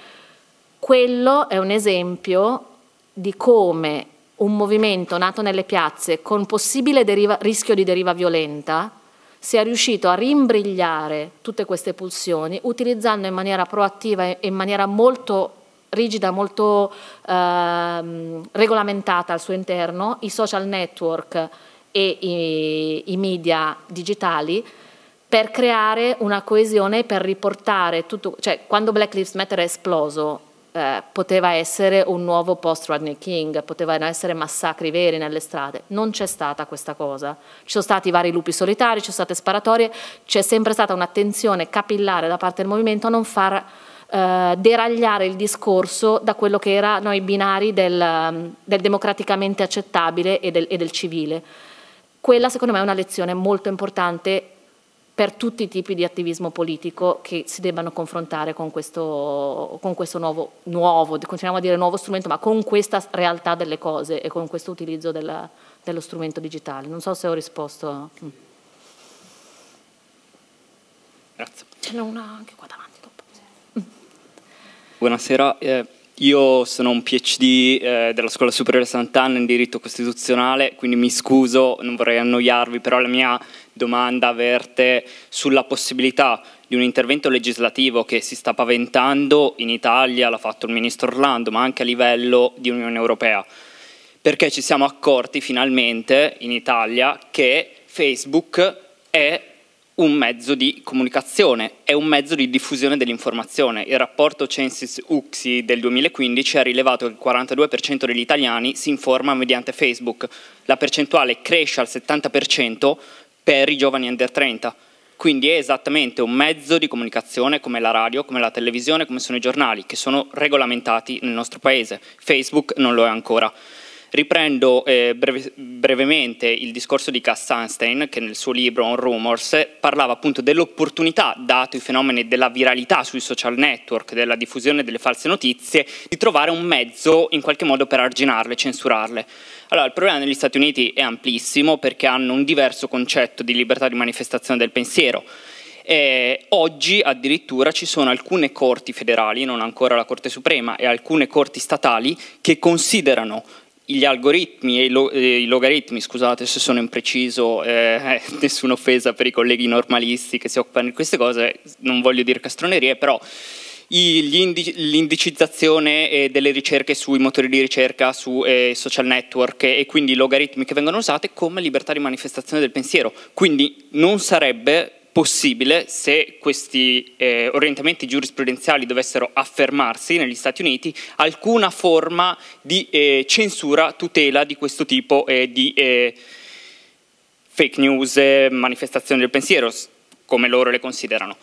Speaker 2: Quello è un esempio di come un movimento nato nelle piazze con possibile deriva, rischio di deriva violenta, sia riuscito a rimbrigliare tutte queste pulsioni utilizzando in maniera proattiva e in maniera molto rigida, molto eh, regolamentata al suo interno i social network e i, i media digitali per creare una coesione, per riportare tutto, cioè quando Black Lives Matter è esploso eh, poteva essere un nuovo post Rodney King, potevano essere massacri veri nelle strade. Non c'è stata questa cosa. Ci sono stati vari lupi solitari, ci sono state sparatorie, c'è sempre stata un'attenzione capillare da parte del movimento a non far eh, deragliare il discorso da quello che erano i binari del, del democraticamente accettabile e del, e del civile. Quella secondo me è una lezione molto importante per tutti i tipi di attivismo politico che si debbano confrontare con questo, con questo nuovo, nuovo, continuiamo a dire nuovo strumento, ma con questa realtà delle cose e con questo utilizzo della, dello strumento digitale. Non so se ho risposto. Mm.
Speaker 7: Grazie.
Speaker 3: Ce n'è una anche qua davanti dopo. Mm.
Speaker 7: Buonasera. Eh... Io sono un PhD eh, della Scuola Superiore Sant'Anna in diritto costituzionale, quindi mi scuso, non vorrei annoiarvi, però la mia domanda verte sulla possibilità di un intervento legislativo che si sta paventando in Italia, l'ha fatto il ministro Orlando, ma anche a livello di Unione Europea, perché ci siamo accorti finalmente in Italia che Facebook è un mezzo di comunicazione, è un mezzo di diffusione dell'informazione. Il rapporto Censis-Uxi del 2015 ha rilevato che il 42% degli italiani si informa mediante Facebook. La percentuale cresce al 70% per i giovani under 30. Quindi è esattamente un mezzo di comunicazione come la radio, come la televisione, come sono i giornali, che sono regolamentati nel nostro paese. Facebook non lo è ancora. Riprendo eh, breve, brevemente il discorso di Cass Sunstein che nel suo libro On Rumors parlava appunto dell'opportunità, dato i fenomeni della viralità sui social network, della diffusione delle false notizie, di trovare un mezzo in qualche modo per arginarle, censurarle. Allora, il problema negli Stati Uniti è amplissimo perché hanno un diverso concetto di libertà di manifestazione del pensiero. E oggi addirittura ci sono alcune corti federali, non ancora la Corte Suprema, e alcune corti statali che considerano gli algoritmi e i, lo, eh, i, logaritmi, scusate se sono impreciso, eh, eh nessuna offesa per i colleghi normalisti che si occupano di queste cose, non voglio dire castronerie, però i, indi, l'indicizzazione eh, delle ricerche sui motori di ricerca, su eh, social network e quindi i logaritmi che vengono usati come libertà di manifestazione del pensiero. Quindi non sarebbe possibile se questi eh, orientamenti giurisprudenziali dovessero affermarsi negli Stati Uniti alcuna forma di eh, censura, tutela di questo tipo eh, di eh, fake news, eh, manifestazioni del pensiero, come loro le considerano.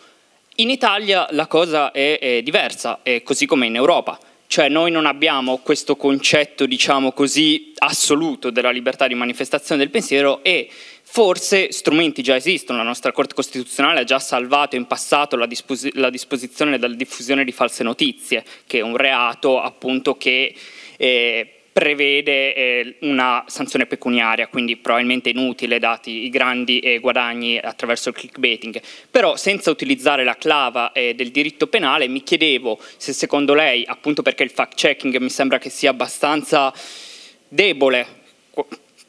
Speaker 7: In Italia la cosa è, è diversa, così come in Europa. Cioè noi non abbiamo questo concetto, diciamo così, assoluto della libertà di manifestazione del pensiero e Forse strumenti già esistono, la nostra Corte Costituzionale ha già salvato in passato la, dispos- la disposizione dalla diffusione di false notizie, che è un reato appunto che eh, prevede eh, una sanzione pecuniaria, quindi probabilmente inutile dati i grandi eh, guadagni attraverso il clickbaiting. Però senza utilizzare la clava eh, del diritto penale mi chiedevo se secondo lei, appunto perché il fact checking mi sembra che sia abbastanza debole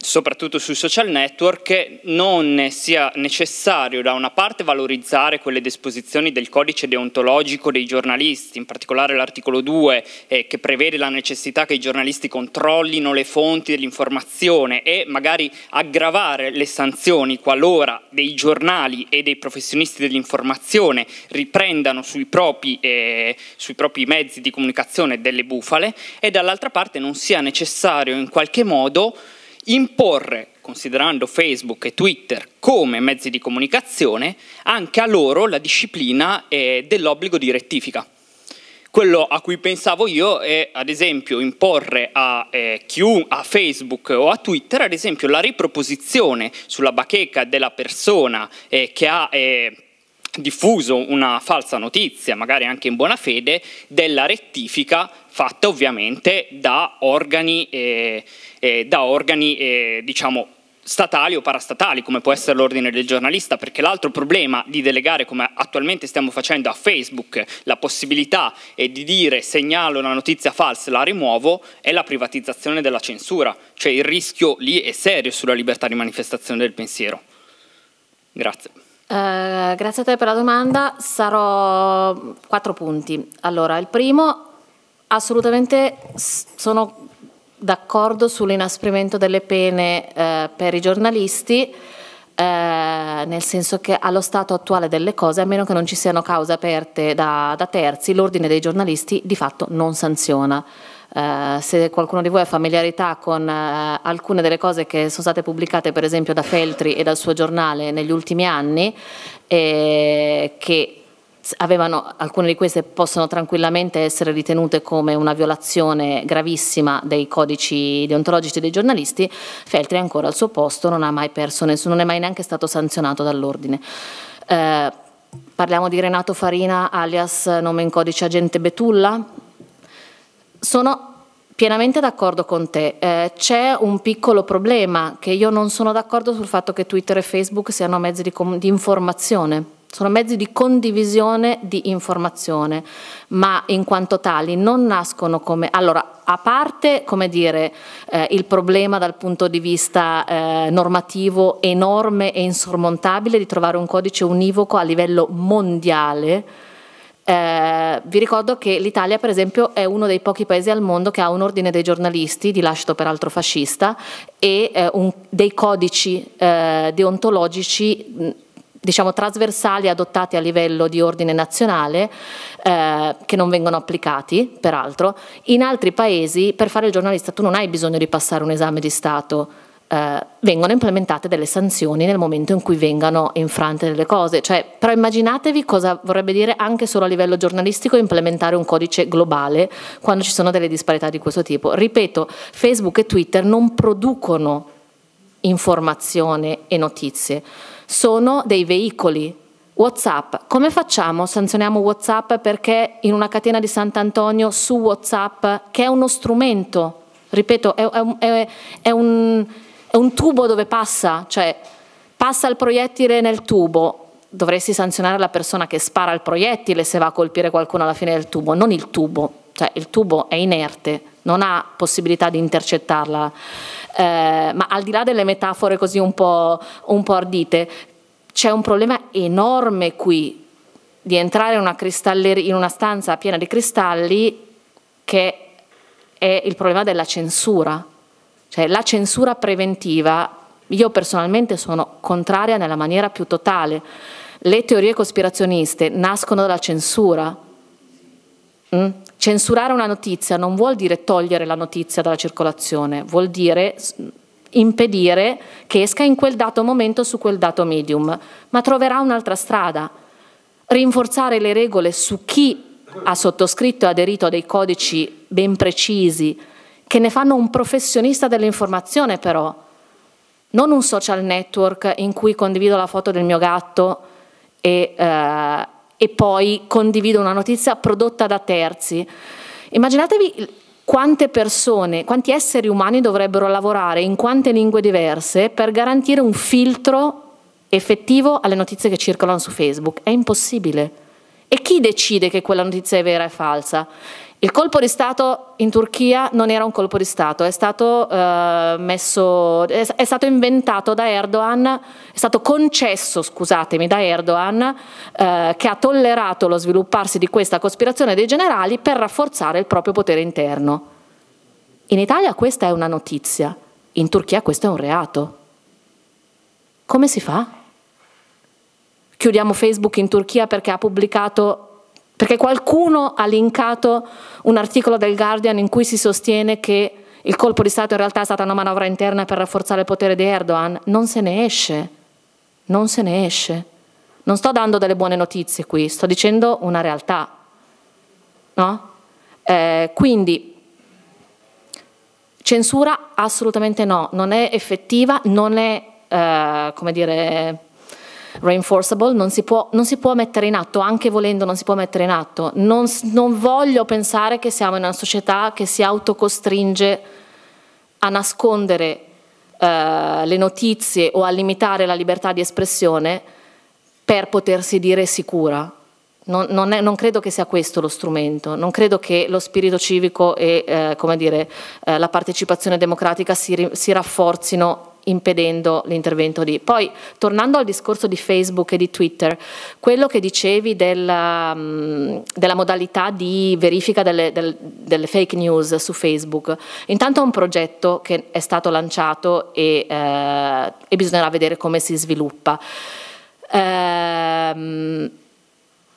Speaker 7: soprattutto sui social network, non sia necessario da una parte valorizzare quelle disposizioni del codice deontologico dei giornalisti, in particolare l'articolo 2 eh, che prevede la necessità che i giornalisti controllino le fonti dell'informazione e magari aggravare le sanzioni qualora dei giornali e dei professionisti dell'informazione riprendano sui propri, eh, sui propri mezzi di comunicazione delle bufale e dall'altra parte non sia necessario in qualche modo imporre, considerando Facebook e Twitter come mezzi di comunicazione, anche a loro la disciplina eh, dell'obbligo di rettifica. Quello a cui pensavo io è, ad esempio, imporre a, eh, a Facebook o a Twitter, ad esempio, la riproposizione sulla bacheca della persona eh, che ha eh, diffuso una falsa notizia, magari anche in buona fede, della rettifica fatta ovviamente da organi, eh, eh, da organi eh, diciamo, statali o parastatali, come può essere l'ordine del giornalista, perché l'altro problema di delegare, come attualmente stiamo facendo a Facebook, la possibilità eh, di dire segnalo una notizia falsa e la rimuovo, è la privatizzazione della censura, cioè il rischio lì è serio sulla libertà di manifestazione del pensiero. Grazie.
Speaker 2: Uh, grazie a te per la domanda, sarò quattro punti. Allora, il primo Assolutamente sono d'accordo sull'inasprimento delle pene eh, per i giornalisti, eh, nel senso che allo stato attuale delle cose, a meno che non ci siano cause aperte da, da terzi, l'ordine dei giornalisti di fatto non sanziona. Eh, se qualcuno di voi ha familiarità con eh, alcune delle cose che sono state pubblicate per esempio da Feltri e dal suo giornale negli ultimi anni, eh, che avevano, alcune di queste possono tranquillamente essere ritenute come una violazione gravissima dei codici deontologici dei giornalisti, Feltri è ancora al suo posto, non ha mai perso nessuno, non è mai neanche stato sanzionato dall'ordine. Eh, parliamo di Renato Farina, alias nome in codice agente Betulla. Sono pienamente d'accordo con te. Eh, c'è un piccolo problema che io non sono d'accordo sul fatto che Twitter e Facebook siano mezzi di, di informazione sono mezzi di condivisione di informazione, ma in quanto tali non nascono come... Allora, a parte come dire, eh, il problema dal punto di vista eh, normativo enorme e insormontabile di trovare un codice univoco a livello mondiale, eh, vi ricordo che l'Italia, per esempio, è uno dei pochi paesi al mondo che ha un ordine dei giornalisti, di lascito peraltro fascista, e eh, un, dei codici eh, deontologici diciamo, trasversali adottati a livello di ordine nazionale, eh, che non vengono applicati, peraltro. In altri paesi, per fare il giornalista, tu non hai bisogno di passare un esame di Stato. Eh, vengono implementate delle sanzioni nel momento in cui vengano infrante delle cose, cioè, però immaginatevi cosa vorrebbe dire anche solo a livello giornalistico implementare un codice globale quando ci sono delle disparità di questo tipo. Ripeto, Facebook e Twitter non producono informazione e notizie, sono dei veicoli. WhatsApp, come facciamo? Sanzioniamo WhatsApp perché in una catena di Sant'Antonio su WhatsApp, che è uno strumento, ripeto, è, è, è, un, è un tubo dove passa, cioè passa il proiettile nel tubo, dovresti sanzionare la persona che spara il proiettile se va a colpire qualcuno alla fine del tubo, non il tubo, cioè il tubo è inerte, non ha possibilità di intercettarla eh, ma al di là delle metafore così un po', un po ardite, c'è un problema enorme qui di entrare in una, in una stanza piena di cristalli che è il problema della censura. Cioè la censura preventiva, io personalmente sono contraria nella maniera più totale. Le teorie cospirazioniste nascono dalla censura. Mm? Censurare una notizia non vuol dire togliere la notizia dalla circolazione, vuol dire impedire che esca in quel dato momento su quel dato medium, ma troverà un'altra strada. Rinforzare le regole su chi ha sottoscritto e aderito a dei codici ben precisi, che ne fanno un professionista dell'informazione però, non un social network in cui condivido la foto del mio gatto e... Eh, e poi condivido una notizia prodotta da terzi. Immaginatevi quante persone, quanti esseri umani dovrebbero lavorare in quante lingue diverse per garantire un filtro effettivo alle notizie che circolano su Facebook. È impossibile. E chi decide che quella notizia è vera e falsa? Il colpo di Stato in Turchia non era un colpo di Stato, è stato, eh, messo, è, è stato inventato da Erdogan, è stato concesso, scusatemi, da Erdogan, eh, che ha tollerato lo svilupparsi di questa cospirazione dei generali per rafforzare il proprio potere interno. In Italia questa è una notizia, in Turchia questo è un reato. Come si fa? Chiudiamo Facebook in Turchia perché ha pubblicato perché qualcuno ha linkato un articolo del Guardian in cui si sostiene che il colpo di Stato in realtà è stata una manovra interna per rafforzare il potere di Erdogan. Non se ne esce, non se ne esce. Non sto dando delle buone notizie qui, sto dicendo una realtà. No? Eh, quindi censura assolutamente no, non è effettiva, non è, eh, come dire, reinforceable, non si, può, non si può mettere in atto, anche volendo non si può mettere in atto. Non, non voglio pensare che siamo in una società che si autocostringe a nascondere eh, le notizie o a limitare la libertà di espressione per potersi dire sicura. Non, non, è, non, credo che sia questo lo strumento, non credo che lo spirito civico e eh, dire, eh, la partecipazione democratica si, si rafforzino impedendo l'intervento di. Poi, tornando al discorso di Facebook e di Twitter, quello che dicevi della, della modalità di verifica delle, del, delle, fake news su Facebook, intanto è un progetto che è stato lanciato e, eh, e bisognerà vedere come si sviluppa. Ehm,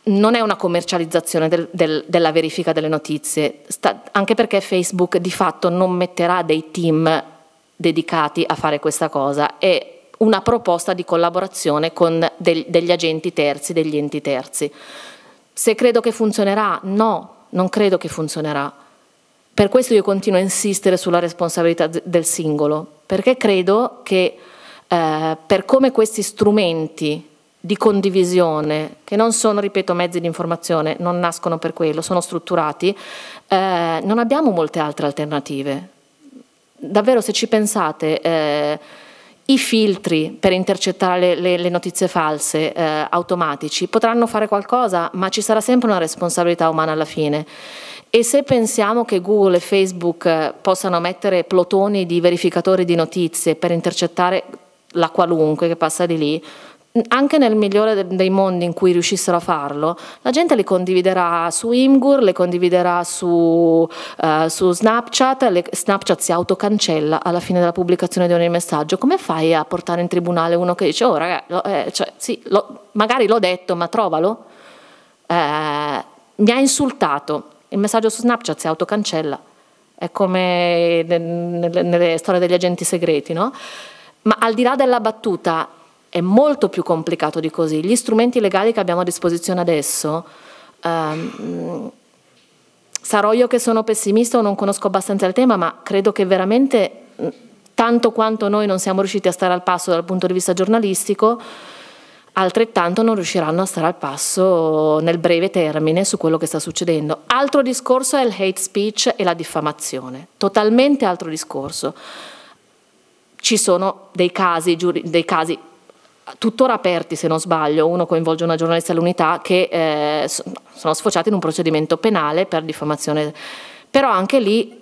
Speaker 2: non è una commercializzazione del, del, della verifica delle notizie, sta, anche perché Facebook di fatto non metterà dei team dedicati a fare questa cosa e una proposta di collaborazione con del, degli agenti terzi, degli enti terzi. Se credo che funzionerà? No, non credo che funzionerà. Per questo io continuo a insistere sulla responsabilità del singolo, perché credo che eh, per come questi strumenti di condivisione, che non sono, ripeto, mezzi di informazione, non nascono per quello, sono strutturati, eh, non abbiamo molte altre alternative davvero se ci pensate... Eh, i filtri per intercettare le, le, le notizie false eh, automatici potranno fare qualcosa, ma ci sarà sempre una responsabilità umana alla fine. E se pensiamo che Google e Facebook eh, possano mettere plotoni di verificatori di notizie per intercettare la qualunque che passa di lì, anche nel migliore dei mondi in cui riuscissero a farlo, la gente li condividerà su Imgur, le condividerà su, uh, su Snapchat, le, Snapchat si autocancella alla fine della pubblicazione di ogni messaggio. Come fai a portare in tribunale uno che dice, oh ragazzi, lo, eh, cioè, sì, lo, magari l'ho detto, ma trovalo? Eh, mi ha insultato, il messaggio su Snapchat si autocancella, è come nelle, nelle storie degli agenti segreti, no? Ma al di là della battuta, è molto più complicato di così. Gli strumenti legali che abbiamo a disposizione adesso, ehm, sarò io che sono pessimista o non conosco abbastanza il tema, ma credo che veramente tanto quanto noi non siamo riusciti a stare al passo dal punto di vista giornalistico, altrettanto non riusciranno a stare al passo nel breve termine su quello che sta succedendo. Altro discorso è il hate speech e la diffamazione, totalmente altro discorso. Ci sono dei casi, dei casi tuttora aperti se non sbaglio, uno coinvolge una giornalista all'unità che eh, sono sfociati in un procedimento penale per diffamazione, però anche lì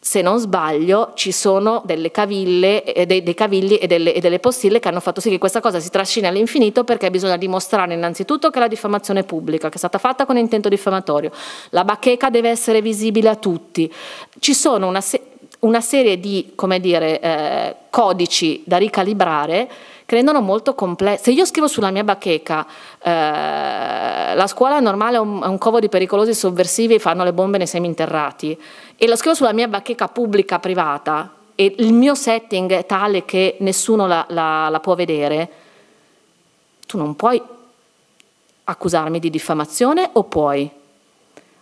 Speaker 2: se non sbaglio ci sono delle caviglie, eh, dei, dei, cavigli e delle, e delle postille che hanno fatto sì che questa cosa si trascina all'infinito perché bisogna dimostrare innanzitutto che la diffamazione è pubblica, che è stata fatta con intento diffamatorio, la bacheca deve essere visibile a tutti, ci sono una, se una serie di dire, eh, codici da ricalibrare che rendono molto complesse. Se io scrivo sulla mia bacheca eh, la scuola normale è un, è un covo di pericolosi sovversivi, fanno le bombe nei seminterrati, e lo scrivo sulla mia bacheca pubblica privata e il mio setting è tale che nessuno la, la, la può vedere, tu non puoi accusarmi di diffamazione o puoi?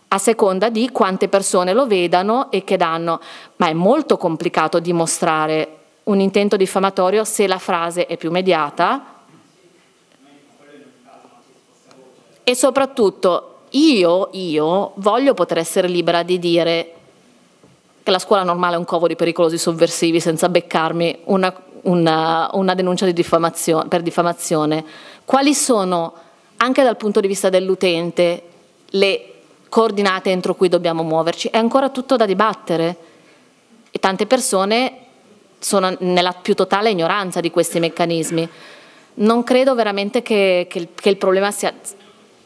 Speaker 2: a seconda di quante persone lo vedano e che danno, ma è molto complicato dimostrare un intento diffamatorio se la frase è più mediata e soprattutto io, io voglio poter essere libera di dire che la scuola normale è un covo di pericolosi sovversivi senza beccarmi una, una, una denuncia di diffamazione, per diffamazione. Quali sono, anche dal punto di vista dell'utente, le coordinate entro cui dobbiamo muoverci? È ancora tutto da dibattere e tante persone sono nella più totale ignoranza di questi meccanismi. Non credo veramente che, che, che il problema sia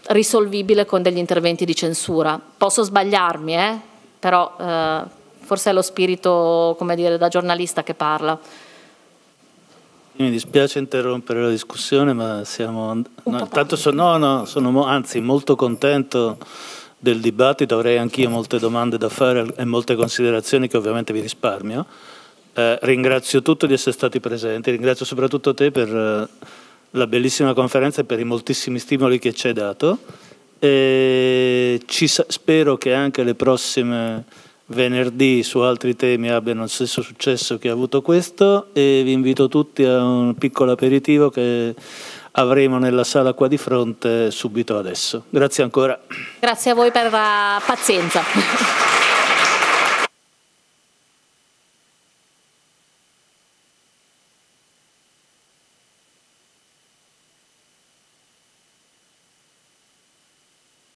Speaker 2: risolvibile con degli interventi di censura. Posso sbagliarmi, eh? però eh, forse è lo spirito dire, da giornalista che parla.
Speaker 1: Mi dispiace interrompere la discussione, ma siamo... No, sono, no, no, sono anzi molto contento del dibattito, avrei anch'io molte domande da fare e molte considerazioni che ovviamente vi risparmio. Eh, ringrazio tutti di essere stati presenti, ringrazio soprattutto te per eh, la bellissima conferenza e per i moltissimi stimoli che ci hai dato. E ci, spero che anche le prossime venerdì su altri temi abbiano lo stesso successo che ha avuto questo e vi invito tutti a un piccolo aperitivo che avremo nella sala qua di fronte subito adesso. Grazie ancora.
Speaker 2: Grazie a voi per la pazienza.